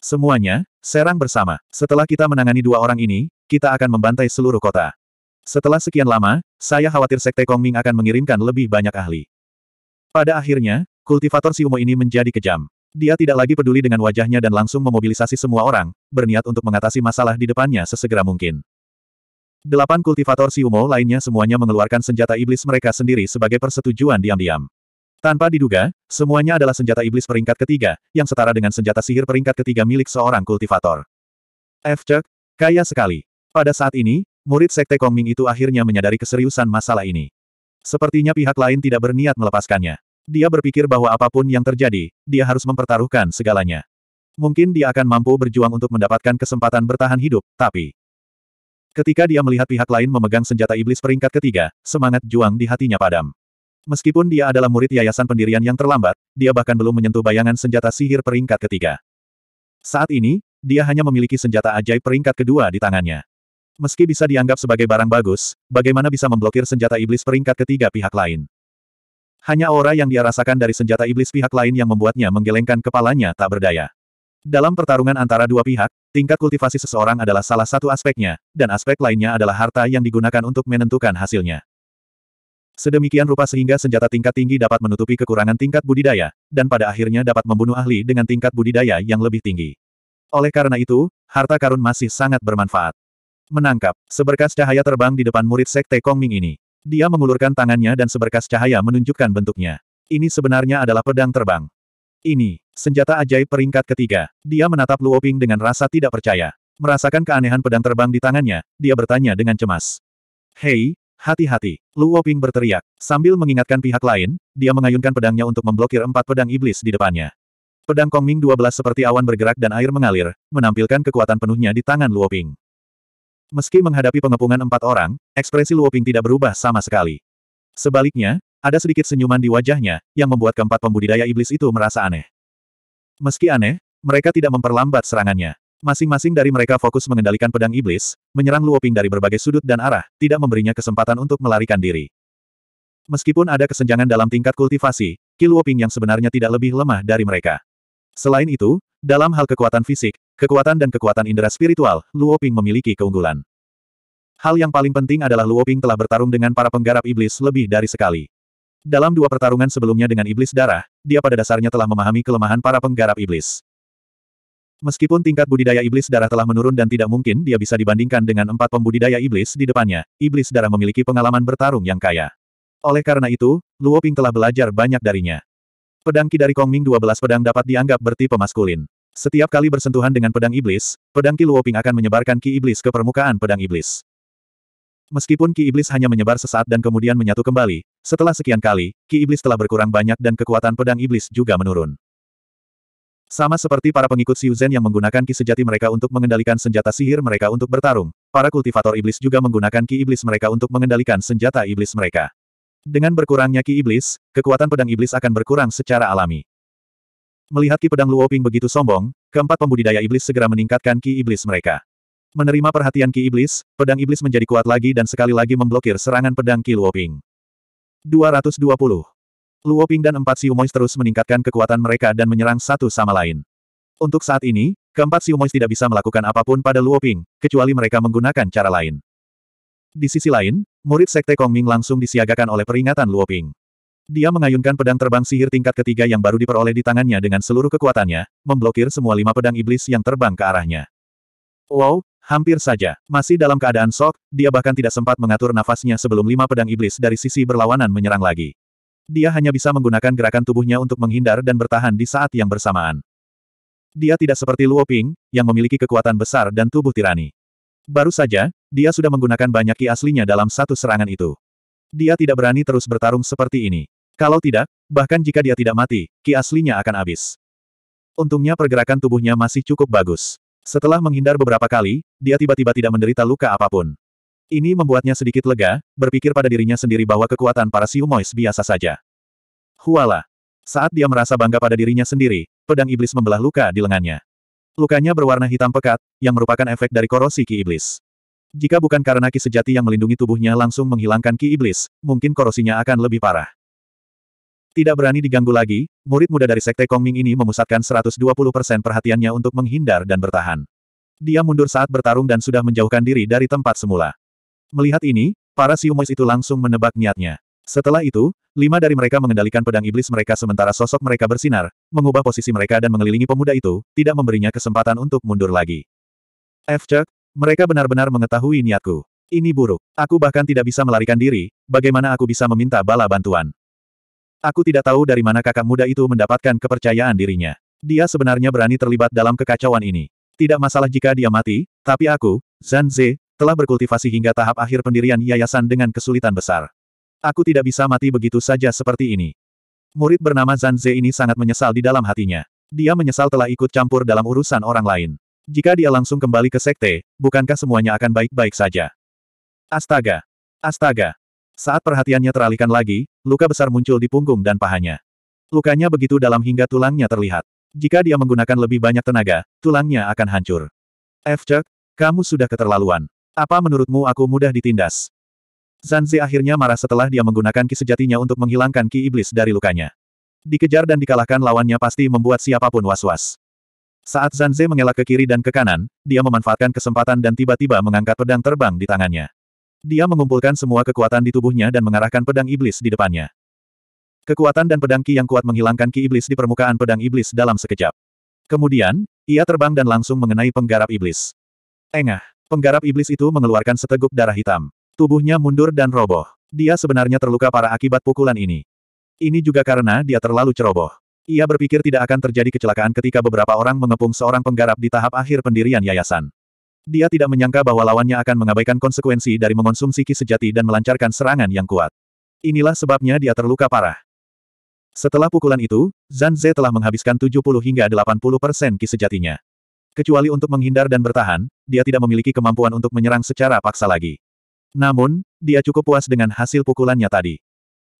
Semuanya, serang bersama. Setelah kita menangani dua orang ini, kita akan membantai seluruh kota. Setelah sekian lama, saya khawatir Sekte Kongming akan mengirimkan lebih banyak ahli. Pada akhirnya, kultivator Siumo ini menjadi kejam. Dia tidak lagi peduli dengan wajahnya dan langsung memobilisasi semua orang, berniat untuk mengatasi masalah di depannya sesegera mungkin. Delapan kultivator Siumo lainnya semuanya mengeluarkan senjata iblis mereka sendiri sebagai persetujuan diam-diam. Tanpa diduga, semuanya adalah senjata iblis peringkat ketiga, yang setara dengan senjata sihir peringkat ketiga milik seorang kultivator. F. kaya sekali. Pada saat ini, murid Sekte Kongming itu akhirnya menyadari keseriusan masalah ini. Sepertinya pihak lain tidak berniat melepaskannya. Dia berpikir bahwa apapun yang terjadi, dia harus mempertaruhkan segalanya. Mungkin dia akan mampu berjuang untuk mendapatkan kesempatan bertahan hidup, tapi... Ketika dia melihat pihak lain memegang senjata iblis peringkat ketiga, semangat juang di hatinya padam. Meskipun dia adalah murid yayasan pendirian yang terlambat, dia bahkan belum menyentuh bayangan senjata sihir peringkat ketiga. Saat ini, dia hanya memiliki senjata ajaib peringkat kedua di tangannya. Meski bisa dianggap sebagai barang bagus, bagaimana bisa memblokir senjata iblis peringkat ketiga pihak lain? Hanya aura yang dia rasakan dari senjata iblis pihak lain yang membuatnya menggelengkan kepalanya tak berdaya. Dalam pertarungan antara dua pihak, tingkat kultivasi seseorang adalah salah satu aspeknya, dan aspek lainnya adalah harta yang digunakan untuk menentukan hasilnya. Sedemikian rupa sehingga senjata tingkat tinggi dapat menutupi kekurangan tingkat budidaya, dan pada akhirnya dapat membunuh ahli dengan tingkat budidaya yang lebih tinggi. Oleh karena itu, harta karun masih sangat bermanfaat. Menangkap, seberkas cahaya terbang di depan murid sekte Kongming ini. Dia mengulurkan tangannya dan seberkas cahaya menunjukkan bentuknya. Ini sebenarnya adalah pedang terbang. Ini. Senjata ajaib peringkat ketiga. Dia menatap Luo Ping dengan rasa tidak percaya. Merasakan keanehan pedang terbang di tangannya, dia bertanya dengan cemas. Hei, hati-hati. Luo Ping berteriak. Sambil mengingatkan pihak lain, dia mengayunkan pedangnya untuk memblokir empat pedang iblis di depannya. Pedang Kongming 12 seperti awan bergerak dan air mengalir, menampilkan kekuatan penuhnya di tangan Luo Ping. Meski menghadapi pengepungan empat orang, ekspresi Luo Ping tidak berubah sama sekali. Sebaliknya, ada sedikit senyuman di wajahnya, yang membuat keempat pembudidaya iblis itu merasa aneh. Meski aneh, mereka tidak memperlambat serangannya. Masing-masing dari mereka fokus mengendalikan pedang iblis, menyerang Luoping dari berbagai sudut dan arah, tidak memberinya kesempatan untuk melarikan diri. Meskipun ada kesenjangan dalam tingkat kultivasi, Qi Luoping yang sebenarnya tidak lebih lemah dari mereka. Selain itu, dalam hal kekuatan fisik, kekuatan dan kekuatan indera spiritual, Luoping memiliki keunggulan. Hal yang paling penting adalah Luoping telah bertarung dengan para penggarap iblis lebih dari sekali. Dalam dua pertarungan sebelumnya dengan iblis darah, dia pada dasarnya telah memahami kelemahan para penggarap iblis. Meskipun tingkat budidaya iblis darah telah menurun dan tidak mungkin dia bisa dibandingkan dengan empat pembudidaya iblis di depannya, iblis darah memiliki pengalaman bertarung yang kaya. Oleh karena itu, Luo Ping telah belajar banyak darinya. Pedangki Ki dari Kongming 12 pedang dapat dianggap bertipe maskulin. Setiap kali bersentuhan dengan pedang iblis, pedangki Ki Ping akan menyebarkan Ki Iblis ke permukaan pedang iblis. Meskipun Ki Iblis hanya menyebar sesaat dan kemudian menyatu kembali, setelah sekian kali, ki iblis telah berkurang banyak dan kekuatan pedang iblis juga menurun. Sama seperti para pengikut Xiu Zhen yang menggunakan ki sejati mereka untuk mengendalikan senjata sihir mereka untuk bertarung, para kultivator iblis juga menggunakan ki iblis mereka untuk mengendalikan senjata iblis mereka. Dengan berkurangnya ki iblis, kekuatan pedang iblis akan berkurang secara alami. Melihat ki pedang Luoping begitu sombong, keempat pembudidaya iblis segera meningkatkan ki iblis mereka. Menerima perhatian ki iblis, pedang iblis menjadi kuat lagi dan sekali lagi memblokir serangan pedang ki Luoping. 220. Luo Ping dan empat Siumois terus meningkatkan kekuatan mereka dan menyerang satu sama lain. Untuk saat ini, keempat Siumois tidak bisa melakukan apapun pada Luo Ping, kecuali mereka menggunakan cara lain. Di sisi lain, murid Sekte Kongming langsung disiagakan oleh peringatan Luo Ping. Dia mengayunkan pedang terbang sihir tingkat ketiga yang baru diperoleh di tangannya dengan seluruh kekuatannya, memblokir semua lima pedang iblis yang terbang ke arahnya. Wow, Hampir saja, masih dalam keadaan sok, dia bahkan tidak sempat mengatur nafasnya sebelum lima pedang iblis dari sisi berlawanan menyerang lagi. Dia hanya bisa menggunakan gerakan tubuhnya untuk menghindar dan bertahan di saat yang bersamaan. Dia tidak seperti Luo Ping, yang memiliki kekuatan besar dan tubuh tirani. Baru saja, dia sudah menggunakan banyak ki aslinya dalam satu serangan itu. Dia tidak berani terus bertarung seperti ini. Kalau tidak, bahkan jika dia tidak mati, ki aslinya akan habis. Untungnya pergerakan tubuhnya masih cukup bagus. Setelah menghindar beberapa kali, dia tiba-tiba tidak menderita luka apapun. Ini membuatnya sedikit lega, berpikir pada dirinya sendiri bahwa kekuatan para Siumois biasa saja. Huala. Saat dia merasa bangga pada dirinya sendiri, pedang iblis membelah luka di lengannya. Lukanya berwarna hitam pekat, yang merupakan efek dari korosi ki iblis. Jika bukan karena ki sejati yang melindungi tubuhnya langsung menghilangkan ki iblis, mungkin korosinya akan lebih parah. Tidak berani diganggu lagi, murid muda dari Sekte Kongming ini memusatkan 120% perhatiannya untuk menghindar dan bertahan. Dia mundur saat bertarung dan sudah menjauhkan diri dari tempat semula. Melihat ini, para Siumois itu langsung menebak niatnya. Setelah itu, lima dari mereka mengendalikan pedang iblis mereka sementara sosok mereka bersinar, mengubah posisi mereka dan mengelilingi pemuda itu, tidak memberinya kesempatan untuk mundur lagi. F. Chuck, mereka benar-benar mengetahui niatku. Ini buruk. Aku bahkan tidak bisa melarikan diri, bagaimana aku bisa meminta bala bantuan. Aku tidak tahu dari mana kakak muda itu mendapatkan kepercayaan dirinya. Dia sebenarnya berani terlibat dalam kekacauan ini. Tidak masalah jika dia mati, tapi aku, Zan Ze, telah berkultivasi hingga tahap akhir pendirian yayasan dengan kesulitan besar. Aku tidak bisa mati begitu saja seperti ini. Murid bernama Zan Ze ini sangat menyesal di dalam hatinya. Dia menyesal telah ikut campur dalam urusan orang lain. Jika dia langsung kembali ke sekte, bukankah semuanya akan baik-baik saja? Astaga! Astaga! Saat perhatiannya teralihkan lagi, luka besar muncul di punggung dan pahanya. Lukanya begitu dalam hingga tulangnya terlihat. Jika dia menggunakan lebih banyak tenaga, tulangnya akan hancur. F. Chuck, kamu sudah keterlaluan. Apa menurutmu aku mudah ditindas? Zanzi akhirnya marah setelah dia menggunakan ki sejatinya untuk menghilangkan ki iblis dari lukanya. Dikejar dan dikalahkan lawannya pasti membuat siapapun was-was. Saat Zanze mengelak ke kiri dan ke kanan, dia memanfaatkan kesempatan dan tiba-tiba mengangkat pedang terbang di tangannya. Dia mengumpulkan semua kekuatan di tubuhnya dan mengarahkan pedang iblis di depannya. Kekuatan dan pedang ki yang kuat menghilangkan ki iblis di permukaan pedang iblis dalam sekejap. Kemudian, ia terbang dan langsung mengenai penggarap iblis. Engah, penggarap iblis itu mengeluarkan seteguk darah hitam. Tubuhnya mundur dan roboh. Dia sebenarnya terluka parah akibat pukulan ini. Ini juga karena dia terlalu ceroboh. Ia berpikir tidak akan terjadi kecelakaan ketika beberapa orang mengepung seorang penggarap di tahap akhir pendirian yayasan. Dia tidak menyangka bahwa lawannya akan mengabaikan konsekuensi dari mengonsumsi ki sejati dan melancarkan serangan yang kuat. Inilah sebabnya dia terluka parah. Setelah pukulan itu, Zan Ze telah menghabiskan 70 hingga 80 persen ki sejatinya. Kecuali untuk menghindar dan bertahan, dia tidak memiliki kemampuan untuk menyerang secara paksa lagi. Namun, dia cukup puas dengan hasil pukulannya tadi.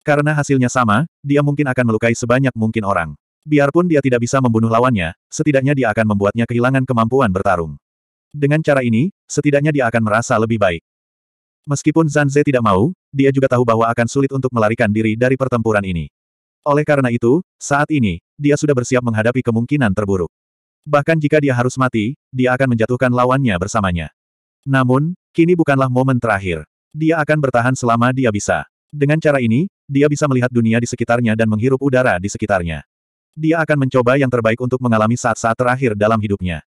Karena hasilnya sama, dia mungkin akan melukai sebanyak mungkin orang. Biarpun dia tidak bisa membunuh lawannya, setidaknya dia akan membuatnya kehilangan kemampuan bertarung. Dengan cara ini, setidaknya dia akan merasa lebih baik. Meskipun Zanze tidak mau, dia juga tahu bahwa akan sulit untuk melarikan diri dari pertempuran ini. Oleh karena itu, saat ini, dia sudah bersiap menghadapi kemungkinan terburuk. Bahkan jika dia harus mati, dia akan menjatuhkan lawannya bersamanya. Namun, kini bukanlah momen terakhir. Dia akan bertahan selama dia bisa. Dengan cara ini, dia bisa melihat dunia di sekitarnya dan menghirup udara di sekitarnya. Dia akan mencoba yang terbaik untuk mengalami saat-saat terakhir dalam hidupnya.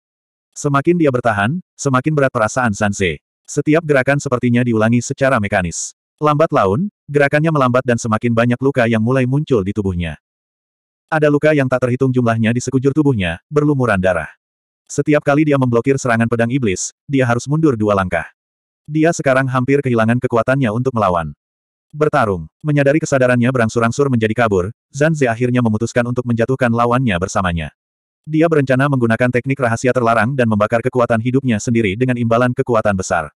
Semakin dia bertahan, semakin berat perasaan Sanse. Setiap gerakan sepertinya diulangi secara mekanis. Lambat laun, gerakannya melambat dan semakin banyak luka yang mulai muncul di tubuhnya. Ada luka yang tak terhitung jumlahnya di sekujur tubuhnya, berlumuran darah. Setiap kali dia memblokir serangan pedang iblis, dia harus mundur dua langkah. Dia sekarang hampir kehilangan kekuatannya untuk melawan. Bertarung, menyadari kesadarannya berangsur-angsur menjadi kabur, Zanze akhirnya memutuskan untuk menjatuhkan lawannya bersamanya. Dia berencana menggunakan teknik rahasia terlarang dan membakar kekuatan hidupnya sendiri dengan imbalan kekuatan besar.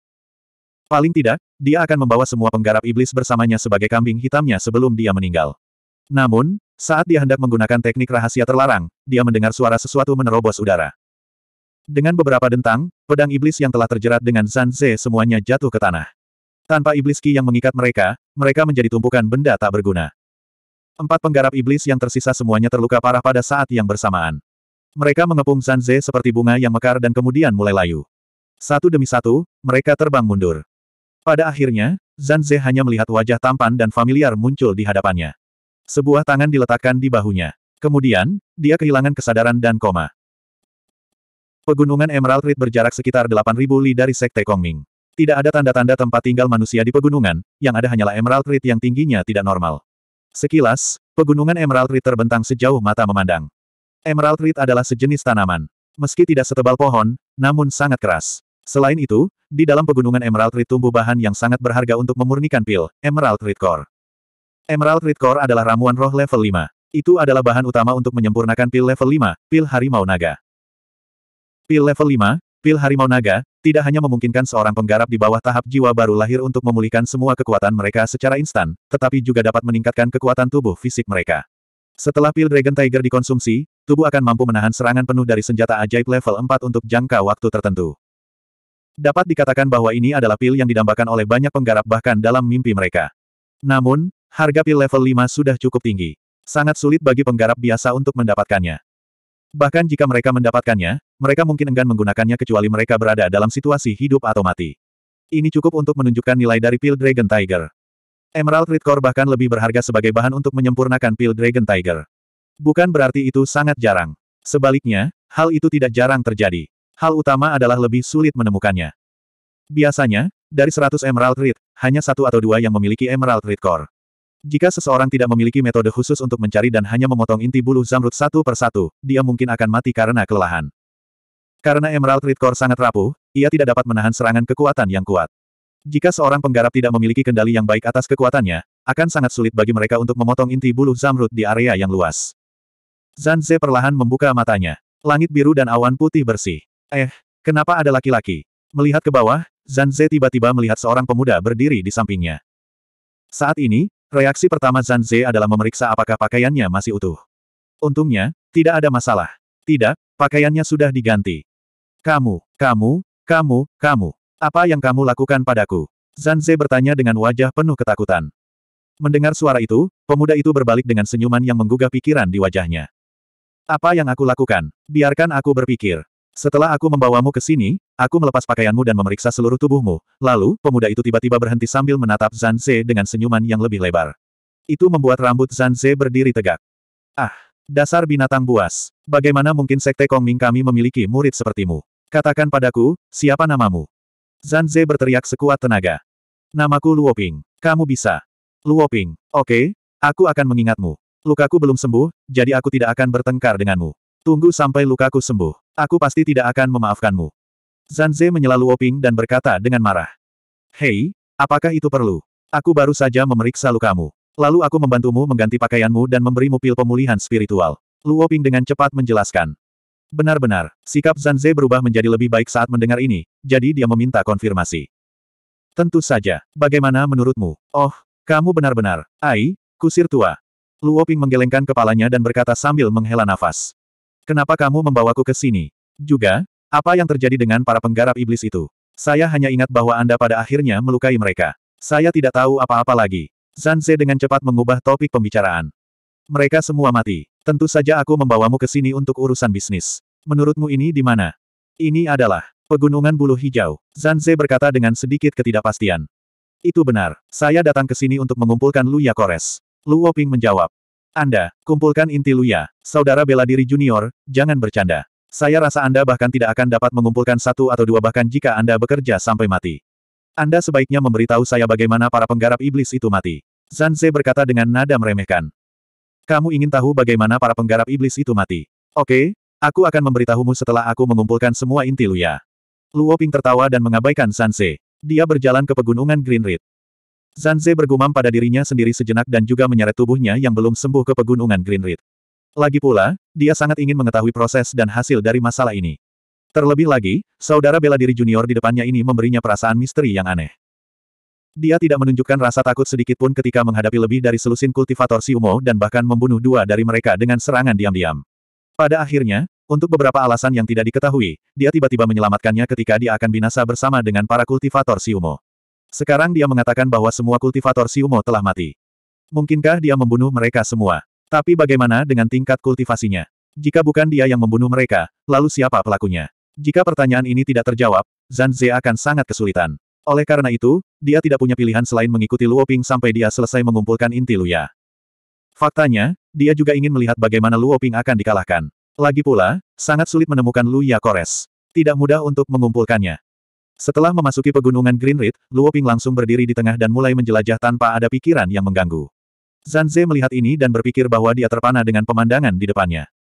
Paling tidak, dia akan membawa semua penggarap iblis bersamanya sebagai kambing hitamnya sebelum dia meninggal. Namun, saat dia hendak menggunakan teknik rahasia terlarang, dia mendengar suara sesuatu menerobos udara. Dengan beberapa dentang, pedang iblis yang telah terjerat dengan Zan semuanya jatuh ke tanah. Tanpa iblis ki yang mengikat mereka, mereka menjadi tumpukan benda tak berguna. Empat penggarap iblis yang tersisa semuanya terluka parah pada saat yang bersamaan. Mereka mengepung Zanze seperti bunga yang mekar dan kemudian mulai layu. Satu demi satu, mereka terbang mundur. Pada akhirnya, Zanze hanya melihat wajah tampan dan familiar muncul di hadapannya. Sebuah tangan diletakkan di bahunya. Kemudian, dia kehilangan kesadaran dan koma. Pegunungan Emerald Reed berjarak sekitar 8.000 li dari Sekte Kongming. Tidak ada tanda-tanda tempat tinggal manusia di pegunungan, yang ada hanyalah Emerald Reed yang tingginya tidak normal. Sekilas, pegunungan Emerald Reed terbentang sejauh mata memandang. Emerald Reed adalah sejenis tanaman. Meski tidak setebal pohon, namun sangat keras. Selain itu, di dalam pegunungan Emerald Reed tumbuh bahan yang sangat berharga untuk memurnikan pil, Emerald Reed Core. Emerald Reed Core adalah ramuan roh level 5. Itu adalah bahan utama untuk menyempurnakan pil level 5, pil harimau naga. Pil level 5, pil harimau naga, tidak hanya memungkinkan seorang penggarap di bawah tahap jiwa baru lahir untuk memulihkan semua kekuatan mereka secara instan, tetapi juga dapat meningkatkan kekuatan tubuh fisik mereka. Setelah pil Dragon Tiger dikonsumsi, tubuh akan mampu menahan serangan penuh dari senjata ajaib level 4 untuk jangka waktu tertentu. Dapat dikatakan bahwa ini adalah pil yang didambakan oleh banyak penggarap bahkan dalam mimpi mereka. Namun, harga pil level 5 sudah cukup tinggi. Sangat sulit bagi penggarap biasa untuk mendapatkannya. Bahkan jika mereka mendapatkannya, mereka mungkin enggan menggunakannya kecuali mereka berada dalam situasi hidup atau mati. Ini cukup untuk menunjukkan nilai dari pil Dragon Tiger. Emerald Red Core bahkan lebih berharga sebagai bahan untuk menyempurnakan pil Dragon Tiger. Bukan berarti itu sangat jarang. Sebaliknya, hal itu tidak jarang terjadi. Hal utama adalah lebih sulit menemukannya. Biasanya, dari 100 Emerald Reed, hanya satu atau dua yang memiliki Emerald Reed Core. Jika seseorang tidak memiliki metode khusus untuk mencari dan hanya memotong inti bulu zamrud satu per satu, dia mungkin akan mati karena kelelahan. Karena Emerald Reed Core sangat rapuh, ia tidak dapat menahan serangan kekuatan yang kuat. Jika seorang penggarap tidak memiliki kendali yang baik atas kekuatannya, akan sangat sulit bagi mereka untuk memotong inti bulu zamrud di area yang luas. Zan Ze perlahan membuka matanya. Langit biru dan awan putih bersih. Eh, kenapa ada laki-laki? Melihat ke bawah, Zan Ze tiba-tiba melihat seorang pemuda berdiri di sampingnya. Saat ini, reaksi pertama Zan Ze adalah memeriksa apakah pakaiannya masih utuh. Untungnya, tidak ada masalah. Tidak, pakaiannya sudah diganti. Kamu, kamu, kamu, kamu. Apa yang kamu lakukan padaku? Zan Ze bertanya dengan wajah penuh ketakutan. Mendengar suara itu, pemuda itu berbalik dengan senyuman yang menggugah pikiran di wajahnya. Apa yang aku lakukan? Biarkan aku berpikir. Setelah aku membawamu ke sini, aku melepas pakaianmu dan memeriksa seluruh tubuhmu. Lalu, pemuda itu tiba-tiba berhenti sambil menatap Zanze dengan senyuman yang lebih lebar. Itu membuat rambut Zanze berdiri tegak. Ah, dasar binatang buas. Bagaimana mungkin sekte Kongming kami memiliki murid sepertimu? Katakan padaku, siapa namamu? Zanze berteriak sekuat tenaga. Namaku Luoping. Kamu bisa. Luoping, oke, okay, aku akan mengingatmu. Lukaku belum sembuh, jadi aku tidak akan bertengkar denganmu. Tunggu sampai lukaku sembuh. Aku pasti tidak akan memaafkanmu. Zanze menyela Luoping dan berkata dengan marah. Hei, apakah itu perlu? Aku baru saja memeriksa lukamu. Lalu aku membantumu mengganti pakaianmu dan memberimu pil pemulihan spiritual. Luoping dengan cepat menjelaskan. Benar-benar, sikap Zanze berubah menjadi lebih baik saat mendengar ini, jadi dia meminta konfirmasi. Tentu saja, bagaimana menurutmu? Oh, kamu benar-benar, Ai, kusir tua, Luo Ping menggelengkan kepalanya dan berkata sambil menghela nafas. Kenapa kamu membawaku ke sini? Juga, apa yang terjadi dengan para penggarap iblis itu? Saya hanya ingat bahwa Anda pada akhirnya melukai mereka. Saya tidak tahu apa-apa lagi. Zanze dengan cepat mengubah topik pembicaraan. Mereka semua mati. Tentu saja aku membawamu ke sini untuk urusan bisnis. Menurutmu ini di mana? Ini adalah pegunungan bulu hijau. Zanze berkata dengan sedikit ketidakpastian. Itu benar. Saya datang ke sini untuk mengumpulkan Luya Kores. Lu Woping menjawab. Anda, kumpulkan inti Luya, saudara bela diri junior, jangan bercanda. Saya rasa Anda bahkan tidak akan dapat mengumpulkan satu atau dua bahkan jika Anda bekerja sampai mati. Anda sebaiknya memberitahu saya bagaimana para penggarap iblis itu mati. Zanze berkata dengan nada meremehkan. Kamu ingin tahu bagaimana para penggarap iblis itu mati? Oke, aku akan memberitahumu setelah aku mengumpulkan semua inti Luya. Luoping tertawa dan mengabaikan Sanse. Dia berjalan ke pegunungan Green Ridge. Zanze bergumam pada dirinya sendiri sejenak dan juga menyeret tubuhnya yang belum sembuh ke pegunungan Green Ridge. Lagi pula, dia sangat ingin mengetahui proses dan hasil dari masalah ini. Terlebih lagi, saudara bela diri junior di depannya ini memberinya perasaan misteri yang aneh. Dia tidak menunjukkan rasa takut sedikit pun ketika menghadapi lebih dari selusin kultivator Siumo dan bahkan membunuh dua dari mereka dengan serangan diam-diam. Pada akhirnya, untuk beberapa alasan yang tidak diketahui, dia tiba-tiba menyelamatkannya ketika dia akan binasa bersama dengan para kultivator Siumo. Sekarang dia mengatakan bahwa semua kultivator Siumo telah mati. Mungkinkah dia membunuh mereka semua? Tapi bagaimana dengan tingkat kultivasinya? Jika bukan dia yang membunuh mereka, lalu siapa pelakunya? Jika pertanyaan ini tidak terjawab, Zhan Ze akan sangat kesulitan. Oleh karena itu, dia tidak punya pilihan selain mengikuti Luoping sampai dia selesai mengumpulkan inti Luya. Faktanya, dia juga ingin melihat bagaimana Luoping akan dikalahkan. Lagi pula, sangat sulit menemukan Luya Kores. Tidak mudah untuk mengumpulkannya. Setelah memasuki pegunungan Green Ridge, Luo Ping langsung berdiri di tengah dan mulai menjelajah tanpa ada pikiran yang mengganggu. Zanze melihat ini dan berpikir bahwa dia terpana dengan pemandangan di depannya.